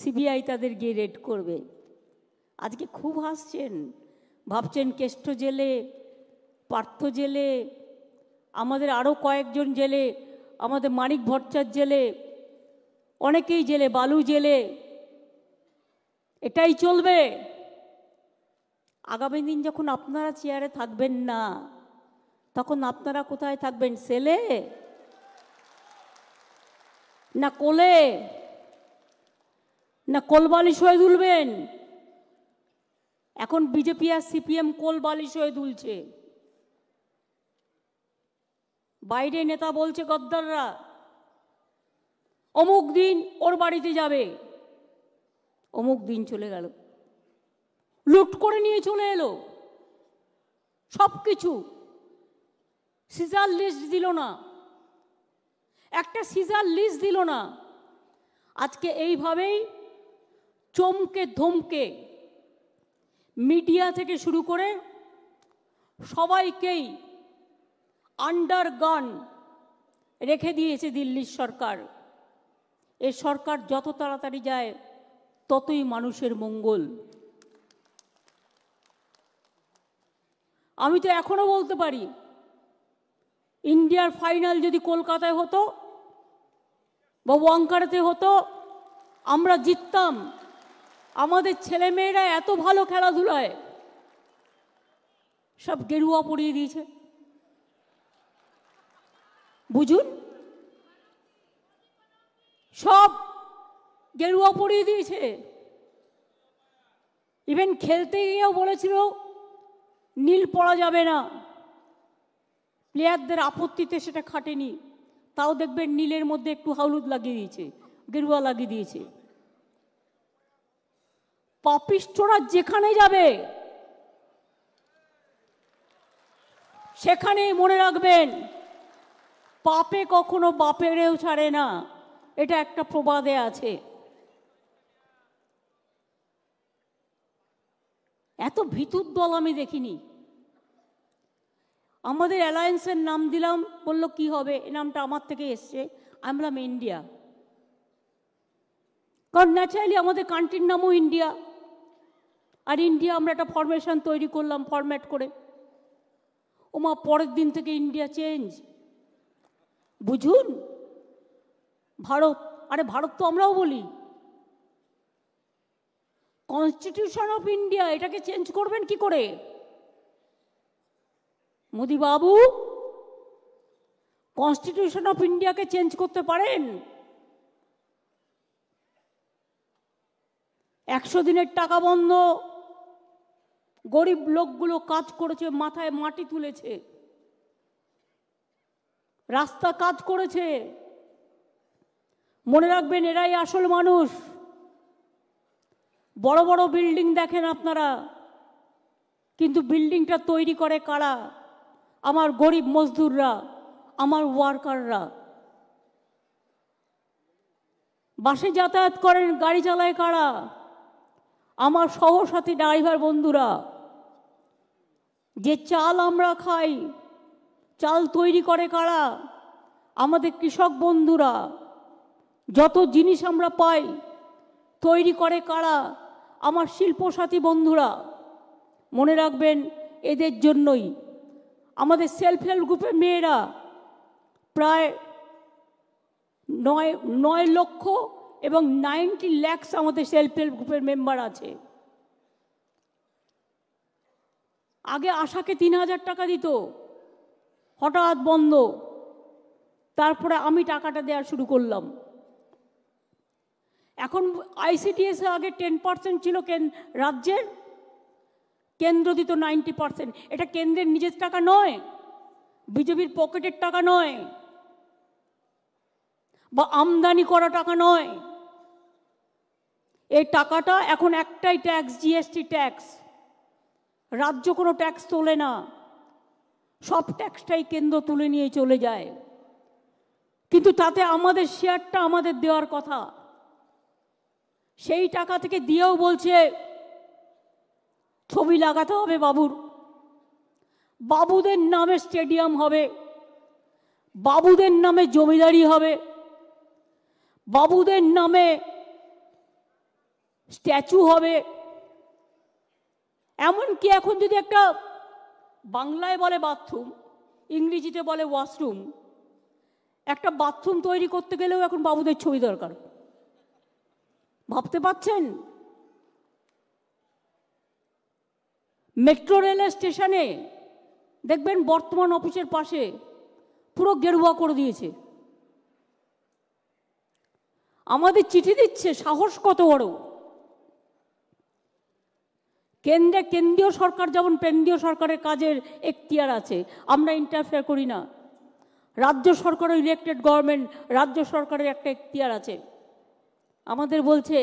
সিবিআই তাদের গিয়ে রেড করবে আজকে খুব হাসছেন ভাবছেন কেষ্ট জেলে পার্থ জেলে আমাদের আরও কয়েকজন জেলে আমাদের মানিক ভট্টার জেলে অনেকেই জেলে বালু জেলে এটাই চলবে আগামী দিন যখন আপনারা চেয়ারে থাকবেন না তখন আপনারা কোথায় থাকবেন সেলে না কোলে না কোলবালিশ হয়ে দুলবেন এখন বিজেপি আর সিপিএম কোলবালিশ হয়ে দুলছে বাইরে নেতা বলছে গদ্দাররা অমুক দিন ওর বাড়িতে যাবে অমুক দিন চলে গেল লুট করে নিয়ে চলে এলো সব কিছু সিজার লিস্ট দিল না একটা সিজার লিস্ট দিল না আজকে এইভাবেই চমকে ধমকে মিডিয়া থেকে শুরু করে সবাইকেই আন্ডার গান রেখে দিয়েছে দিল্লির সরকার এ সরকার যত তাড়াতাড়ি যায় ততই মানুষের মঙ্গল আমি তো এখনও বলতে পারি ইন্ডিয়ার ফাইনাল যদি কলকাতায় হতো বা ওয়াংকারাতে হতো আমরা জিততাম আমাদের ছেলেমেয়েরা এত ভালো খেলাধুলায় সব গেরুয়া পড়িয়ে দিয়েছে বুঝুন সব গেরুয়া পরিয়ে দিয়েছে ইভেন খেলতে গিয়েও বলেছিল নীল পড়া যাবে না প্লেয়ারদের আপত্তিতে সেটা খাটেনি তাও দেখবেন নীলের মধ্যে একটু হাউলুদ লাগিয়ে দিয়েছে গেরুয়া লাগিয়ে দিয়েছে পাপিষ্টরা যেখানে যাবে সেখানে মনে রাখবেন পাপে কখনো বাপেরেও ছাড়ে না এটা একটা প্রবাদে আছে এত ভিতুর দল আমি দেখিনি আমাদের অ্যালায়েন্সের নাম দিলাম বললো কি হবে এ নামটা আমার থেকে এসছে আমি বললাম ইন্ডিয়া কারণ ন্যাচারালি আমাদের কান্ট্রির নামও ইন্ডিয়া আর ইন্ডিয়া আমরা একটা ফরমেশন তৈরি করলাম ফরম্যাট করে ওমা পরের দিন থেকে ইন্ডিয়া চেঞ্জ বুঝুন ভারত আরে ভারত তো আমরাও বলি কনস্টিটিউশন অফ ইন্ডিয়া এটাকে চেঞ্জ করবেন কি করে বাবু কনস্টিটিউশন অফ ইন্ডিয়াকে চেঞ্জ করতে পারেন একশো দিনের টাকা বন্ধ গরিব লোকগুলো কাজ করেছে মাথায় মাটি তুলেছে রাস্তা কাজ করেছে মনে রাখবেন এরাই আসল মানুষ বড় বড় বিল্ডিং দেখেন আপনারা কিন্তু বিল্ডিংটা তৈরি করে কারা আমার গরিব মজদুররা আমার ওয়ার্কাররা বাসে যাতায়াত করেন গাড়ি চালায় কারা আমার সহসাথী ড্রাইভার বন্ধুরা যে চাল আমরা খাই চাল তৈরি করে কারা আমাদের কৃষক বন্ধুরা যত জিনিস আমরা পাই তৈরি করে কারা আমার শিল্পসাথী বন্ধুরা মনে রাখবেন এদের জন্যই আমাদের সেলফ হেল্প গ্রুপের মেয়েরা প্রায় নয় নয় লক্ষ এবং নাইনটি ল্যাক্স আমাদের সেলফ হেল্প গ্রুপের মেম্বার আছে আগে আশাকে তিন হাজার টাকা দিত হঠাৎ বন্ধ তারপরে আমি টাকাটা দেওয়া শুরু করলাম এখন আইসিডিএস আগে টেন পার্সেন্ট ছিল কেন রাজ্যের কেন্দ্র দিত নাইনটি পার্সেন্ট এটা কেন্দ্রের নিজের টাকা নয় বিজেপির পকেটের টাকা নয় বা আমদানি করা টাকা নয় এই টাকাটা এখন একটাই ট্যাক্স জিএসটি ট্যাক্স রাজ্য কোনো ট্যাক্স তোলে না সব ট্যাক্সটাই কেন্দ্র তুলে নিয়ে চলে যায় কিন্তু তাতে আমাদের শেয়ারটা আমাদের দেওয়ার কথা সেই টাকা থেকে দিয়েও বলছে ছবি লাগাতে হবে বাবুর বাবুদের নামে স্টেডিয়াম হবে বাবুদের নামে জমিদারি হবে বাবুদের নামে স্ট্যাচু হবে এমনকি এখন যদি একটা বাংলায় বলে বাথরুম ইংরেজিতে বলে ওয়াশরুম একটা বাথরুম তৈরি করতে গেলেও এখন বাবুদের ছবি দরকার ভাবতে পাচ্ছেন মেট্রো রেলের স্টেশনে দেখবেন বর্তমান অফিসের পাশে পুরো গেরুয়া করে দিয়েছে আমাদের চিঠি দিচ্ছে সাহস কত বড় কেন্দ্রে কেন্দ্রীয় সরকার যেমন কেন্দ্রীয় সরকারের কাজের এখতিয়ার আছে আমরা ইন্টারফেয়ার করি না রাজ্য সরকারও ইলেকটেড গভর্নমেন্ট রাজ্য সরকারের একটা এখতিয়ার আছে আমাদের বলছে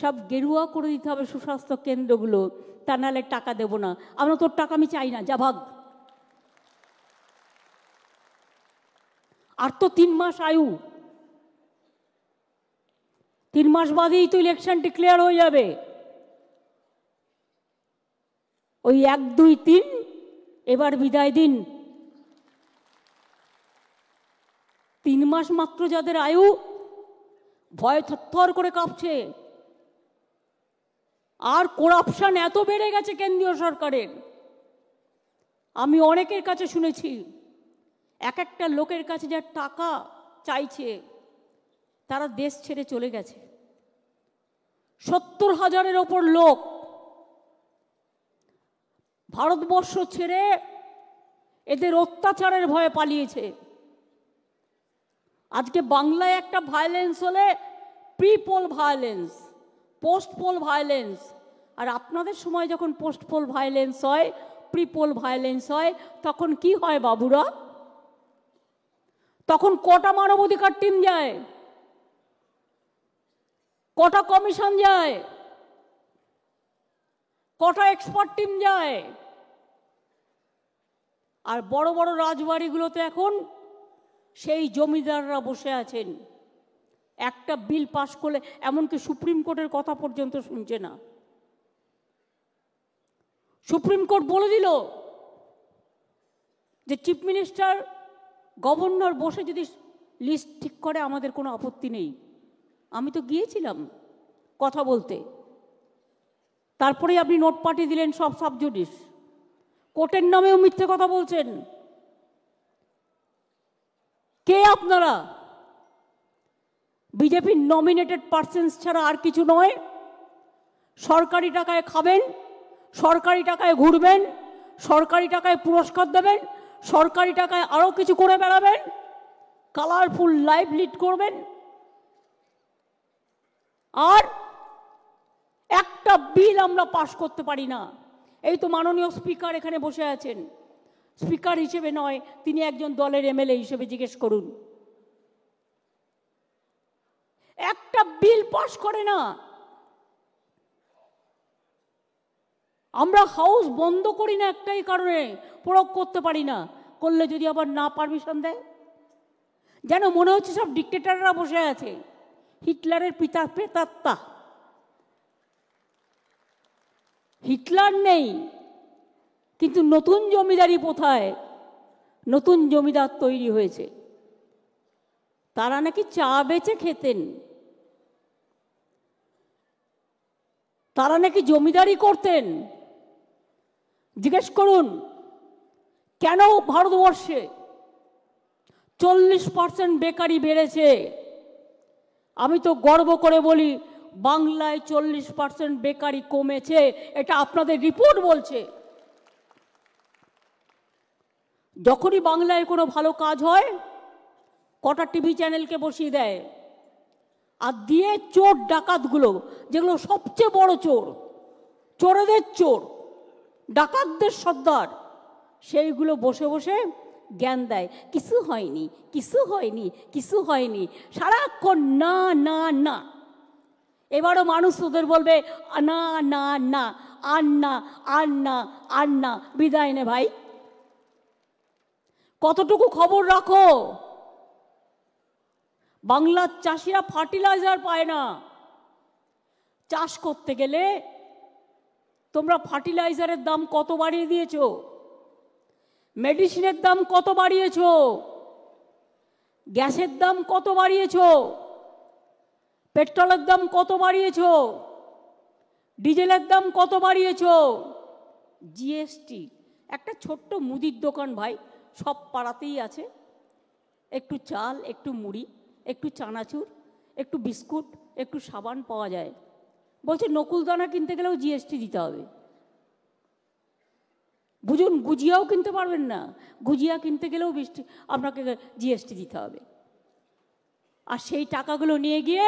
সব গেরুয়া করে দিতে হবে সুস্বাস্থ্য কেন্দ্রগুলো তা নাহলে টাকা দেব না আমরা তোর টাকা আমি চাই না যা ভাগ আর তো তিন মাস আয়ু তিন মাস বাদেই তো ইলেকশন ডিক্লেয়ার হয়ে যাবে ওই এক দুই তিন এবার বিদায় দিন তিন মাস মাত্র যাদের আয়ু ভয় থরথর করে কাঁপছে আর করাপশন এত বেড়ে গেছে কেন্দ্রীয় সরকারের আমি অনেকের কাছে শুনেছি এক একটা লোকের কাছে যা টাকা চাইছে তারা দেশ ছেড়ে চলে গেছে সত্তর হাজারের ওপর লোক ভারতবর্ষ ছেড়ে এদের অত্যাচারের ভয়ে পালিয়েছে আজকে বাংলায় একটা ভায়োলেন্স হলে pre poll violence post poll violence আর আপনাদের সময় যখন পোস্ট পোল ভায়োলেন্স হয় প্রি পোল ভায়োলেন্স হয় তখন কি হয় বাবুরা তখন কটা মানবাধিকার টিম যায় কটা কমিশন যায় কটা এক্সপার্ট টিম যায় আর বড় বড় রাজবাড়িগুলোতে এখন সেই জমিদাররা বসে আছেন একটা বিল পাশ করলে এমনকি সুপ্রিম কোর্টের কথা পর্যন্ত শুনছে না সুপ্রিম কোর্ট বলে দিল যে চিফ মিনিস্টার গভর্নর বসে যদি লিস্ট ঠিক করে আমাদের কোনো আপত্তি নেই আমি তো গিয়েছিলাম কথা বলতে তারপরে আপনি নোট পাঠিয়ে দিলেন সব সাবজুডিস কোর্টের নামেও মিথ্যে কথা বলছেন কে আপনারা বিজেপির নমিনেটেড পার্সেন্স ছাড়া আর কিছু নয় সরকারি টাকায় খাবেন সরকারি টাকায় ঘুরবেন সরকারি টাকায় পুরস্কার দেবেন সরকারি টাকায় আরও কিছু করে বেড়াবেন কালারফুল লাইফ লিড করবেন আর একটা বিল আমরা পাশ করতে পারি না এই তো মাননীয় স্পিকার এখানে বসে আছেন স্পিকার হিসেবে নয় তিনি একজন দলের এমএলএ হিসেবে জিজ্ঞেস করুন একটা বিল পাশ করে না আমরা হাউস বন্ধ করি না একটাই কারণে প্রয়োগ করতে পারি না করলে যদি আবার না পারমিশন দেয় যেন মনে হচ্ছে সব ডিকটেটাররা বসে আছে হিটলারের পিতা প্রেতাত্মা হিটলার নেই কিন্তু নতুন জমিদারি কোথায় নতুন জমিদার তৈরি হয়েছে তারা নাকি চা বেচে খেতেন তারা নাকি জমিদারি করতেন জিজ্ঞেস করুন কেন ভারতবর্ষে চল্লিশ পার্সেন্ট বেকারি বেড়েছে আমি তো গর্ব করে বলি বাংলায় চল্লিশ পার্সেন্ট বেকারি কমেছে এটা আপনাদের রিপোর্ট বলছে যখনই বাংলায় কোনো ভালো কাজ হয় কটা টিভি চ্যানেলকে বসিয়ে দেয় আর দিয়ে চোর ডাকাতগুলো যেগুলো সবচেয়ে বড় চোর চোরেদের চোর ডাকাতদের সর্দার সেইগুলো বসে বসে জ্ঞান দেয় কিছু হয়নি কিছু হয়নি কিছু হয়নি সারাক্ষণ না না না এবারও মানুষ তোদের বলবে না না না আর না আর না আর না বিদায় নে ভাই কতটুকু খবর রাখো বাংলার চাষিরা ফার্টিলাইজার পায় না চাষ করতে গেলে তোমরা ফার্টিলাইজারের দাম কত বাড়িয়ে দিয়েছ মেডিসিনের দাম কত বাড়িয়েছ গ্যাসের দাম কত বাড়িয়েছ পেট্রোলের দাম কত বাড়িয়েছ ডিজেলের দাম কত বাড়িয়েছ জিএসটি একটা ছোট্ট মুদির দোকান ভাই সব পাড়াতেই আছে একটু চাল একটু মুড়ি একটু চানাচুর একটু বিস্কুট একটু সাবান পাওয়া যায় বলছে নকুলদানা কিনতে গেলেও জিএসটি দিতে হবে বুঝুন গুজিয়াও কিনতে পারবেন না গুজিয়া কিনতে গেলেও বৃষ্টি আপনাকে জিএসটি দিতে হবে আর সেই টাকাগুলো নিয়ে গিয়ে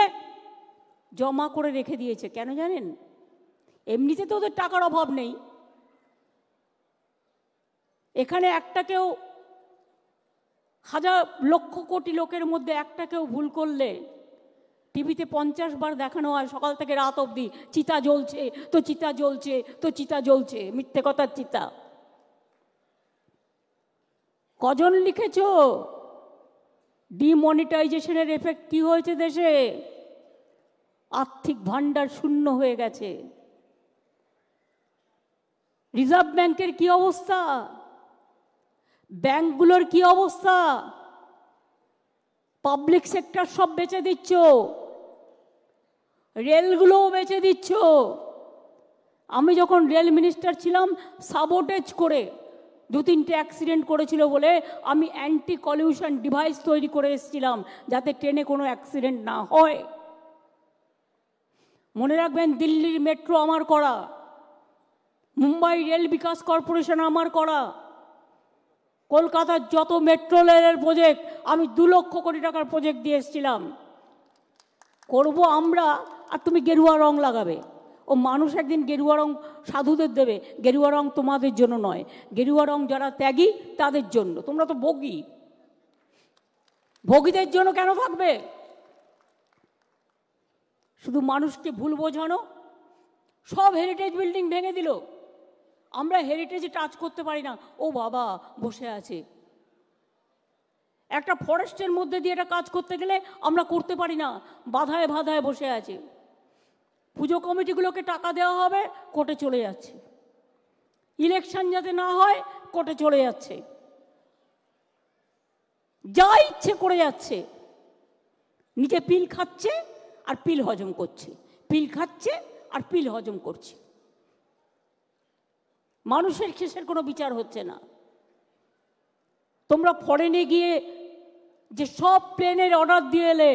জমা করে রেখে দিয়েছে কেন জানেন এমনিতে তো ওদের টাকার অভাব নেই এখানে একটা কেউ হাজার লক্ষ কোটি লোকের মধ্যে একটা কেউ ভুল করলে টিভিতে পঞ্চাশ বার দেখানো হয় সকাল থেকে রাত অবধি চিতা জ্বলছে তো চিতা জ্বলছে তো চিতা জ্বলছে মিথ্যে কথার চিতা কজন লিখেছ ডিমনিটাইজেশনের এফেক্ট কি হয়েছে দেশে আর্থিক ভাণ্ডার শূন্য হয়ে গেছে রিজার্ভ ব্যাংকের কি অবস্থা ব্যাংকগুলোর কি অবস্থা পাবলিক সেক্টর সব বেচে দিচ্ছ রেলগুলোও বেচে দিচ্ছ আমি যখন রেল মিনিস্টার ছিলাম সাবোটেজ করে দু তিনটে অ্যাক্সিডেন্ট করেছিল বলে আমি অ্যান্টি কলিউশন ডিভাইস তৈরি করে এসেছিলাম যাতে ট্রেনে কোনো অ্যাক্সিডেন্ট না হয় মনে রাখবেন দিল্লির মেট্রো আমার করা মুম্বাই রেল বিকাশ কর্পোরেশন আমার করা কলকাতার যত মেট্রো রেলের প্রজেক্ট আমি দু লক্ষ কোটি টাকার প্রজেক্ট দিয়ে এসেছিলাম করবো আমরা আর তুমি গেরুয়া রং লাগাবে ও মানুষ একদিন গেরুয়া রং সাধুদের দেবে গেরুয়া রং তোমাদের জন্য নয় গেরুয়া রং যারা ত্যাগী তাদের জন্য তোমরা তো ভোগী ভোগীদের জন্য কেন থাকবে শুধু মানুষকে ভুল বোঝানো সব হেরিটেজ বিল্ডিং ভেঙে দিল আমরা হেরিটেজে টাচ করতে পারি না ও বাবা বসে আছে একটা ফরেস্টের মধ্যে দিয়ে একটা কাজ করতে গেলে আমরা করতে পারি না বাধায় বাধায় বসে আছে পুজো কমিটিগুলোকে টাকা দেওয়া হবে কোর্টে চলে যাচ্ছে ইলেকশন যাতে না হয় কোর্টে চলে যাচ্ছে যা ইচ্ছে করে যাচ্ছে নিজে পিল খাচ্ছে আর পিল হজম করছে পিল খাচ্ছে আর পিল হজম করছে মানুষের শেষের কোনো বিচার হচ্ছে না তোমরা ফরেনে গিয়ে যে সব প্লেনের অর্ডার দিয়ে এলে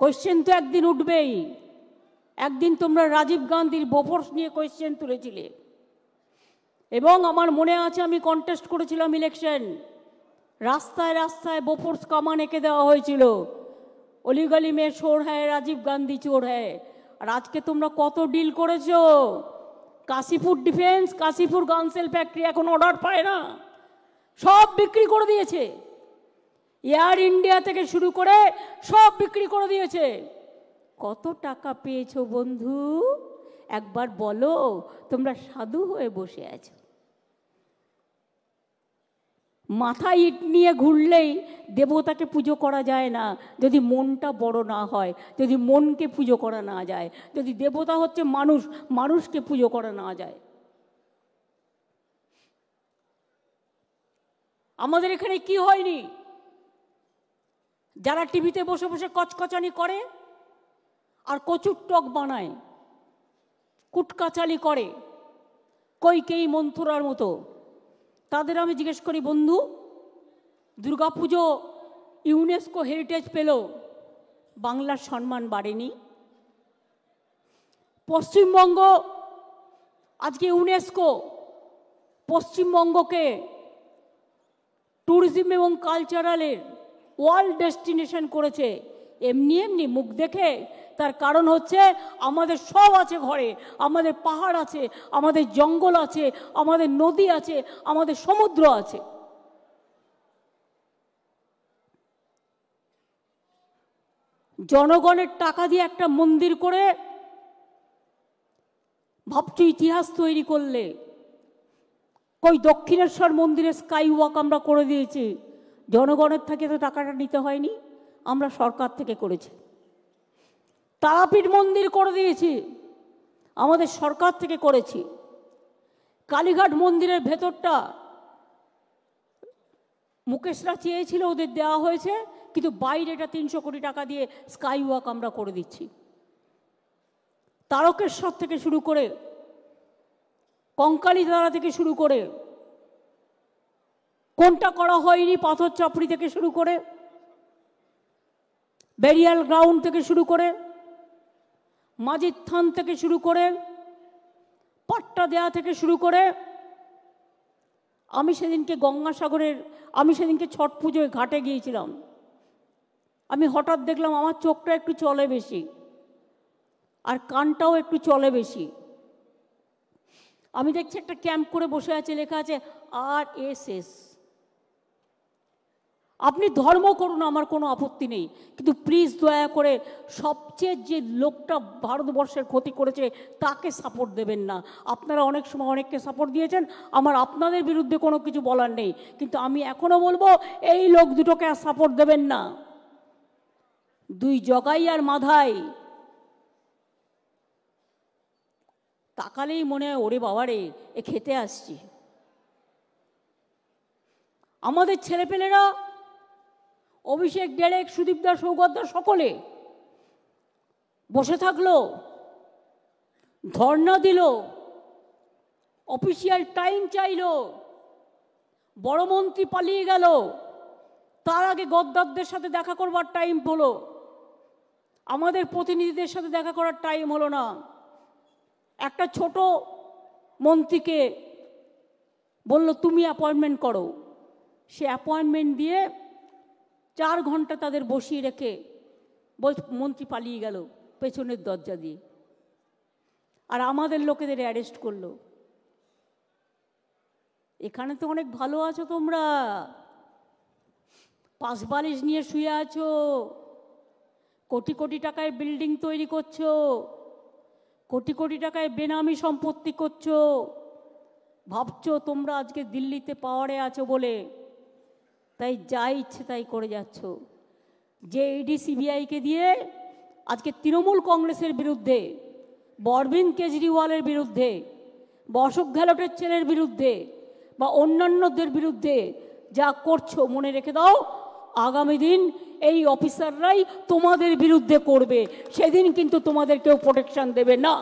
কোয়েশ্চেন তো একদিন উঠবেই একদিন তোমরা রাজীব গান্ধীর বোফোর্স নিয়ে কোয়েশ্চেন তুলেছিলে এবং আমার মনে আছে আমি কন্টেস্ট করেছিলাম ইলেকশন রাস্তায় রাস্তায় বোফোর্স কামান এঁকে দেওয়া হয়েছিল অলিগলি মেয়ে চোর হ্যায় রাজীব গান্ধী চোর হ্যায় আর আজকে তোমরা কত ডিল করেছ Kashipur defence Kashipur gun shell factory এখন অর্ডার পায় না সব বিক্রি করে দিয়েছে এয়ার ইন্ডিয়া থেকে শুরু করে সব বিক্রি করে দিয়েছে কত টাকা পেয়েছো বন্ধু একবার বলো তোমরা সাধু হয়ে বসে আছো মাথা ইট নিয়ে ঘুরলেই দেবতাকে পুজো করা যায় না যদি মনটা বড় না হয় যদি মনকে পুজো করা না যায় যদি দেবতা হচ্ছে মানুষ মানুষকে পুজো করা না যায় আমাদের এখানে কি হয়নি যারা টিভিতে বসে বসে কচকচানি করে আর কচুর টক বানায় কুটকাচালি করে কৈকেই মন্থুরার মতো তাদের আমি জিজ্ঞেস করি বন্ধু দুর্গাপুজো ইউনেস্কো হেরিটেজ পেল বাংলার সম্মান বাড়েনি পশ্চিমবঙ্গ আজকে ইউনেস্কো পশ্চিমবঙ্গকে ট্যুরিজম এবং কালচারালের ওয়ার্ল্ড ডেস্টিনেশন করেছে এমনি এমনি মুখ দেখে তার কারণ হচ্ছে আমাদের সব আছে ঘরে আমাদের পাহাড় আছে আমাদের জঙ্গল আছে আমাদের নদী আছে আমাদের সমুদ্র আছে জনগণের টাকা দিয়ে একটা মন্দির করে ভাবছ ইতিহাস তৈরি করলে কই দক্ষিণেশ্বর মন্দিরে স্কাই ওয়াক আমরা করে দিয়েছি জনগণের থেকে তো টাকাটা নিতে হয়নি আমরা সরকার থেকে করেছি তারাপীঠ মন্দির করে দিয়েছি আমাদের সরকার থেকে করেছি কালীঘাট মন্দিরের ভেতরটা মুকেশরা চেয়েছিল ওদের দেওয়া হয়েছে কিন্তু বাইরেটা তিনশো কোটি টাকা দিয়ে স্কাই ওয়াক আমরা করে দিচ্ছি তারকেশ্বর থেকে শুরু করে কঙ্কালীধারা থেকে শুরু করে কোনটা করা হয়নি পাথর চাপড়ি থেকে শুরু করে ব্যারিয়াল গ্রাউন্ড থেকে শুরু করে মাজিদ থান থেকে শুরু করে পাট্টা দেয়া থেকে শুরু করে আমি সেদিনকে গঙ্গাসাগরের আমি সেদিনকে ছট পুজোয় ঘাটে গিয়েছিলাম আমি হঠাৎ দেখলাম আমার চোখটা একটু চলে বেশি আর কানটাও একটু চলে বেশি আমি দেখছি একটা ক্যাম্প করে বসে আছে লেখা আছে আর এস এস আপনি ধর্ম করুন আমার কোনো আপত্তি নেই কিন্তু প্লিজ দয়া করে সবচেয়ে যে লোকটা ভারতবর্ষের ক্ষতি করেছে তাকে সাপোর্ট দেবেন না আপনারা অনেক সময় অনেককে সাপোর্ট দিয়েছেন আমার আপনাদের বিরুদ্ধে কোনো কিছু বলার নেই কিন্তু আমি এখনও বলবো এই লোক দুটোকে আর সাপোর্ট দেবেন না দুই জগাই আর মাধাই তাকালেই মনে হয় ওরে বাবারে এ খেতে আসছি আমাদের ছেলেপেলেরা অভিষেক ডেরেক সুদীপদা সৌগতদা সকলে বসে থাকলো ধর্ণা দিল অফিসিয়াল টাইম চাইল বড় মন্ত্রী পালিয়ে গেল তার আগে গদ্দারদের সাথে দেখা করবার টাইম পলো আমাদের প্রতিনিধিদের সাথে দেখা করার টাইম হলো না একটা ছোট মন্ত্রীকে বলল তুমি অ্যাপয়েন্টমেন্ট করো সে অ্যাপয়েন্টমেন্ট দিয়ে চার ঘন্টা তাদের বসিয়ে রেখে বল মন্ত্রী পালিয়ে গেল পেছনের দরজা দিয়ে আর আমাদের লোকেদের অ্যারেস্ট করলো এখানে তো অনেক ভালো আছো তোমরা পাশ বালিশ নিয়ে শুয়ে আছো কোটি কোটি টাকায় বিল্ডিং তৈরি করছো কোটি কোটি টাকায় বেনামি সম্পত্তি করছো ভাবছো তোমরা আজকে দিল্লিতে পাওয়ারে আছো বলে তাই যা ইচ্ছে তাই করে যাচ্ছ যে ইডি সিবিআইকে দিয়ে আজকে তৃণমূল কংগ্রেসের বিরুদ্ধে বরবিন কেজরিওয়ালের বিরুদ্ধে বসক গেহলটের ছেলের বিরুদ্ধে বা অন্যান্যদের বিরুদ্ধে যা করছো মনে রেখে দাও আগামী দিন এই অফিসাররাই তোমাদের বিরুদ্ধে করবে সেদিন কিন্তু তোমাদের কেউ প্রোটেকশন দেবে না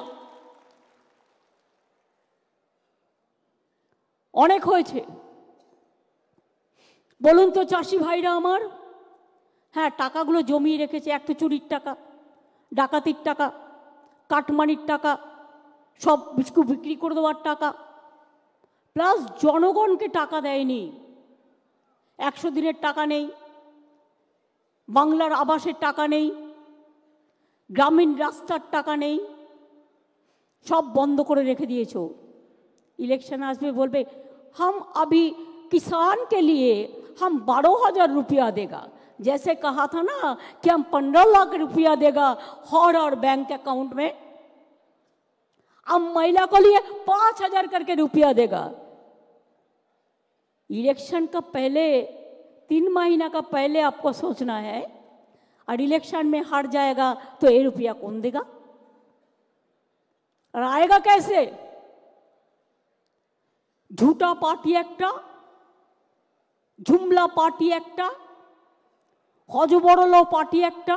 অনেক হয়েছে বলুন তো চাষি ভাইরা আমার হ্যাঁ টাকাগুলো জমিয়ে রেখেছে এক তো চুরির টাকা ডাকাতির টাকা কাটমানির টাকা সব বিস্কুট বিক্রি করে দেওয়ার টাকা প্লাস জনগণকে টাকা দেয়নি একশো দিনের টাকা নেই বাংলার আবাসের টাকা নেই গ্রামীণ রাস্তার টাকা নেই সব বন্ধ করে রেখে দিয়েছ ইলেকশন আসবে বলবে হাম আবি কিষানকে নিয়ে हम बारह हजार रुपया देगा जैसे कहा था ना कि हम पंद्रह लाख रुपया देगा हर और बैंक अकाउंट में हम महिला को लिए पांच हजार करके रुपया देगा इलेक्शन का पहले तीन महीना का पहले आपको सोचना है और इलेक्शन में हार जाएगा तो ये रुपया कौन देगा और आएगा कैसे झूठा पार्टी एक्टा ঝুমলা পার্টি একটা হজবরল পার্টি একটা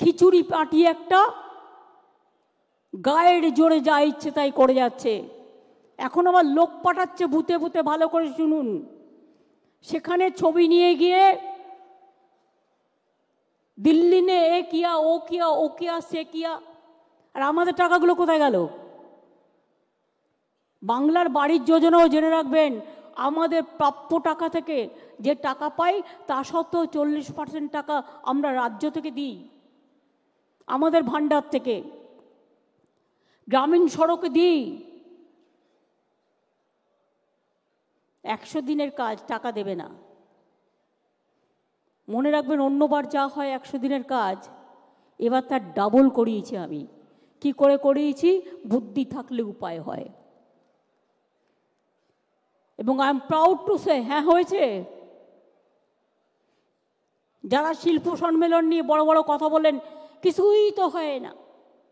খিচুড়ি পার্টি একটা গায়ের জোরে যা ইচ্ছে তাই করে যাচ্ছে এখন আবার লোক পাঠাচ্ছে ভূতে ভূতে ভালো করে শুনুন সেখানে ছবি নিয়ে গিয়ে দিল্লি নে এ কিয়া ও কিয়া ও কিয়া সে কিয়া আর আমাদের টাকাগুলো কোথায় গেল বাংলার বাড়ির যোজনাও জেনে রাখবেন আমাদের প্রাপ্য টাকা থেকে যে টাকা পাই তা সত্ত্বেও চল্লিশ পার্সেন্ট টাকা আমরা রাজ্য থেকে দিই আমাদের ভাণ্ডার থেকে গ্রামীণ সড়কে দিই একশো দিনের কাজ টাকা দেবে না মনে রাখবেন অন্যবার যা হয় একশো দিনের কাজ এবার তার ডাবল করিয়েছি আমি কি করে করিয়েছি বুদ্ধি থাকলে উপায় হয় এবং I am proud to say হ্যাঁ হয়েছে যারা শিল্প সম্মেলন নিয়ে বড় বড় কথা বলেন কিছুই তো হয় না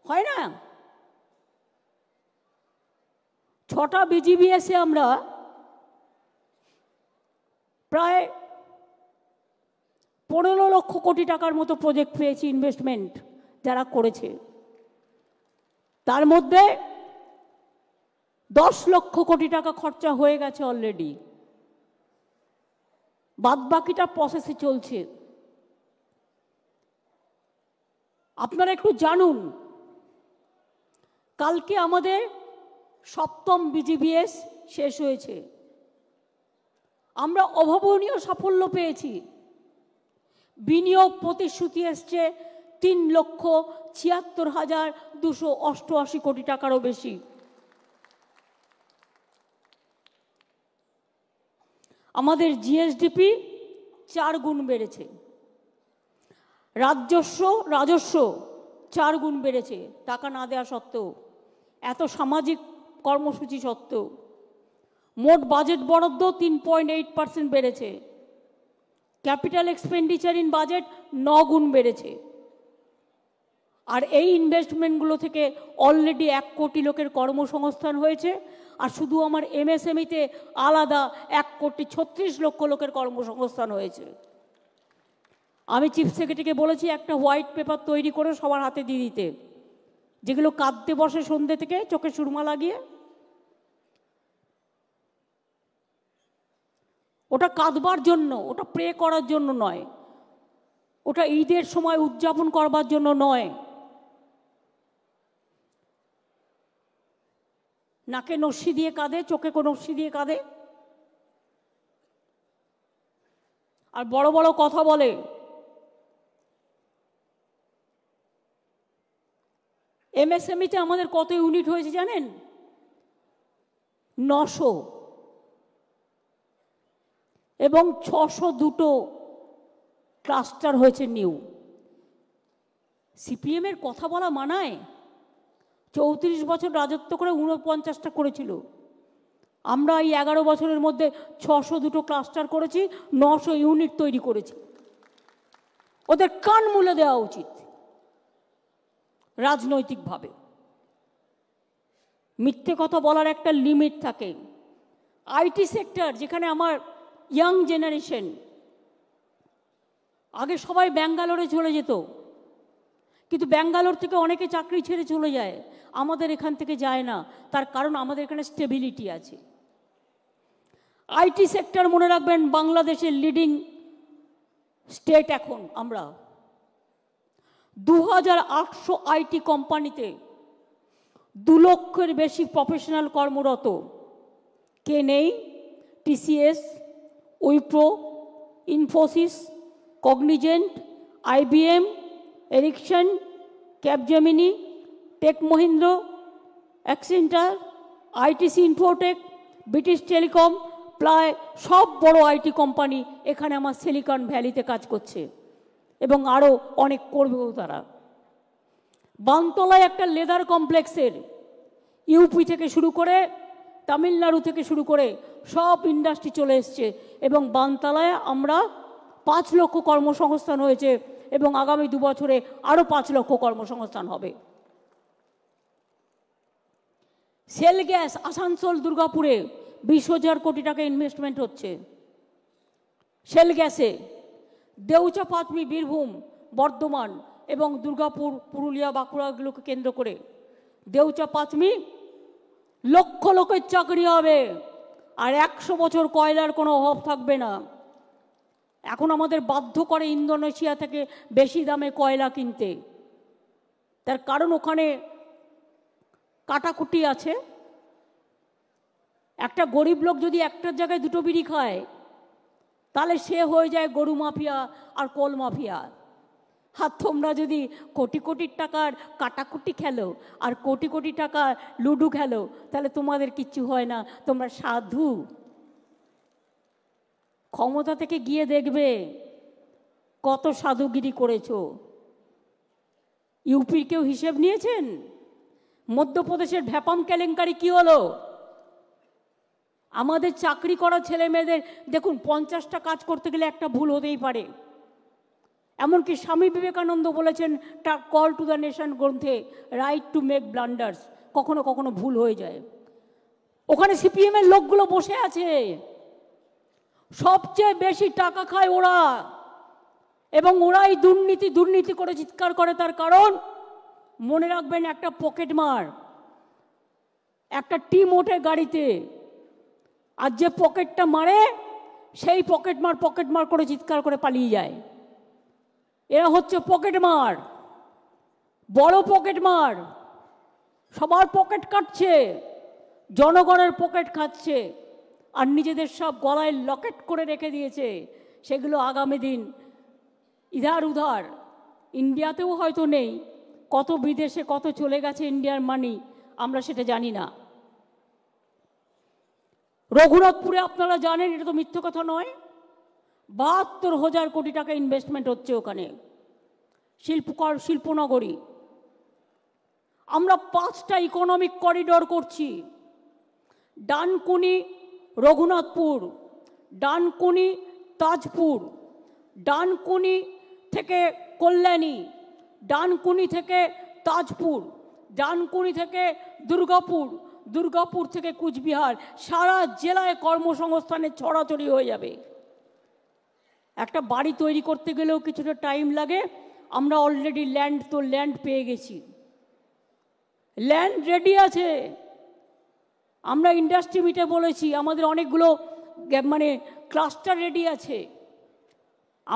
হয় না ছটা বিজিবি এসে আমরা প্রায় পনেরো লক্ষ কোটি টাকার মতো প্রজেক্ট পেয়েছি ইনভেস্টমেন্ট যারা করেছে তার মধ্যে দশ লক্ষ কোটি টাকা খরচা হয়ে গেছে অলরেডি বাদ বাকিটা প্রসেসে চলছে আপনারা একটু জানুন কালকে আমাদের সপ্তম বিজিবিএস শেষ হয়েছে আমরা অভাবনীয় সাফল্য পেয়েছি বিনিয়োগ প্রতিশ্রুতি এসছে তিন লক্ষ ছিয়াত্তর হাজার দুশো অষ্টআশি কোটি টাকারও বেশি আমাদের জিএসডিপি চার গুণ বেড়েছে রাজস্ব রাজস্ব চার গুণ বেড়েছে টাকা না দেওয়া সত্ত্বেও এত সামাজিক কর্মসূচি সত্ত্বেও মোট বাজেট বরাদ্দ তিন পয়েন্ট এইট পার্সেন্ট বেড়েছে ক্যাপিটাল এক্সপেন্ডিচার ইন বাজেট ন গুণ বেড়েছে আর এই ইনভেস্টমেন্টগুলো থেকে অলরেডি এক কোটি লোকের কর্মসংস্থান হয়েছে আর শুধু আমার এমএসএমইতে e আলাদা এক কোটি ছত্রিশ লক্ষ লোকের কর্মসংস্থান হয়েছে আমি চিফ সেক্রেটারিকে বলেছি একটা হোয়াইট পেপার তৈরি করে সবার হাতে দিয়ে দিতে যেগুলো কাঁদতে বসে সন্ধ্যে থেকে চোখে সুরমা লাগিয়ে ওটা কাঁদবার জন্য ওটা প্রে করার জন্য নয় ওটা ঈদের সময় উদযাপন করবার জন্য নয় নাকে নস্যি দিয়ে কাঁদে চোখে কোনো নস্যি দিয়ে কাঁদে আর বড় বড় কথা বলে এমএসএমইতে e আমাদের কত ইউনিট হয়েছে জানেন নশো এবং ছশো দুটো ক্লাস্টার হয়েছে নিউ সিপিএমের কথা বলা মানায় চৌত্রিশ বছর রাজত্ব করে উনপঞ্চাশটা করেছিল আমরা এই এগারো বছরের মধ্যে ছশো দুটো ক্লাস্টার করেছি নশো ইউনিট তৈরি করেছি ওদের কান মূলে দেওয়া উচিত রাজনৈতিকভাবে মিথ্যে কথা বলার একটা লিমিট থাকে আইটি সেক্টর যেখানে আমার ইয়াং জেনারেশন আগে সবাই ব্যাঙ্গালোরে চলে যেত কিন্তু ব্যাঙ্গালোর থেকে অনেকে চাকরি ছেড়ে চলে যায় আমাদের এখান থেকে যায় না তার কারণ আমাদের এখানে স্টেবিলিটি আছে আইটি সেক্টর মনে রাখবেন বাংলাদেশের লিডিং স্টেট এখন আমরা দু আইটি কোম্পানিতে দু লক্ষের বেশি প্রফেশনাল কর্মরত কে নেই TCS Wipro Infosys Cognizant IBM Ericsson Capgemini Tech Mahindra Accenture ITC Infotech British Telecom প্রায় সব বড় আইটি কোম্পানি এখানে আমার সিলিকন ভ্যালিতে কাজ করছে এবং আরও অনেক করবেও তারা বানতলায় একটা লেদার কমপ্লেক্সের ইউপি থেকে শুরু করে তামিলনাড়ু থেকে শুরু করে সব ইন্ডাস্ট্রি চলে এসছে এবং বানতলায় আমরা পাঁচ লক্ষ কর্মসংস্থান হয়েছে এবং আগামী দু বছরে আরও পাঁচ লক্ষ কর্মসংস্থান হবে সেল গ্যাস আসানসোল দুর্গাপুরে বিশ হাজার কোটি টাকা ইনভেস্টমেন্ট হচ্ছে সেল গ্যাসে দেউচা পাঁচমি বীরভূম বর্ধমান এবং দুর্গাপুর পুরুলিয়া বাঁকুড়াগুলোকে কেন্দ্র করে দেউচা পাঁচমি লক্ষ লোকের চাকরি হবে আর একশো বছর কয়লার কোনো অভাব থাকবে না এখন আমাদের বাধ্য করে ইন্দোনেশিয়া থেকে বেশি দামে কয়লা কিনতে তার কারণ ওখানে কাটাকুটি আছে একটা গরিব লোক যদি একটার জায়গায় দুটো বিড়ি খায় তাহলে সে হয়ে যায় গরু মাফিয়া আর কোল মাফিয়া হাত তোমরা যদি কোটি কোটি টাকার কাটাকুটি খেলো আর কোটি কোটি টাকা লুডু খেলো তাহলে তোমাদের কিচ্ছু হয় না তোমরা সাধু ক্ষমতা থেকে গিয়ে দেখবে কত সাধুগিরি করেছ ইউপির কেউ হিসেব নিয়েছেন মধ্যপ্রদেশের ভ্যাপাম কেলেঙ্কারি কী হলো আমাদের চাকরি করা ছেলে মেয়েদের দেখুন পঞ্চাশটা কাজ করতে গেলে একটা ভুল হতেই পারে এমনকি স্বামী বিবেকানন্দ বলেছেন তার কল টু দ্য নেশন গ্রন্থে রাইট টু মেক ব্লান্ডার্স কখনো কখনো ভুল হয়ে যায় ওখানে সিপিএমের লোকগুলো বসে আছে সবচেয়ে বেশি টাকা খায় ওরা এবং ওরাই দুর্নীতি দুর্নীতি করে চিৎকার করে তার কারণ মনে রাখবেন একটা পকেট মার একটা টিম ওঠে গাড়িতে আর যে পকেটটা মারে সেই পকেট মার পকেট মার করে চিৎকার করে পালিয়ে যায় এরা হচ্ছে পকেট মার বড় পকেট মার সবার পকেট কাটছে জনগণের পকেট খাচ্ছে আর নিজেদের সব গলায় লকেট করে রেখে দিয়েছে সেগুলো আগামী দিন ইধার উধার ইন্ডিয়াতেও হয়তো নেই কত বিদেশে কত চলে গেছে ইন্ডিয়ার মানি আমরা সেটা জানি না রঘুনাথপুরে আপনারা জানেন এটা তো মিথ্য কথা নয় বাহাত্তর হাজার কোটি টাকা ইনভেস্টমেন্ট হচ্ছে ওখানে শিল্পকর শিল্পনগরী আমরা পাঁচটা ইকোনমিক করিডর করছি ডানকুনি রঘুনাথপুর ডানকুনি তাজপুর ডানকুনি থেকে কল্যাণী ডানকুনি থেকে তাজপুর ডানকুনি থেকে দুর্গাপুর দুর্গাপুর থেকে কুচবিহার সারা জেলায় কর্মসংস্থানের ছড়াছড়ি হয়ে যাবে একটা বাড়ি তৈরি করতে গেলেও কিছুটা টাইম লাগে আমরা অলরেডি ল্যান্ড তো ল্যান্ড পেয়ে গেছি ল্যান্ড রেডি আছে আমরা ইন্ডাস্ট্রি মিটে বলেছি আমাদের অনেকগুলো মানে ক্লাস্টার রেডি আছে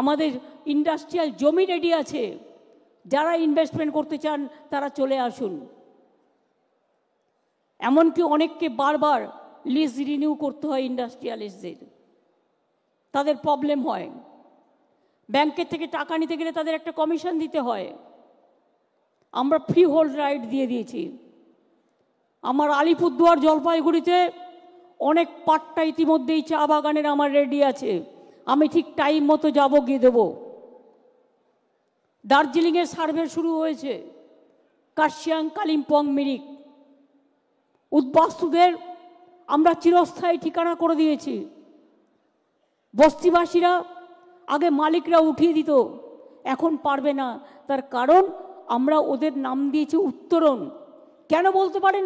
আমাদের ইন্ডাস্ট্রিয়াল জমি রেডি আছে যারা ইনভেস্টমেন্ট করতে চান তারা চলে আসুন এমনকি অনেককে বারবার লিজ রিনিউ করতে হয় ইন্ডাস্ট্রিয়ালিস্টদের তাদের প্রবলেম হয় ব্যাংকের থেকে টাকা নিতে গেলে তাদের একটা কমিশন দিতে হয় আমরা ফ্রি হোল্ড রাইট দিয়ে দিয়েছি আমার আলিপুরদুয়ার জলপাইগুড়িতে অনেক পাট্টা ইতিমধ্যেই চা বাগানের আমার রেডি আছে আমি ঠিক টাইম মতো যাব গিয়ে দেবো দার্জিলিংয়ের সার্ভে শুরু হয়েছে কাশিয়াং কালিম্পং মিরিক উদ্বাস্তুদের আমরা চিরস্থায়ী ঠিকানা করে দিয়েছি বস্তিবাসীরা আগে মালিকরা উঠিয়ে দিত এখন পারবে না তার কারণ আমরা ওদের নাম দিয়েছি উত্তরণ কেন বলতে পারেন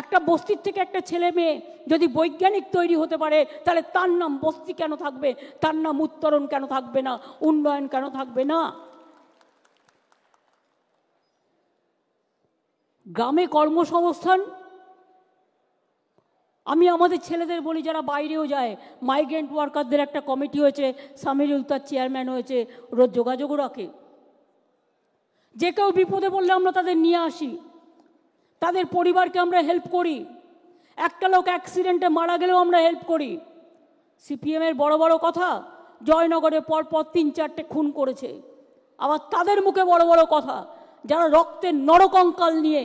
একটা বস্তির থেকে একটা ছেলে মেয়ে যদি বৈজ্ঞানিক তৈরি হতে পারে তাহলে তার নাম বস্তি কেন থাকবে তার নাম উত্তরণ কেন থাকবে না উন্নয়ন কেন থাকবে না গ্রামে কর্মসংস্থান আমি আমাদের ছেলেদের বলি যারা বাইরেও যায় মাইগ্রেন্ট ওয়ার্কারদের একটা কমিটি হয়েছে সামিরুল তার চেয়ারম্যান হয়েছে রোজ যোগাযোগও রাখে যে কেউ বিপদে বললে আমরা তাদের নিয়ে আসি তাদের পরিবারকে আমরা হেল্প করি একটা লোক অ্যাক্সিডেন্টে মারা গেলেও আমরা হেল্প করি সিপিএমের বড় বড় কথা জয়নগরে পরপর তিন চারটে খুন করেছে আবার তাদের মুখে বড় বড় কথা যারা রক্তের নরকঙ্কাল নিয়ে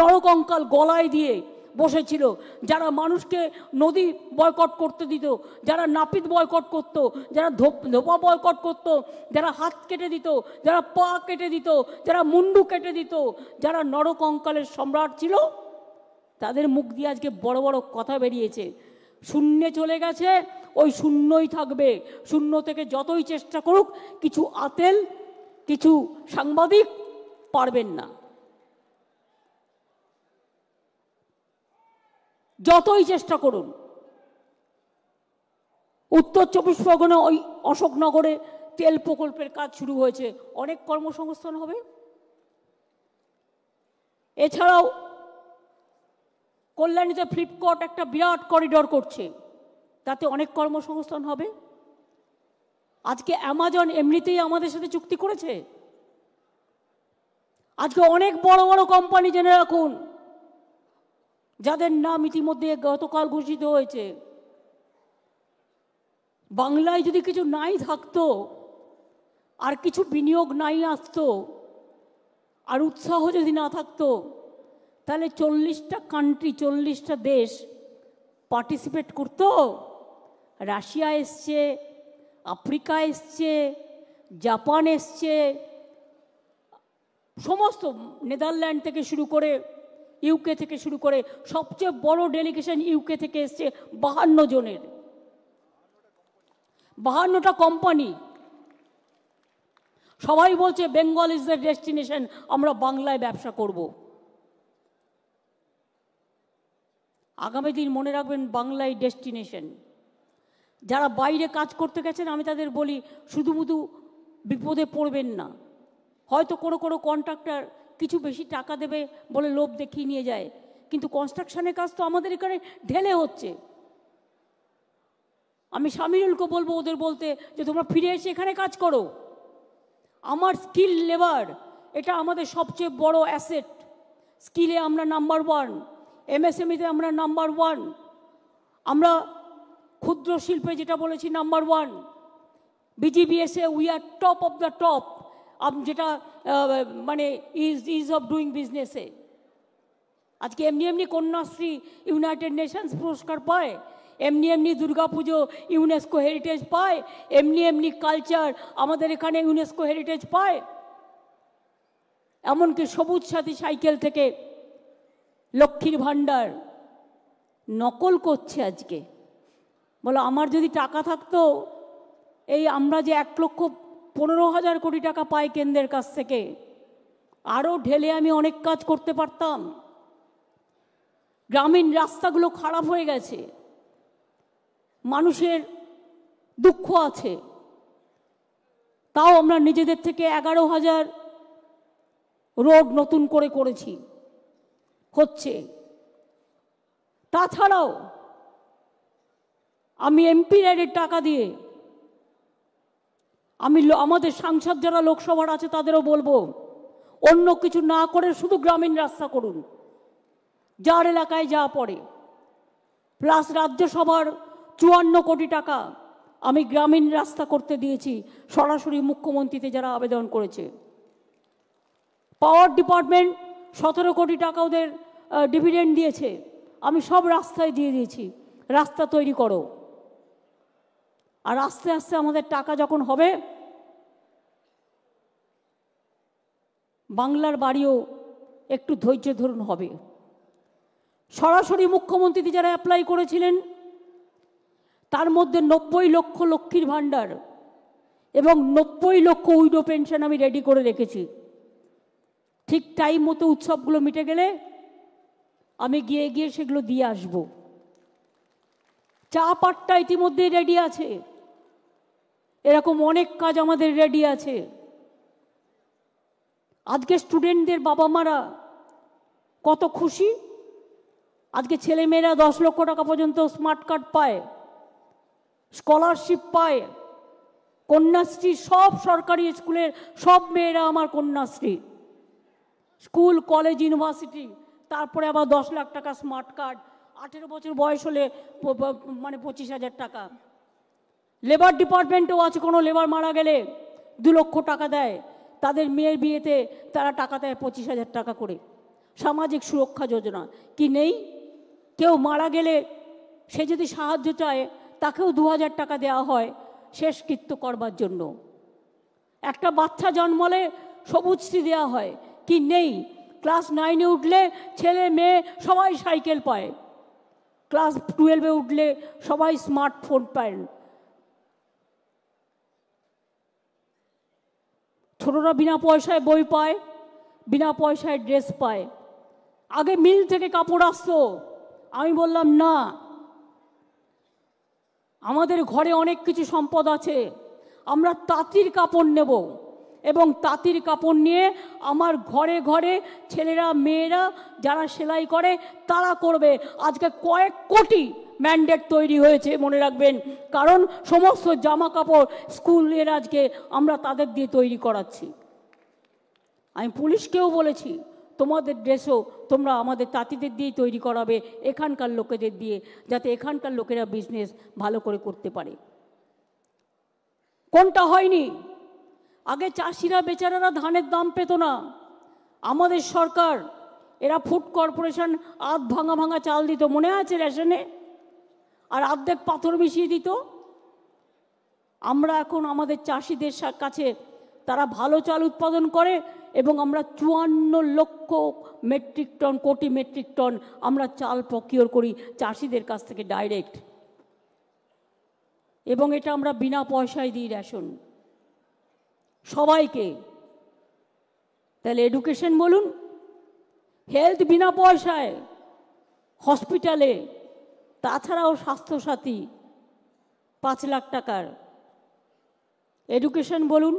নরকঙ্কাল গলায় দিয়ে বসেছিল যারা মানুষকে নদী বয়কট করতে দিত যারা নাপিত বয়কট করত যারা ধোপা বয়কট করত যারা হাত কেটে দিত যারা পা কেটে দিত যারা মুন্ডু কেটে দিত যারা নরকঙ্কালের সম্রাট ছিল তাদের মুখ দিয়ে আজকে বড় বড় কথা বেরিয়েছে শূন্যে চলে গেছে ওই শূন্যই থাকবে শূন্য থেকে যতই চেষ্টা করুক কিছু আতেল কিছু সাংবাদিক পারবেন না যতই চেষ্টা করুন উত্তর চব্বিশ পরগনা ওই অশোকনগরে তেল প্রকল্পের কাজ শুরু হয়েছে অনেক কর্মসংস্থান হবে এছাড়াও কল্যাণীতে ফ্লিপকার্ট একটা বিরাট করিডর করছে তাতে অনেক কর্মসংস্থান হবে আজকে অ্যামাজন এমনিতেই আমাদের সাথে চুক্তি করেছে আজকে অনেক বড় বড় কোম্পানি জেনে রাখুন যাদের নাম ইতিমধ্যে গতকাল ঘোষিত হয়েছে বাংলায় যদি কিছু নাই থাকতো আর কিছু বিনিয়োগ নাই আসতো আর উৎসাহ যদি না থাকতো তাহলে চল্লিশটা কান্ট্রি চল্লিশটা দেশ পার্টিসিপেট করতো রাশিয়া এসছে আফ্রিকা এসছে জাপান এসছে সমস্ত নেদারল্যান্ড থেকে শুরু করে ইউকে থেকে শুরু করে সবচেয়ে বড় ডেলিগেশন ইউকে থেকে এসছে বাহান্ন জনের বাহান্নটা কোম্পানি সবাই বলছে বেঙ্গল ইজ দ্য ডেস্টিনেশন আমরা বাংলায় ব্যবসা করব আগামী দিন মনে রাখবেন বাংলায় ডেস্টিনেশন যারা বাইরে কাজ করতে গেছেন আমি তাদের বলি শুধু মুধু বিপদে পড়বেন না হয়তো কোনো কোনো কন্ট্রাক্টর কিছু বেশি টাকা দেবে বলে লোভ দেখিয়ে নিয়ে যায় কিন্তু কনস্ট্রাকশনের কাজ তো আমাদের এখানে ঢেলে হচ্ছে আমি স্বামীরুলকে বলবো ওদের বলতে যে তোমরা ফিরে এসে এখানে কাজ করো আমার স্কিল লেবার এটা আমাদের সবচেয়ে বড় অ্যাসেট স্কিলে আমরা নাম্বার ওয়ান এমএসএমইতে আমরা নাম্বার ওয়ান আমরা ক্ষুদ্র শিল্পে যেটা বলেছি নাম্বার ওয়ান বিজিবিএসএ we are top of the top যেটা মানে ইজ ইজ অফ ডুইং বিজনেসে আজকে এমনি এমনি কন্যাশ্রী ইউনাইটেড নেশনস পুরস্কার পায় এমনি এমনি দুর্গাপুজো ইউনেস্কো হেরিটেজ পায় এমনি এমনি কালচার আমাদের এখানে ইউনেস্কো হেরিটেজ পায় এমনকি সবুজ সাথী সাইকেল থেকে লক্ষ্মীর ভাণ্ডার নকল করছে আজকে বলো আমার যদি টাকা থাকতো এই আমরা যে এক লক্ষ পনেরো হাজার কোটি টাকা পাই কেন্দ্রের কাছ থেকে আরও ঢেলে আমি অনেক কাজ করতে পারতাম গ্রামীণ রাস্তাগুলো খারাপ হয়ে গেছে মানুষের দুঃখ আছে তাও আমরা নিজেদের থেকে এগারো হাজার রোড নতুন করে করেছি হচ্ছে তাছাড়াও আমি এমপি রাইডের টাকা দিয়ে আমি আমাদের সাংসদ যারা লোকসভার আছে তাদেরও বলবো অন্য কিছু না করে শুধু গ্রামীণ রাস্তা করুন যার এলাকায় যা পড়ে প্লাস রাজ্যসভার চুয়ান্ন কোটি টাকা আমি গ্রামীণ রাস্তা করতে দিয়েছি সরাসরি মুখ্যমন্ত্রীতে যারা আবেদন করেছে পাওয়ার ডিপার্টমেন্ট সতেরো কোটি টাকা ওদের ডিভিডেন্ড দিয়েছে আমি সব রাস্তায় দিয়ে দিয়েছি রাস্তা তৈরি করো আর আস্তে আস্তে আমাদের টাকা যখন হবে বাংলার বাড়িও একটু ধৈর্য ধরুন হবে সরাসরি মুখ্যমন্ত্রী যারা অ্যাপ্লাই করেছিলেন তার মধ্যে নব্বই লক্ষ লক্ষ্মীর ভাণ্ডার এবং নব্বই লক্ষ উইডো পেনশন আমি রেডি করে রেখেছি ঠিক টাইম মতো উৎসবগুলো মিটে গেলে আমি গিয়ে গিয়ে সেগুলো দিয়ে আসবো চা পাটটা ইতিমধ্যে রেডি আছে এরকম অনেক কাজ আমাদের রেডি আছে আজকে স্টুডেন্টদের বাবা মারা কত খুশি আজকে ছেলেমেয়েরা দশ লক্ষ টাকা পর্যন্ত স্মার্ট কার্ড পায় স্কলারশিপ পায় কন্যাশ্রী সব সরকারি স্কুলের সব মেয়েরা আমার কন্যাশ্রী স্কুল কলেজ ইউনিভার্সিটি তারপরে আবার দশ লাখ টাকা স্মার্ট কার্ড আঠেরো বছর বয়স হলে মানে পঁচিশ হাজার টাকা লেবার ডিপার্টমেন্টেও আছে কোনো লেবার মারা গেলে দু লক্ষ টাকা দেয় তাদের মেয়ের বিয়েতে তারা টাকা দেয় পঁচিশ হাজার টাকা করে সামাজিক সুরক্ষা যোজনা কি নেই কেউ মারা গেলে সে যদি সাহায্য চায় তাকেও দু হাজার টাকা দেওয়া হয় শেষকৃত্য করবার জন্য একটা বাচ্চা জন্মলে সবুজশ্রী দেওয়া হয় কি নেই ক্লাস নাইনে উঠলে ছেলে মেয়ে সবাই সাইকেল পায় ক্লাস টুয়েলভে উঠলে সবাই স্মার্টফোন পায় ছোটরা বিনা পয়সায় বই পায় বিনা পয়সায় ড্রেস পায় আগে মিল থেকে কাপড় আসতো আমি বললাম না আমাদের ঘরে অনেক কিছু সম্পদ আছে আমরা তাঁতির কাপড় নেব এবং তাঁতির কাপড় নিয়ে আমার ঘরে ঘরে ছেলেরা মেয়েরা যারা সেলাই করে তারা করবে আজকে কয়েক কোটি ম্যান্ডেট তৈরি হয়েছে মনে রাখবেন কারণ সমস্ত জামা কাপড় স্কুলের আজকে আমরা তাদের দিয়ে তৈরি করাচ্ছি আমি পুলিশকেও বলেছি তোমাদের ড্রেসও তোমরা আমাদের তাঁতিদের দিয়েই তৈরি করাবে এখানকার লোকেদের দিয়ে যাতে এখানকার লোকেরা বিজনেস ভালো করে করতে পারে কোনটা হয়নি আগে চাষিরা বেচারারা ধানের দাম পেত না আমাদের সরকার এরা ফুড কর্পোরেশন আধ ভাঙা ভাঙা চাল দিত মনে আছে রেশনে আর অর্ধেক পাথর মিশিয়ে দিত আমরা এখন আমাদের চাষিদের কাছে তারা ভালো চাল উৎপাদন করে এবং আমরা চুয়ান্ন lakh metric ton crore metric ton আমরা চাল প্রকিওর করি চাষিদের কাছ থেকে ডাইরেক্ট এবং এটা আমরা বিনা পয়সায় দিই রেশন সবাইকে তাহলে এডুকেশন বলুন হেলথ বিনা পয়সায় হসপিটালে তাছাড়াও স্বাস্থ্যসাথী পাঁচ লাখ টাকার এডুকেশন বলুন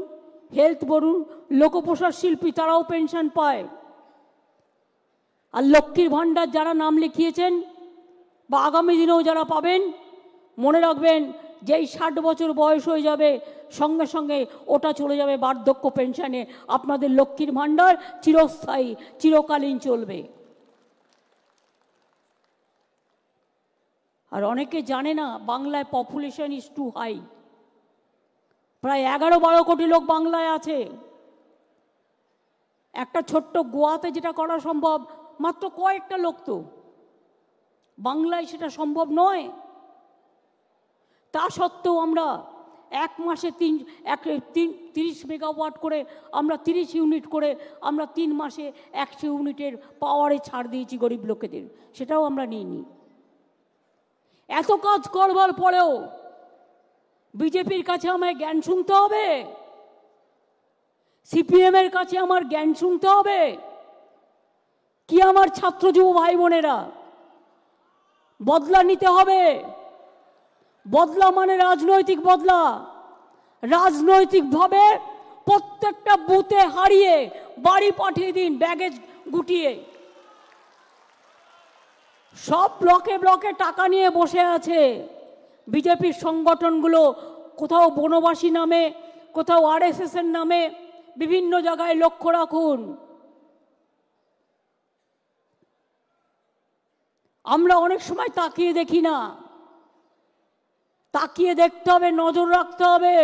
হেলথ বলুন লোকপ্রসার শিল্পী তারাও পেনশন পায় আর লক্ষ্মীর ভাণ্ডার যারা নাম লিখিয়েছেন বা আগামী দিনেও যারা পাবেন মনে রাখবেন যেই ষাট বছর বয়স হয়ে যাবে সঙ্গে সঙ্গে ওটা চলে যাবে বার্ধক্য পেনশনে আপনাদের লক্ষ্মীর ভাণ্ডার চিরস্থায়ী চিরকালীন চলবে আর অনেকে জানে না বাংলায় পপুলেশন ইজ টু হাই প্রায় এগারো বারো কোটি লোক বাংলায় আছে একটা ছোট্ট গোয়াতে যেটা করা সম্ভব মাত্র কয়েকটা লোক তো বাংলায় সেটা সম্ভব নয় তা সত্ত্বেও আমরা এক মাসে তিন এক তিন তিরিশ মেগাওয়াট করে আমরা তিরিশ ইউনিট করে আমরা তিন মাসে একশো ইউনিটের পাওয়ারে ছাড় দিয়েছি গরিব লোকেদের সেটাও আমরা নিইনি এত কাজ করবার পরেও বিজেপির কাছে আমায় জ্ঞান শুনতে হবে সিপিএমের কাছে আমার জ্ঞান শুনতে হবে কি আমার ছাত্র যুব ভাই বোনেরা বদলা নিতে হবে বদলা মানে রাজনৈতিক বদলা রাজনৈতিকভাবে প্রত্যেকটা বুথে হারিয়ে বাড়ি পাঠিয়ে দিন ব্যাগেজ গুটিয়ে সব ব্লকে ব্লকে টাকা নিয়ে বসে আছে বিজেপির সংগঠনগুলো কোথাও বনবাসী নামে কোথাও আরএসএসের নামে বিভিন্ন জায়গায় লক্ষ্য রাখুন আমরা অনেক সময় তাকিয়ে দেখি না তাকিয়ে দেখতে হবে নজর রাখতে হবে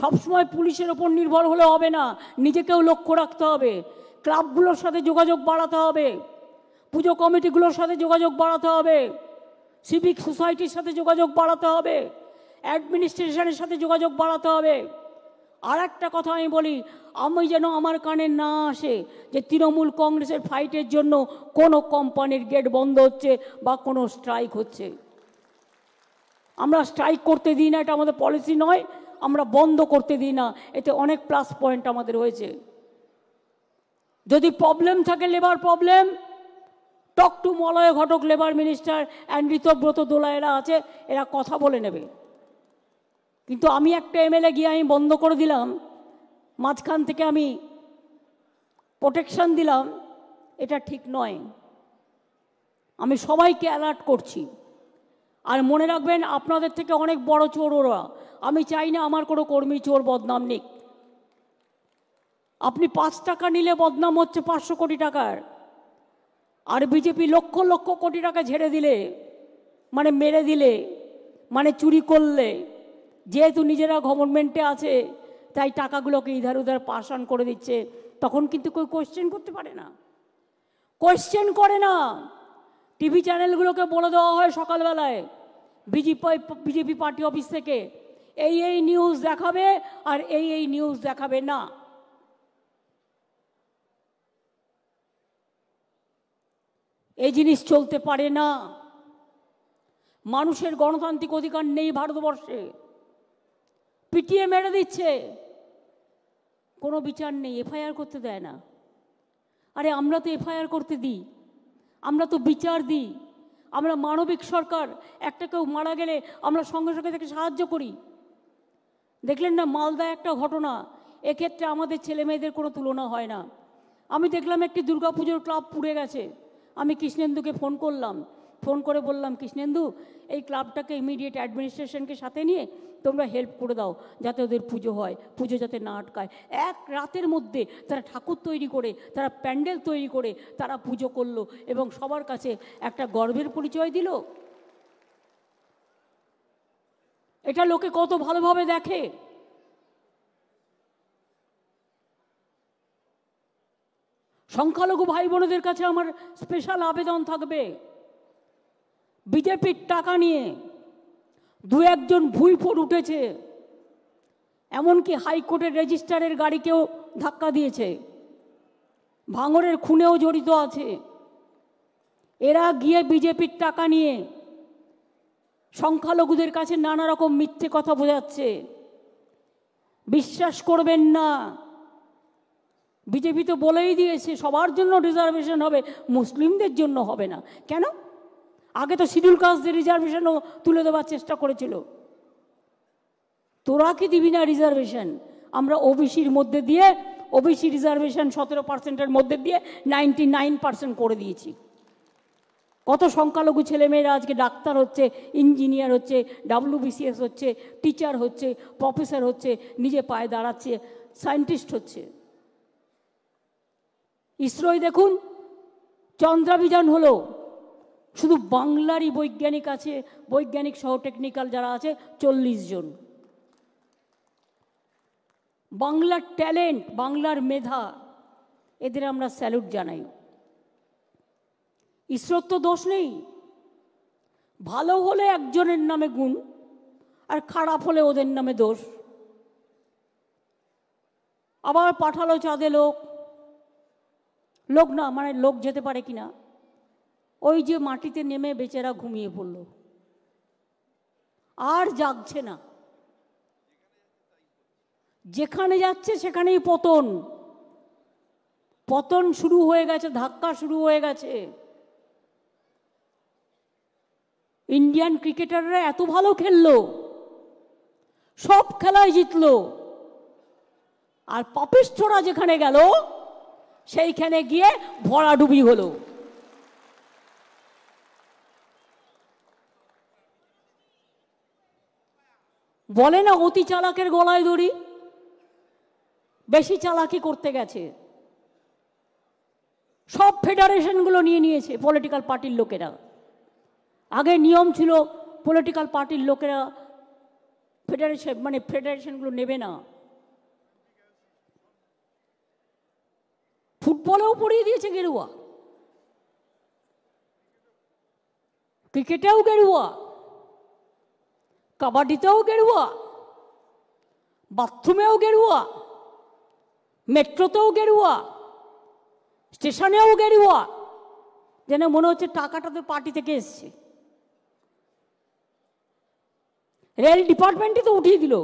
সবসময় পুলিশের ওপর নির্ভর হলে হবে না নিজেকেও লক্ষ্য রাখতে হবে ক্লাবগুলোর সাথে যোগাযোগ বাড়াতে হবে পুজো কমিটিগুলোর সাথে যোগাযোগ বাড়াতে হবে সিভিক সোসাইটির সাথে যোগাযোগ বাড়াতে হবে অ্যাডমিনিস্ট্রেশনের সাথে যোগাযোগ বাড়াতে হবে আর একটা কথা আমি বলি আমি যেন আমার কানে না আসে যে তৃণমূল কংগ্রেসের ফাইটের জন্য কোনো কোম্পানির গেট বন্ধ হচ্ছে বা কোনো স্ট্রাইক হচ্ছে আমরা স্ট্রাইক করতে দিই না এটা আমাদের পলিসি নয় আমরা বন্ধ করতে দিই না এতে অনেক প্লাস পয়েন্ট আমাদের হয়েছে যদি প্রবলেম থাকে labour problem talk to Malay Ghatak labour minister and Ritabrata Dola এরা আছে এরা কথা বলে নেবে কিন্তু আমি একটা এমএলএ গিয়ে আমি বন্ধ করে দিলাম মাঝখান থেকে আমি প্রোটেকশান দিলাম এটা ঠিক নয় আমি সবাইকে অ্যালার্ট করছি আর মনে রাখবেন আপনাদের থেকে অনেক বড় চোর ওরা আমি চাই না আমার কোনো কর্মী চোর বদনাম নিক আপনি পাঁচ টাকা নিলে বদনাম হচ্ছে পাঁচশো কোটি টাকার আর বিজেপি লক্ষ লক্ষ কোটি টাকা ঝেড়ে দিলে মানে মেরে দিলে মানে চুরি করলে যেহেতু নিজেরা গভর্নমেন্টে আছে তাই টাকাগুলোকে ইধার উধার পাশান করে দিচ্ছে তখন কিন্তু কেউ কোয়েশ্চেন করতে পারে না কোশ্চেন করে না টিভি চ্যানেলগুলোকে বলে দেওয়া হয় সকালবেলায় বিজেপি বিজেপি পার্টি অফিস থেকে এই এই নিউজ দেখাবে আর এই এই নিউজ দেখাবে না এই জিনিস চলতে পারে না মানুষের গণতান্ত্রিক অধিকার নেই ভারতবর্ষে পিটিয়ে মেরে দিচ্ছে কোনো বিচার নেই এফআইআর করতে দেয় না আরে আমরা তো এফআইআর করতে দিই আমরা তো বিচার দিই আমরা মানবিক সরকার একটা কেউ মারা গেলে আমরা সঙ্গে সঙ্গে তাকে সাহায্য করি দেখলেন না মালদা একটা ঘটনা এক্ষেত্রে আমাদের ছেলে মেয়েদের কোনো তুলনা হয় না আমি দেখলাম একটি দুর্গাপুজোর ক্লাব পুড়ে গেছে আমি কৃষ্ণেন্দুকে ফোন করলাম ফোন করে বললাম কৃষ্ণেন্দু এই ক্লাবটাকে ইমিডিয়েট অ্যাডমিনিস্ট্রেশনকে সাথে নিয়ে তোমরা হেল্প করে দাও যাতে ওদের পুজো হয় পুজো যাতে না আটকায় এক রাতের মধ্যে তারা ঠাকুর তৈরি করে তারা প্যান্ডেল তৈরি করে তারা পুজো করলো এবং সবার কাছে একটা গর্বের পরিচয় দিল এটা লোকে কত ভালোভাবে দেখে সংখ্যালঘু ভাই বোনদের কাছে আমার স্পেশাল আবেদন থাকবে বিজেপির টাকা নিয়ে দু একজন ভুইফোর উঠেছে এমনকি হাইকোর্টের রেজিস্ট্রারের গাড়িকেও ধাক্কা দিয়েছে ভাঙরের খুনেও জড়িত আছে এরা গিয়ে বিজেপির টাকা নিয়ে সংখ্যালঘুদের কাছে নানা রকম মিথ্যে কথা বোঝাচ্ছে বিশ্বাস করবেন না বিজেপি তো বলেই দিয়েছে সবার জন্য রিজার্ভেশন হবে মুসলিমদের জন্য হবে না কেন আগে তো শিডিউল কাস্টদের রিজার্ভেশনও তুলে দেওয়ার চেষ্টা করেছিল তোরা কি দিবি না রিজার্ভেশন আমরা ওবিসির মধ্যে দিয়ে ওবিসি রিজার্ভেশন সতেরো পার্সেন্টের মধ্যে দিয়ে নাইনটি নাইন পার্সেন্ট করে দিয়েছি কত সংখ্যালঘু ছেলেমেয়েরা আজকে ডাক্তার হচ্ছে ইঞ্জিনিয়ার হচ্ছে ডাব্লিউবিসিএস হচ্ছে টিচার হচ্ছে প্রফেসর হচ্ছে নিজে পায়ে দাঁড়াচ্ছে সায়েন্টিস্ট হচ্ছে ইসরোয় দেখুন চন্দ্রাভিযান হলো শুধু বাংলারই বৈজ্ঞানিক আছে বৈজ্ঞানিক সহ টেকনিক্যাল যারা আছে চল্লিশ জন বাংলার ট্যালেন্ট বাংলার মেধা এদের আমরা স্যালুট জানাই ইসরোর তো দোষ নেই ভালো হলে একজনের নামে গুণ আর খারাপ হলে ওদের নামে দোষ আবার পাঠালো চাঁদে লোক লোক না মানে লোক যেতে পারে কিনা ওই যে মাটিতে নেমে বেচারা ঘুমিয়ে পড়ল আর জাগছে না যেখানে যাচ্ছে সেখানেই পতন পতন শুরু হয়ে গেছে ধাক্কা শুরু হয়ে গেছে ইন্ডিয়ান ক্রিকেটাররা এত ভালো খেলল সব খেলায় জিতল আর পাপিষ্ঠরা যেখানে গেল সেইখানে গিয়ে ভরাডুবি হলো বলে না অতি চালাকের গলায় দড়ি বেশি চালাকি করতে গেছে সব ফেডারেশনগুলো নিয়ে নিয়েছে পলিটিক্যাল পার্টির লোকেরা আগে নিয়ম ছিল পলিটিক্যাল পার্টির লোকেরা ফেডারেশন মানে ফেডারেশনগুলো নেবে না ফুটবলেও পড়িয়ে দিয়েছে গেরুয়া ক্রিকেটেও গেরুয়া কাবাডিতেও গেরুয়া বাথরুমেও গেরুয়া মেট্রোতেও গেরুয়া স্টেশনেও গেরুয়া যেন মনে হচ্ছে টাকাটা তো পার্টি থেকে এসছে রেল ডিপার্টমেন্টই তো উঠিয়ে দিল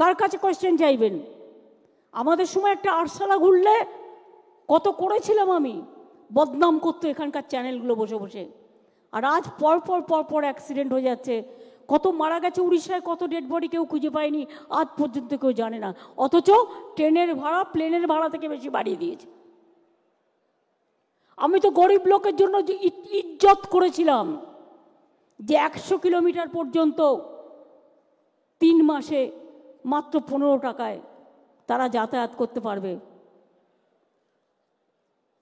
কার কাছে কোয়েশ্চেন চাইবেন আমাদের সময় একটা আরশালা ঘুরলে কত করেছিলাম আমি বদনাম করতো এখানকার চ্যানেলগুলো বসে বসে আর আজ পর পর পর পর অ্যাক্সিডেন্ট হয়ে যাচ্ছে কত মারা গেছে উড়িষ্যায় কত ডেড বডি কেউ খুঁজে পায়নি আজ পর্যন্ত কেউ জানে না অথচ ট্রেনের ভাড়া প্লেনের ভাড়া থেকে বেশি বাড়িয়ে দিয়েছে আমি তো গরিব লোকের জন্য ইজ্জত করেছিলাম যে একশো কিলোমিটার পর্যন্ত তিন মাসে মাত্র পনেরো টাকায় তারা যাতায়াত করতে পারবে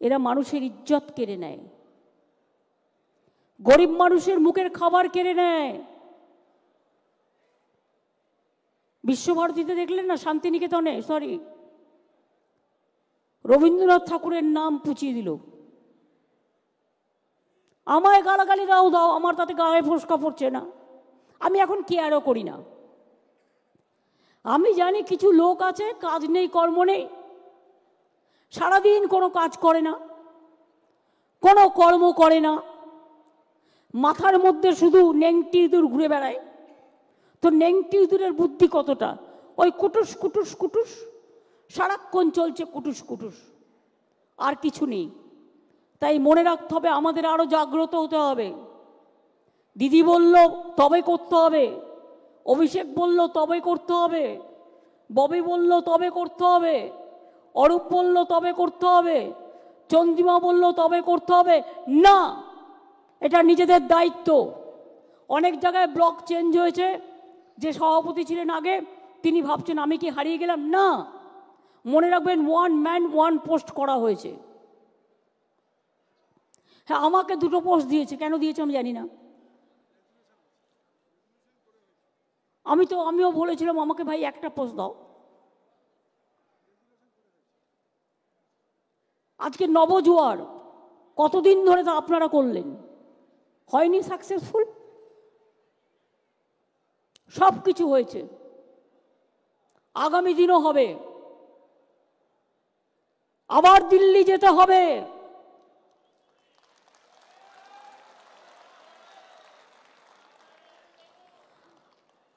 এরা মানুষের ইজ্জত কেড়ে নেয় গরিব মানুষের মুখের খাবার কেড়ে নেয় বিশ্বভারতীতে দেখলেন না শান্তিনিকেতনে সরি রবীন্দ্রনাথ ঠাকুরের নাম পুচিয়ে দিল আমায় গালাগালি দাও দাও আমার তাতে গায়ে ফোসকা পড়ছে না আমি এখন কেয়ারও করি না আমি জানি কিছু লোক আছে কাজ নেই কর্ম নেই সারাদিন কোনো কাজ করে না কোনো কর্ম করে না মাথার মধ্যে শুধু নেংটি দূর ঘুরে বেড়ায় তো ইঁদুরের বুদ্ধি কতটা ওই কুটুস কুটুস কুটুস সারাক্ষণ চলছে কুটুস কুটুস আর কিছু নেই তাই মনে রাখতে হবে আমাদের আরও জাগ্রত হতে হবে দিদি বলল তবে করতে হবে অভিষেক বলল তবে করতে হবে ববি বলল তবে করতে হবে অরূপ বলল তবে করতে হবে চন্দ্রিমা বলল তবে করতে হবে না এটা নিজেদের দায়িত্ব অনেক জায়গায় ব্লক চেঞ্জ হয়েছে যে সভাপতি ছিলেন আগে তিনি ভাবছেন আমি কি হারিয়ে গেলাম না মনে রাখবেন ওয়ান ম্যান ওয়ান পোস্ট করা হয়েছে হ্যাঁ আমাকে দুটো পোস্ট দিয়েছে কেন দিয়েছে আমি জানি না আমি তো আমিও বলেছিলাম আমাকে ভাই একটা পোস্ট দাও আজকে নবজুয়ার কতদিন ধরে তা আপনারা করলেন হয়নি সাকসেসফুল সব কিছু হয়েছে আগামী দিনও হবে আবার দিল্লি যেতে হবে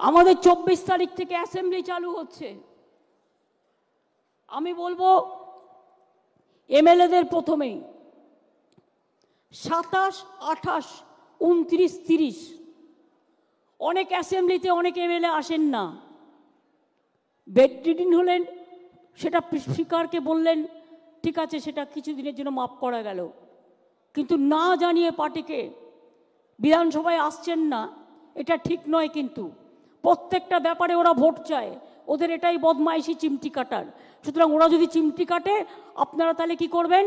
আমাদের চব্বিশ তারিখ থেকে অ্যাসেম্বলি চালু হচ্ছে আমি বলবো এমএলএদের প্রথমেই সাতাশ আঠাশ উনত্রিশ তিরিশ অনেক অ্যাসেম্বলিতে অনেক এমএলএ আসেন না বেড হলেন সেটা স্পিকারকে বললেন ঠিক আছে সেটা কিছুদিনের জন্য মাফ করা গেল কিন্তু না জানিয়ে পার্টিকে বিধানসভায় আসছেন না এটা ঠিক নয় কিন্তু প্রত্যেকটা ব্যাপারে ওরা ভোট চায় ওদের এটাই বদমাইশি চিমটি কাটার সুতরাং ওরা যদি চিমটি কাটে আপনারা তাহলে কি করবেন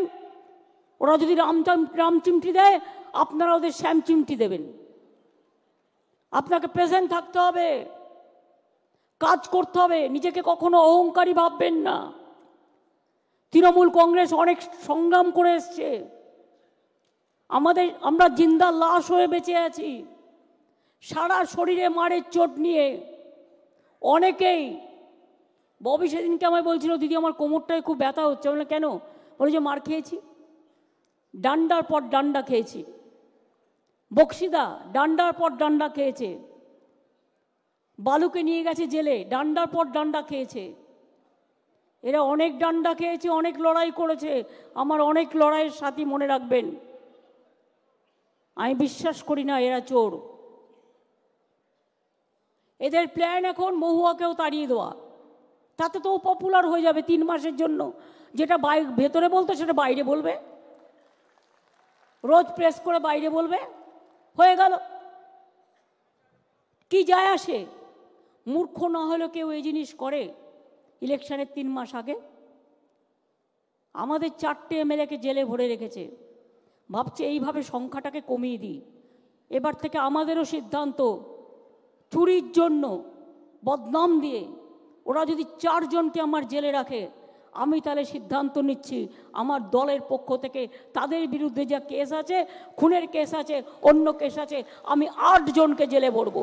ওরা যদি রাম রাম চিমটি দেয় আপনারা ওদের শ্যাম চিমটি দেবেন আপনাকে প্রেজেন্ট থাকতে হবে কাজ করতে হবে নিজেকে কখনো অহংকারী ভাববেন না তৃণমূল কংগ্রেস অনেক সংগ্রাম করে এসছে আমাদের আমরা জিন্দার লাশ হয়ে বেঁচে আছি সারা শরীরে মারের চোট নিয়ে অনেকেই ববি সেদিনকে আমায় বলছিল দিদি আমার কোমরটায় খুব ব্যথা হচ্ছে বললাম কেন বলে যে মার খেয়েছি ডান্ডার পর ডান্ডা খেয়েছি বক্সিদা ডান্ডার পর ডান্ডা খেয়েছে বালুকে নিয়ে গেছে জেলে ডান্ডার পর ডান্ডা খেয়েছে এরা অনেক ডান্ডা খেয়েছে অনেক লড়াই করেছে আমার অনেক লড়াইয়ের সাথী মনে রাখবেন আমি বিশ্বাস করি না এরা চোর এদের প্ল্যান এখন মহুয়াকেও তাড়িয়ে দেওয়া তাতে তো পপুলার হয়ে যাবে তিন মাসের জন্য যেটা বাই ভেতরে বলতো সেটা বাইরে বলবে রোজ প্রেস করে বাইরে বলবে হয়ে গেল কি যায় আসে মূর্খ না হলে কেউ এই জিনিস করে ইলেকশনের তিন মাস আগে আমাদের চারটে এমএলএকে জেলে ভরে রেখেছে ভাবছে এইভাবে সংখ্যাটাকে কমিয়ে দিই এবার থেকে আমাদেরও সিদ্ধান্ত চুরির জন্য বদনাম দিয়ে ওরা যদি চারজনকে আমার জেলে রাখে আমি তাহলে সিদ্ধান্ত নিচ্ছি আমার দলের পক্ষ থেকে তাদের বিরুদ্ধে যা কেস আছে খুনের কেস আছে অন্য কেস আছে আমি আটজনকে জেলে ভরব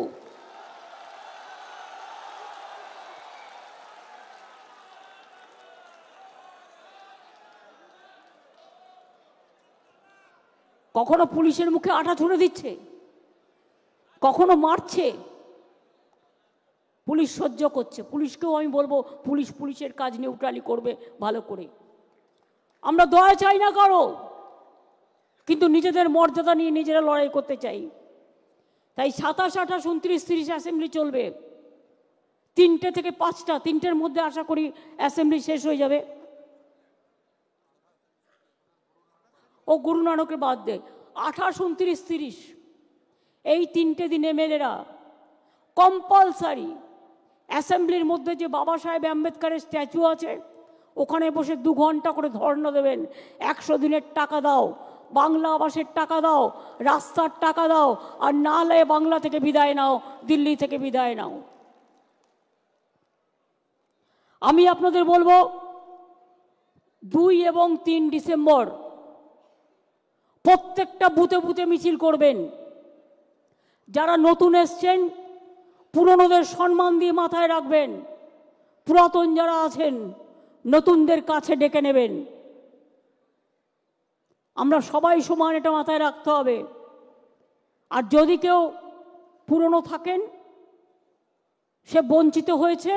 কখনো পুলিশের মুখে আটা ছুঁড়ে দিচ্ছে কখনো মারছে পুলিশ সহ্য করছে পুলিশকেও আমি বলবো পুলিশ পুলিশের কাজ নিউট্রালি করবে ভালো করে আমরা দয়া চাই না কারো কিন্তু নিজেদের মর্যাদা নিয়ে নিজেরা লড়াই করতে চাই তাই সাতাশ আঠাশ উনত্রিশ তিরিশ অ্যাসেম্বলি চলবে তিনটে থেকে পাঁচটা তিনটের মধ্যে আশা করি অ্যাসেম্বলি শেষ হয়ে যাবে ও গুরু নানকের বাদ দে আঠাশ উনত্রিশ তিরিশ এই তিনটে দিনে মেলেরা কম্পালসারি অ্যাসেম্বলির মধ্যে যে বাবা সাহেব আম্বেদকারের স্ট্যাচু আছে ওখানে বসে দু ঘন্টা করে ধর্ণা দেবেন একশো দিনের টাকা দাও বাংলা আবাসের টাকা দাও রাস্তার টাকা দাও আর না হলে বাংলা থেকে বিদায় নাও দিল্লি থেকে বিদায় নাও আমি আপনাদের বলবো দুই এবং তিন ডিসেম্বর প্রত্যেকটা বুতে বুতে মিছিল করবেন যারা নতুন এসছেন পুরনোদের সম্মান দিয়ে মাথায় রাখবেন পুরাতন যারা আছেন নতুনদের কাছে ডেকে নেবেন আমরা সবাই সমান এটা মাথায় রাখতে হবে আর যদি কেউ পুরনো থাকেন সে বঞ্চিত হয়েছে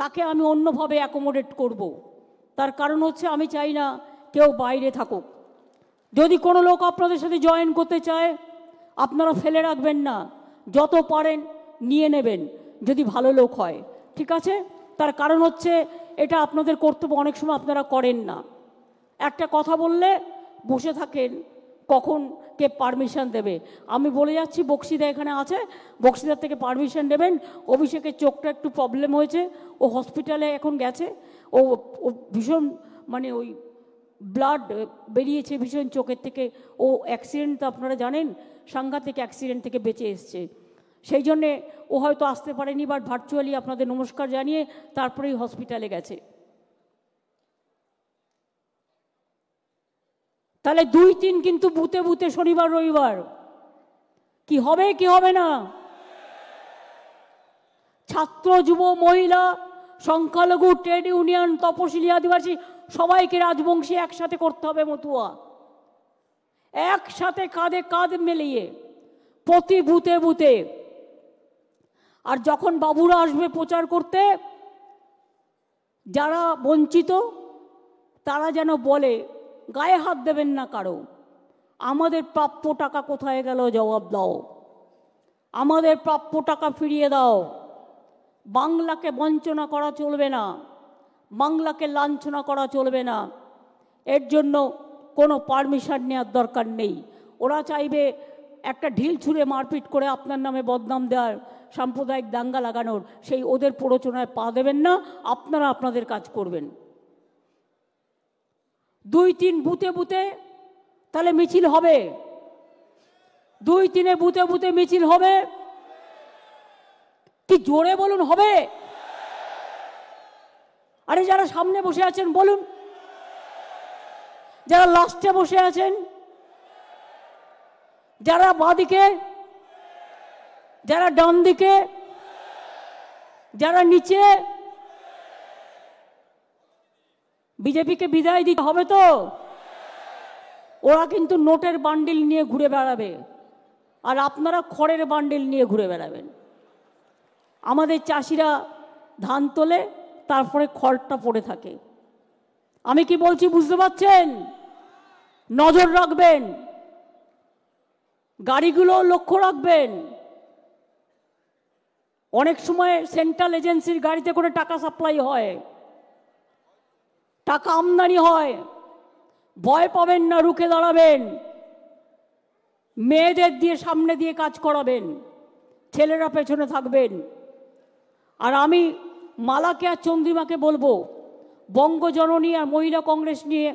তাকে আমি অন্যভাবে অ্যাকোমোডেট করব। তার কারণ হচ্ছে আমি চাই না কেউ বাইরে থাকুক যদি কোনো লোক আপনাদের সাথে জয়েন করতে চায় আপনারা ফেলে রাখবেন না যত পারেন নিয়ে নেবেন যদি ভালো লোক হয় ঠিক আছে তার কারণ হচ্ছে এটা আপনাদের কর্তব্য অনেক সময় আপনারা করেন না একটা কথা বললে বসে থাকেন কখন কে পারমিশন দেবে আমি বলে যাচ্ছি বক্সিদা এখানে আছে বক্সিদার থেকে পারমিশন নেবেন অভিষেকের চোখটা একটু প্রবলেম হয়েছে ও হসপিটালে এখন গেছে ও ভীষণ মানে ওই ব্লাড uh, বেরিয়েছে ভীষণ চোখের থেকে ও অ্যাক্সিডেন্ট তো আপনারা জানেন সাংঘাতিক অ্যাক্সিডেন্ট থেকে বেঁচে এসছে সেই জন্যে ও হয়তো আসতে পারেনি বাট ভার্চুয়ালি আপনাদের নমস্কার জানিয়ে তারপরেই হসপিটালে গেছে তাহলে দুই তিন কিন্তু বুতে বুতে শনিবার রবিবার কি হবে কি হবে না ছাত্র যুব মহিলা সংখ্যালঘু ট্রেড ইউনিয়ন তপশিলি আদিবাসী সবাইকে রাজবংশী একসাথে করতে হবে মতুয়া একসাথে কাঁধে কাঁধ মেলিয়ে প্রতি বুতে বুতে আর যখন বাবুরা আসবে প্রচার করতে যারা বঞ্চিত তারা যেন বলে গায়ে হাত দেবেন না কারো আমাদের প্রাপ্য টাকা কোথায় গেল জবাব দাও আমাদের প্রাপ্য টাকা ফিরিয়ে দাও বাংলাকে বঞ্চনা করা চলবে না বাংলাকে লাঞ্ছনা করা চলবে না এর জন্য কোনো পারমিশন নেওয়ার দরকার নেই ওরা চাইবে একটা ঢিল ছুঁড়ে মারপিট করে আপনার নামে বদনাম দেওয়ার সাম্প্রদায়িক দাঙ্গা লাগানোর সেই ওদের প্ররোচনায় পা দেবেন না আপনারা আপনাদের কাজ করবেন দুই তিন বুতে বুতে তাহলে মিছিল হবে দুই তিনে বুতে বুতে মিছিল হবে কি জোরে বলুন হবে আরে যারা সামনে বসে আছেন বলুন যারা লাস্টে বসে আছেন যারা বাঁদিকে যারা ডান দিকে যারা নিচে বিজেপিকে বিদায় দিতে হবে তো ওরা কিন্তু নোটের বান্ডিল নিয়ে ঘুরে বেড়াবে আর আপনারা খড়ের বান্ডিল নিয়ে ঘুরে বেড়াবেন আমাদের চাষিরা ধান তোলে তারপরে খড়টা পড়ে থাকে আমি কি বলছি বুঝতে পারছেন নজর রাখবেন গাড়িগুলো লক্ষ্য রাখবেন অনেক সময় সেন্ট্রাল এজেন্সির গাড়িতে করে টাকা সাপ্লাই হয় টাকা আমদানি হয় ভয় পাবেন না রুখে দাঁড়াবেন মেয়েদের দিয়ে সামনে দিয়ে কাজ করাবেন ছেলেরা পেছনে থাকবেন আর আমি মালাকে আর চন্দ্রিমাকে বলবো বঙ্গজননী আর মহিলা কংগ্রেস নিয়ে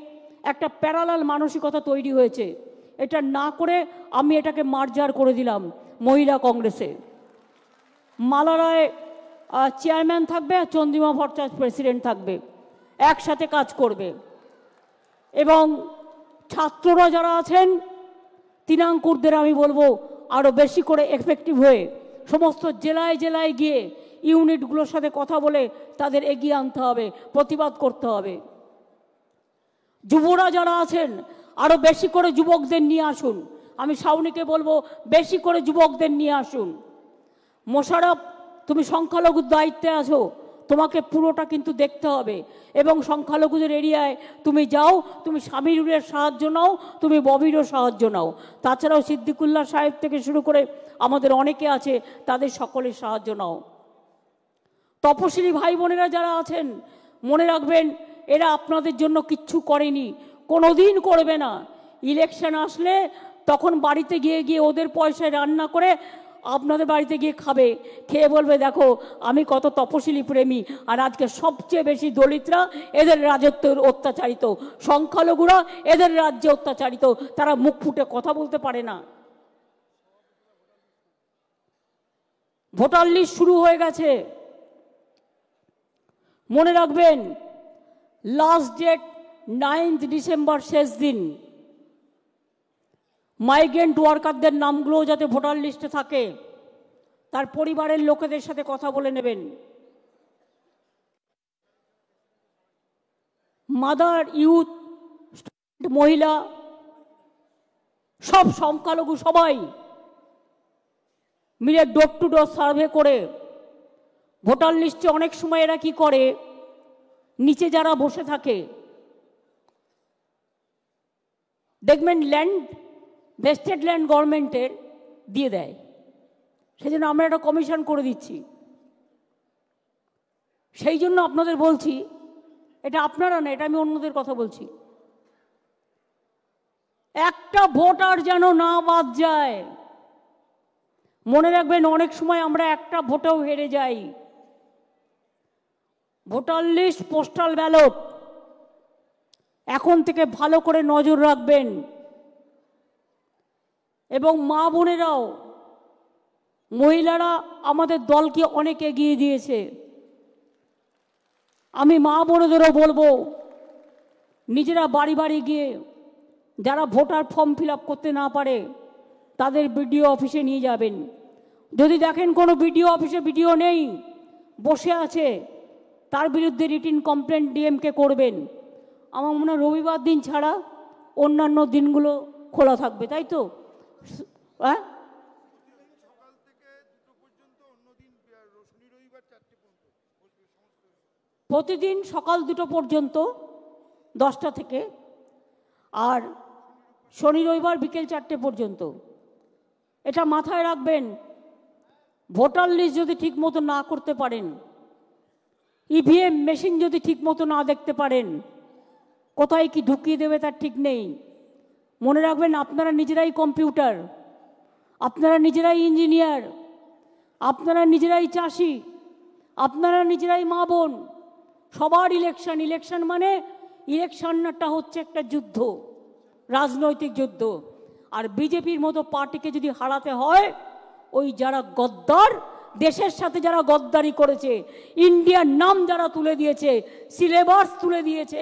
একটা প্যারালাল মানসিকতা তৈরি হয়েছে এটা না করে আমি এটাকে মার্জার করে দিলাম মহিলা কংগ্রেসে মালারায় চেয়ারম্যান থাকবে আর চন্দ্রিমা ভট্টাচার্য প্রেসিডেন্ট থাকবে একসাথে কাজ করবে এবং ছাত্ররা যারা আছেন তিনাঙ্কুরদের আমি বলবো আরও বেশি করে এফেক্টিভ হয়ে সমস্ত জেলায় জেলায় গিয়ে ইউনিটগুলোর সাথে কথা বলে তাদের এগিয়ে আনতে হবে প্রতিবাদ করতে হবে যুবরা যারা আছেন আরও বেশি করে যুবকদের নিয়ে আসুন আমি শাওনিকে বলবো বেশি করে যুবকদের নিয়ে আসুন মোশারফ তুমি সংখ্যালঘুর দায়িত্বে আছো তোমাকে পুরোটা কিন্তু দেখতে হবে এবং সংখ্যালঘুদের এরিয়ায় তুমি যাও তুমি স্বামীরের সাহায্য নাও তুমি ববিরও সাহায্য নাও তাছাড়াও সিদ্দিকুল্লাহ সাহেব থেকে শুরু করে আমাদের অনেকে আছে তাদের সকলের সাহায্য নাও তপশিলী ভাই বোনেরা যারা আছেন মনে রাখবেন এরা আপনাদের জন্য কিচ্ছু করেনি কোনো দিন করবে না ইলেকশন আসলে তখন বাড়িতে গিয়ে গিয়ে ওদের পয়সায় রান্না করে আপনাদের বাড়িতে গিয়ে খাবে খেয়ে বলবে দেখো আমি কত তপশিলি প্রেমী আর আজকে সবচেয়ে বেশি দলিতরা এদের রাজত্বের অত্যাচারিত সংখ্যালঘুরা এদের রাজ্যে অত্যাচারিত তারা মুখ ফুটে কথা বলতে পারে না ভোটার লিস্ট শুরু হয়ে গেছে মনে রাখবেন লাস্ট ডেট নাইন্থ ডিসেম্বর শেষ দিন মাইগ্রেন্ট ওয়ার্কারদের নামগুলোও যাতে ভোটার লিস্টে থাকে তার পরিবারের লোকেদের সাথে কথা বলে নেবেন মাদার ইউথ মহিলা সব সংখ্যালঘু সবাই মিলে ডোর টু ডোর সার্ভে করে ভোটার লিস্টে অনেক সময় এরা কি করে নিচে যারা বসে থাকে দেখবেন ল্যান্ড ভেস্টেড ল্যান্ড গভর্নমেন্টের দিয়ে দেয় সেজন্য আমরা একটা কমিশন করে দিচ্ছি সেই জন্য আপনাদের বলছি এটা আপনারা না এটা আমি অন্যদের কথা বলছি একটা ভোটার যেন না বাদ যায় মনে রাখবেন অনেক সময় আমরা একটা ভোটেও হেরে যাই ভোটার লিস্ট পোস্টাল ব্যালট এখন থেকে ভালো করে নজর রাখবেন এবং মা বোনেরাও মহিলারা আমাদের দলকে অনেক এগিয়ে দিয়েছে আমি মা বোনদেরও বলবো নিজেরা বাড়ি বাড়ি গিয়ে যারা ভোটার ফর্ম ফিল করতে না পারে তাদের বিডিও অফিসে নিয়ে যাবেন যদি দেখেন কোনো বিডিও অফিসে বিডিও নেই বসে আছে তার বিরুদ্ধে রিটিন কমপ্লেন ডিএমকে করবেন আমার মনে হয় রবিবার দিন ছাড়া অন্যান্য দিনগুলো খোলা থাকবে তাই তো হ্যাঁ প্রতিদিন সকাল দুটো পর্যন্ত দশটা থেকে আর শনি রবিবার বিকেল চারটে পর্যন্ত এটা মাথায় রাখবেন ভোটার লিস্ট যদি ঠিক মতো না করতে পারেন ইভিএম e মেশিন যদি ঠিক মতো না দেখতে পারেন কোথায় কি ঢুকিয়ে দেবে তার ঠিক নেই মনে রাখবেন আপনারা নিজেরাই কম্পিউটার আপনারা নিজেরাই ইঞ্জিনিয়ার আপনারা নিজেরাই চাষি আপনারা নিজেরাই মা বোন সবার ইলেকশন ইলেকশন মানে ইলেকশনটা হচ্ছে একটা যুদ্ধ রাজনৈতিক যুদ্ধ আর বিজেপির মতো পার্টিকে যদি হারাতে হয় ওই যারা গদ্দার দেশের সাথে যারা গদ্দারি করেছে ইন্ডিয়ার নাম যারা তুলে দিয়েছে সিলেবাস তুলে দিয়েছে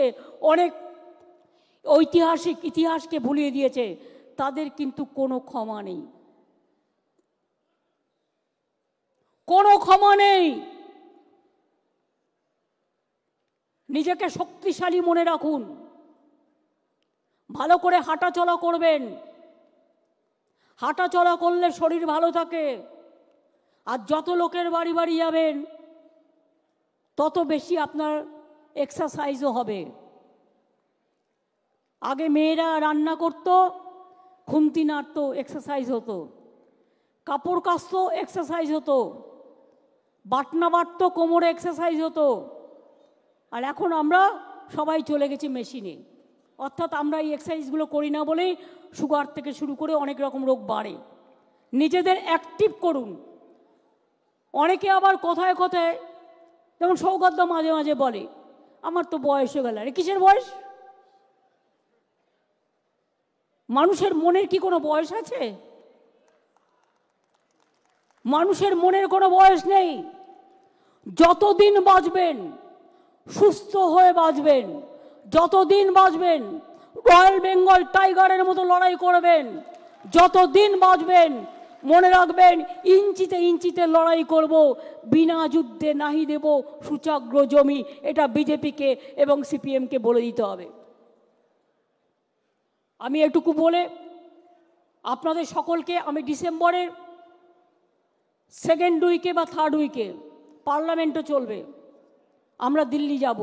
অনেক ঐতিহাসিক ইতিহাসকে ভুলিয়ে দিয়েছে তাদের কিন্তু কোনো ক্ষমা নেই কোনো ক্ষমা নেই নিজেকে শক্তিশালী মনে রাখুন ভালো করে হাঁটাচলা করবেন হাঁটাচলা করলে শরীর ভালো থাকে আর যত লোকের বাড়ি বাড়ি যাবেন তত বেশি আপনার এক্সারসাইজও হবে আগে মেয়েরা রান্না করত খুন্তি নাড়ত এক্সারসাইজ হতো কাপড় কাচত এক্সারসাইজ হতো বাটনা বাটত কোমরে এক্সারসাইজ হতো আর এখন আমরা সবাই চলে গেছি মেশিনে অর্থাৎ আমরা এই এক্সারসাইজগুলো করি না বলেই সুগার থেকে শুরু করে অনেক রকম রোগ বাড়ে নিজেদের অ্যাক্টিভ করুন অনেকে আবার কথায় কথায় যেমন সৌগত মাঝে মাঝে বলে আমার তো বয়স হয়ে গেল আরে কিসের বয়স মানুষের মনের কি কোনো বয়স আছে মানুষের মনের কোনো বয়স নেই যতদিন বাঁচবেন সুস্থ হয়ে বাঁচবেন যতদিন বাঁচবেন রয়্যাল বেঙ্গল টাইগারের মতো লড়াই করবেন যতদিন বাঁচবেন মনে রাখবেন ইঞ্চিতে ইঞ্চিতে লড়াই করব বিনা যুদ্ধে নাহি দেব সুচাগ্র জমি এটা বিজেপিকে এবং সিপিএমকে বলে দিতে হবে আমি এটুকু বলে আপনাদের সকলকে আমি ডিসেম্বরের সেকেন্ড উইকে বা থার্ড উইকে পার্লামেন্টও চলবে আমরা দিল্লি যাব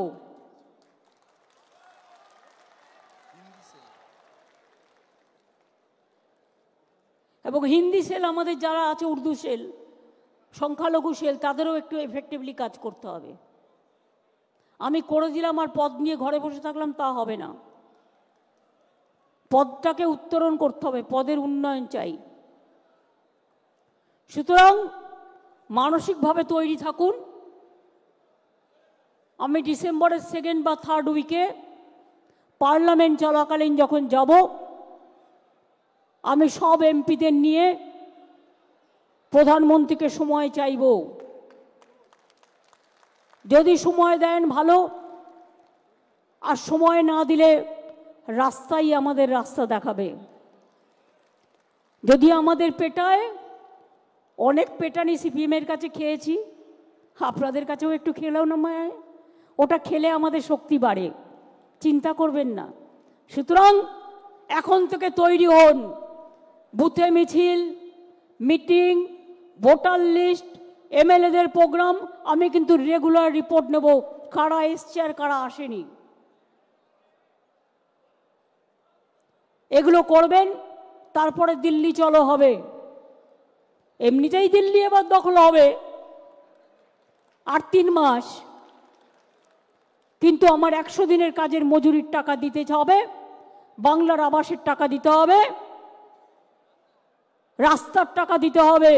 এবং হিন্দি সেল আমাদের যারা আছে উর্দু সেল সংখ্যালঘু সেল তাদেরও একটু এফেক্টিভলি কাজ করতে হবে আমি করে দিলাম আর পদ নিয়ে ঘরে বসে থাকলাম তা হবে না পদটাকে উত্তরণ করতে হবে পদের উন্নয়ন চাই সুতরাং মানসিকভাবে তৈরি থাকুন আমি ডিসেম্বরের সেকেন্ড বা থার্ড উইকে পার্লামেন্ট চলাকালীন যখন যাব আমি সব এমপিদের নিয়ে প্রধানমন্ত্রীকে সময় চাইব যদি সময় দেন ভালো আর সময় না দিলে রাস্তাই আমাদের রাস্তা দেখাবে যদি আমাদের পেটায় অনেক পেটানি সিপিএমের কাছে খেয়েছি আপনাদের কাছেও একটু খেলেও না মায় ওটা খেলে আমাদের শক্তি বাড়ে চিন্তা করবেন না সুতরাং এখন থেকে তৈরি হন বুথে মিছিল মিটিং ভোটার লিস্ট এমএলএদের প্রোগ্রাম আমি কিন্তু রেগুলার রিপোর্ট নেব কারা এসছে আর কারা আসেনি এগুলো করবেন তারপরে দিল্লি চলো হবে এমনিতেই দিল্লি এবার দখল হবে আর তিন মাস কিন্তু আমার একশো দিনের কাজের মজুরির টাকা দিতে হবে বাংলার আবাসের টাকা দিতে হবে রাস্তার টাকা দিতে হবে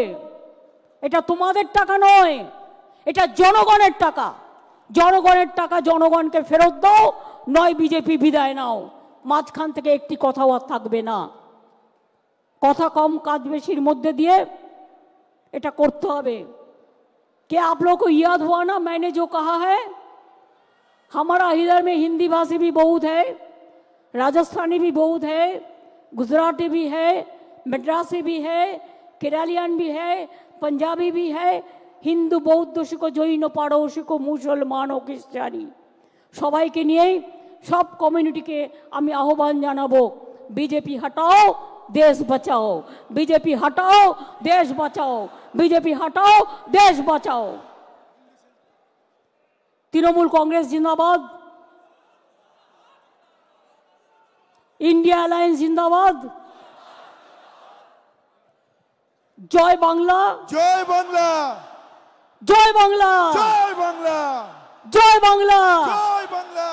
এটা তোমাদের টাকা নয় এটা জনগণের টাকা জনগণের টাকা জনগণকে ফেরত দাও নয় বিজেপি বিদায় নাও মাঝখান থেকে একটি কথাও আর থাকবে না কথা কম কাজ বেশির মধ্যে দিয়ে এটা করতে হবে কে आप ইয়াদ হওয়া না ম্যানেজ ও কাহা হ্যাঁ कहा है মেয়ে হিন্দি ভাষী हिंदी বহুত হ্যাঁ রাজস্থানী है বহুত হ্যাঁ গুজরাটি है হ্যাঁ मद्रासी भी है केरालियन भी है पंजाबी भी है हिंदू बौद्ध शिखो जैन पाड़ो शिखो मुसलमान ख्रिस्टानी सबाई के लिए सब कम्यूनिटी के आहवान जानव बीजेपी हटाओ देश बचाओ बीजेपी हटाओ देश बचाओ बीजेपी हटाओ देश बचाओ तृणमूल कांग्रेस जिंदाबाद इंडिया अलायस जिंदाबाद जय बांगला जय বাংলা जय বাংলা जय বাংলা जय বাংলা जय বাংলা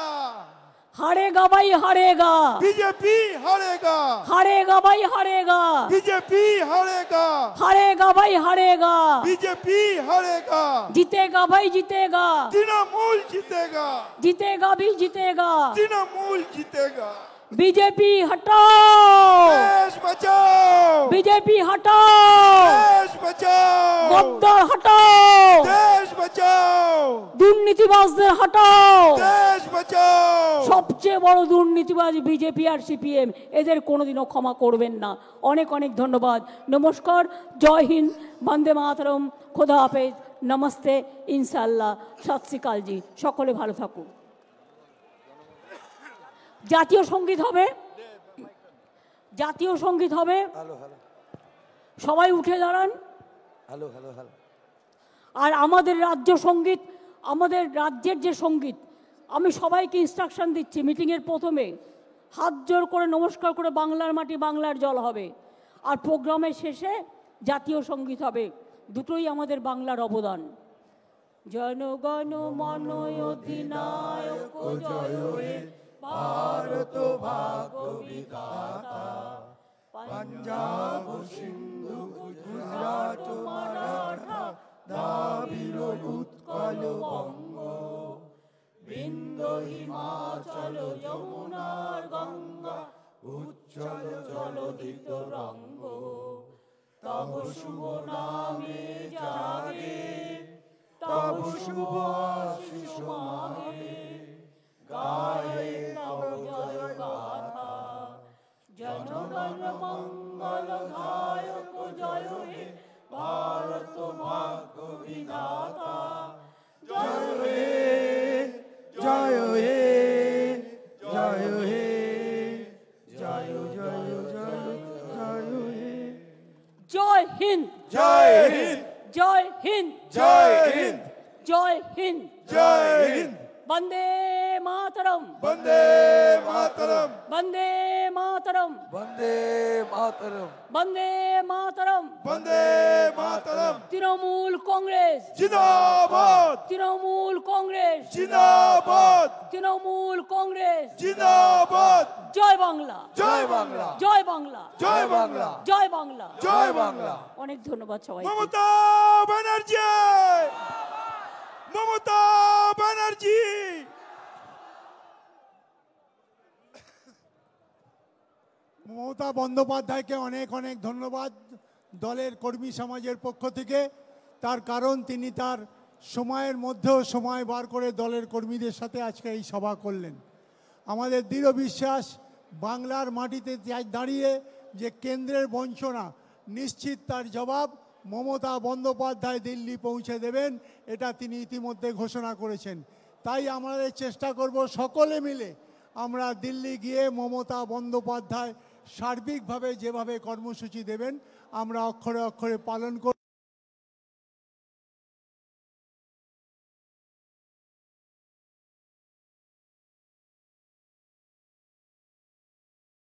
हरेगा भाई हरेगा बीजेपी हरेगा हरेगा भाई हरेगा बीजेपी हरेगा हरेगा भाई हरेगा बीजेपी हरेगा जीतेगा भाई जीतेगा तृणमूल जीतेगा जीतेगा भी जीतेगा तृणमूल जीतेगा বিজেপি হটাও দেশ বাঁচাও বিজেপি হটাও দেশ বাঁচাও গদ্দার হটাও দেশ বাঁচাও দুর্নীতিবাজদের হটাও দেশ বাঁচাও সবচেয়ে বড় দুর্নীতিবাজ বিজেপি আর সিপিএম এদের কোনোদিনও ক্ষমা করবেন না অনেক অনেক ধন্যবাদ নমস্কার জয় হিন্দ বন্দে মাতরম খোদা হাফেজ নমস্তে ইনশাল্লাহ সত্যিকালজি সকলে ভালো থাকুন জাতীয় সঙ্গীত হবে জাতীয় সঙ্গীত হবে সবাই উঠে দাঁড়ান আর আমাদের রাজ্য সঙ্গীত আমাদের রাজ্যের যে সঙ্গীত আমি সবাইকে ইনস্ট্রাকশন দিচ্ছি মিটিংয়ের প্রথমে হাত জোর করে নমস্কার করে বাংলার মাটি বাংলার জল হবে আর প্রোগ্রামের শেষে জাতীয় সঙ্গীত হবে দুটোই আমাদের বাংলার অবদান জনগণ মনয় অধিনায়ক জয় ভারত ভাগ্য বিধাতা পাঞ্জাব সিন্ধু গুজরাট মারাঠা দাবির উৎকল বঙ্গ বিন্দ হিমাচল যমুনার গঙ্গা উচ্চল জলদিত রঙ্গ তব শুভ নামে জাগে তব শুভ আশিস মাগে গায়ে গাথা জনগণ মঙ্গল গায়ক জয় হে ভারত ভাগ্য বিধাতা জয় হে জয় হে জয় হে জয় জয় জয় জয় হে জয় হিন্দ জয় হিন্দ জয় হিন্দ জয় হিন্দ জয় হিন্দ জয় Hind Bande Mataram. Bande Mataram. Bande Mataram. Bande Mataram. Bande Mataram. Bande Mataram. Trinamool Congress. Jindabad. Trinamool Congress. Jindabad. Trinamool Congress. Jindabad. Joy Bangla. Joy Bangla. Joy Bangla. Joy Bangla. Joy Bangla. Joy Bangla. অনেক ধন্যবাদ সবাই মমতা ব্যানার্জি মমতা ব্যানার্জি মমতা বন্দ্যোপাধ্যায়কে অনেক অনেক ধন্যবাদ দলের কর্মী সমাজের পক্ষ থেকে তার কারণ তিনি তার সময়ের মধ্যেও সময় বার করে দলের কর্মীদের সাথে আজকে এই সভা করলেন আমাদের দৃঢ় বিশ্বাস বাংলার মাটিতে দাঁড়িয়ে যে কেন্দ্রের বঞ্চনা নিশ্চিত তার জবাব মমতা বন্দ্যোপাধ্যায় দিল্লি পৌঁছে দেবেন এটা তিনি ইতিমধ্যে ঘোষণা করেছেন তাই আমাদের চেষ্টা করব সকলে মিলে আমরা দিল্লি গিয়ে মমতা বন্দ্যোপাধ্যায় সার্বিকভাবে যেভাবে কর্মসূচি দেবেন আমরা অক্ষরে অক্ষরে পালন করব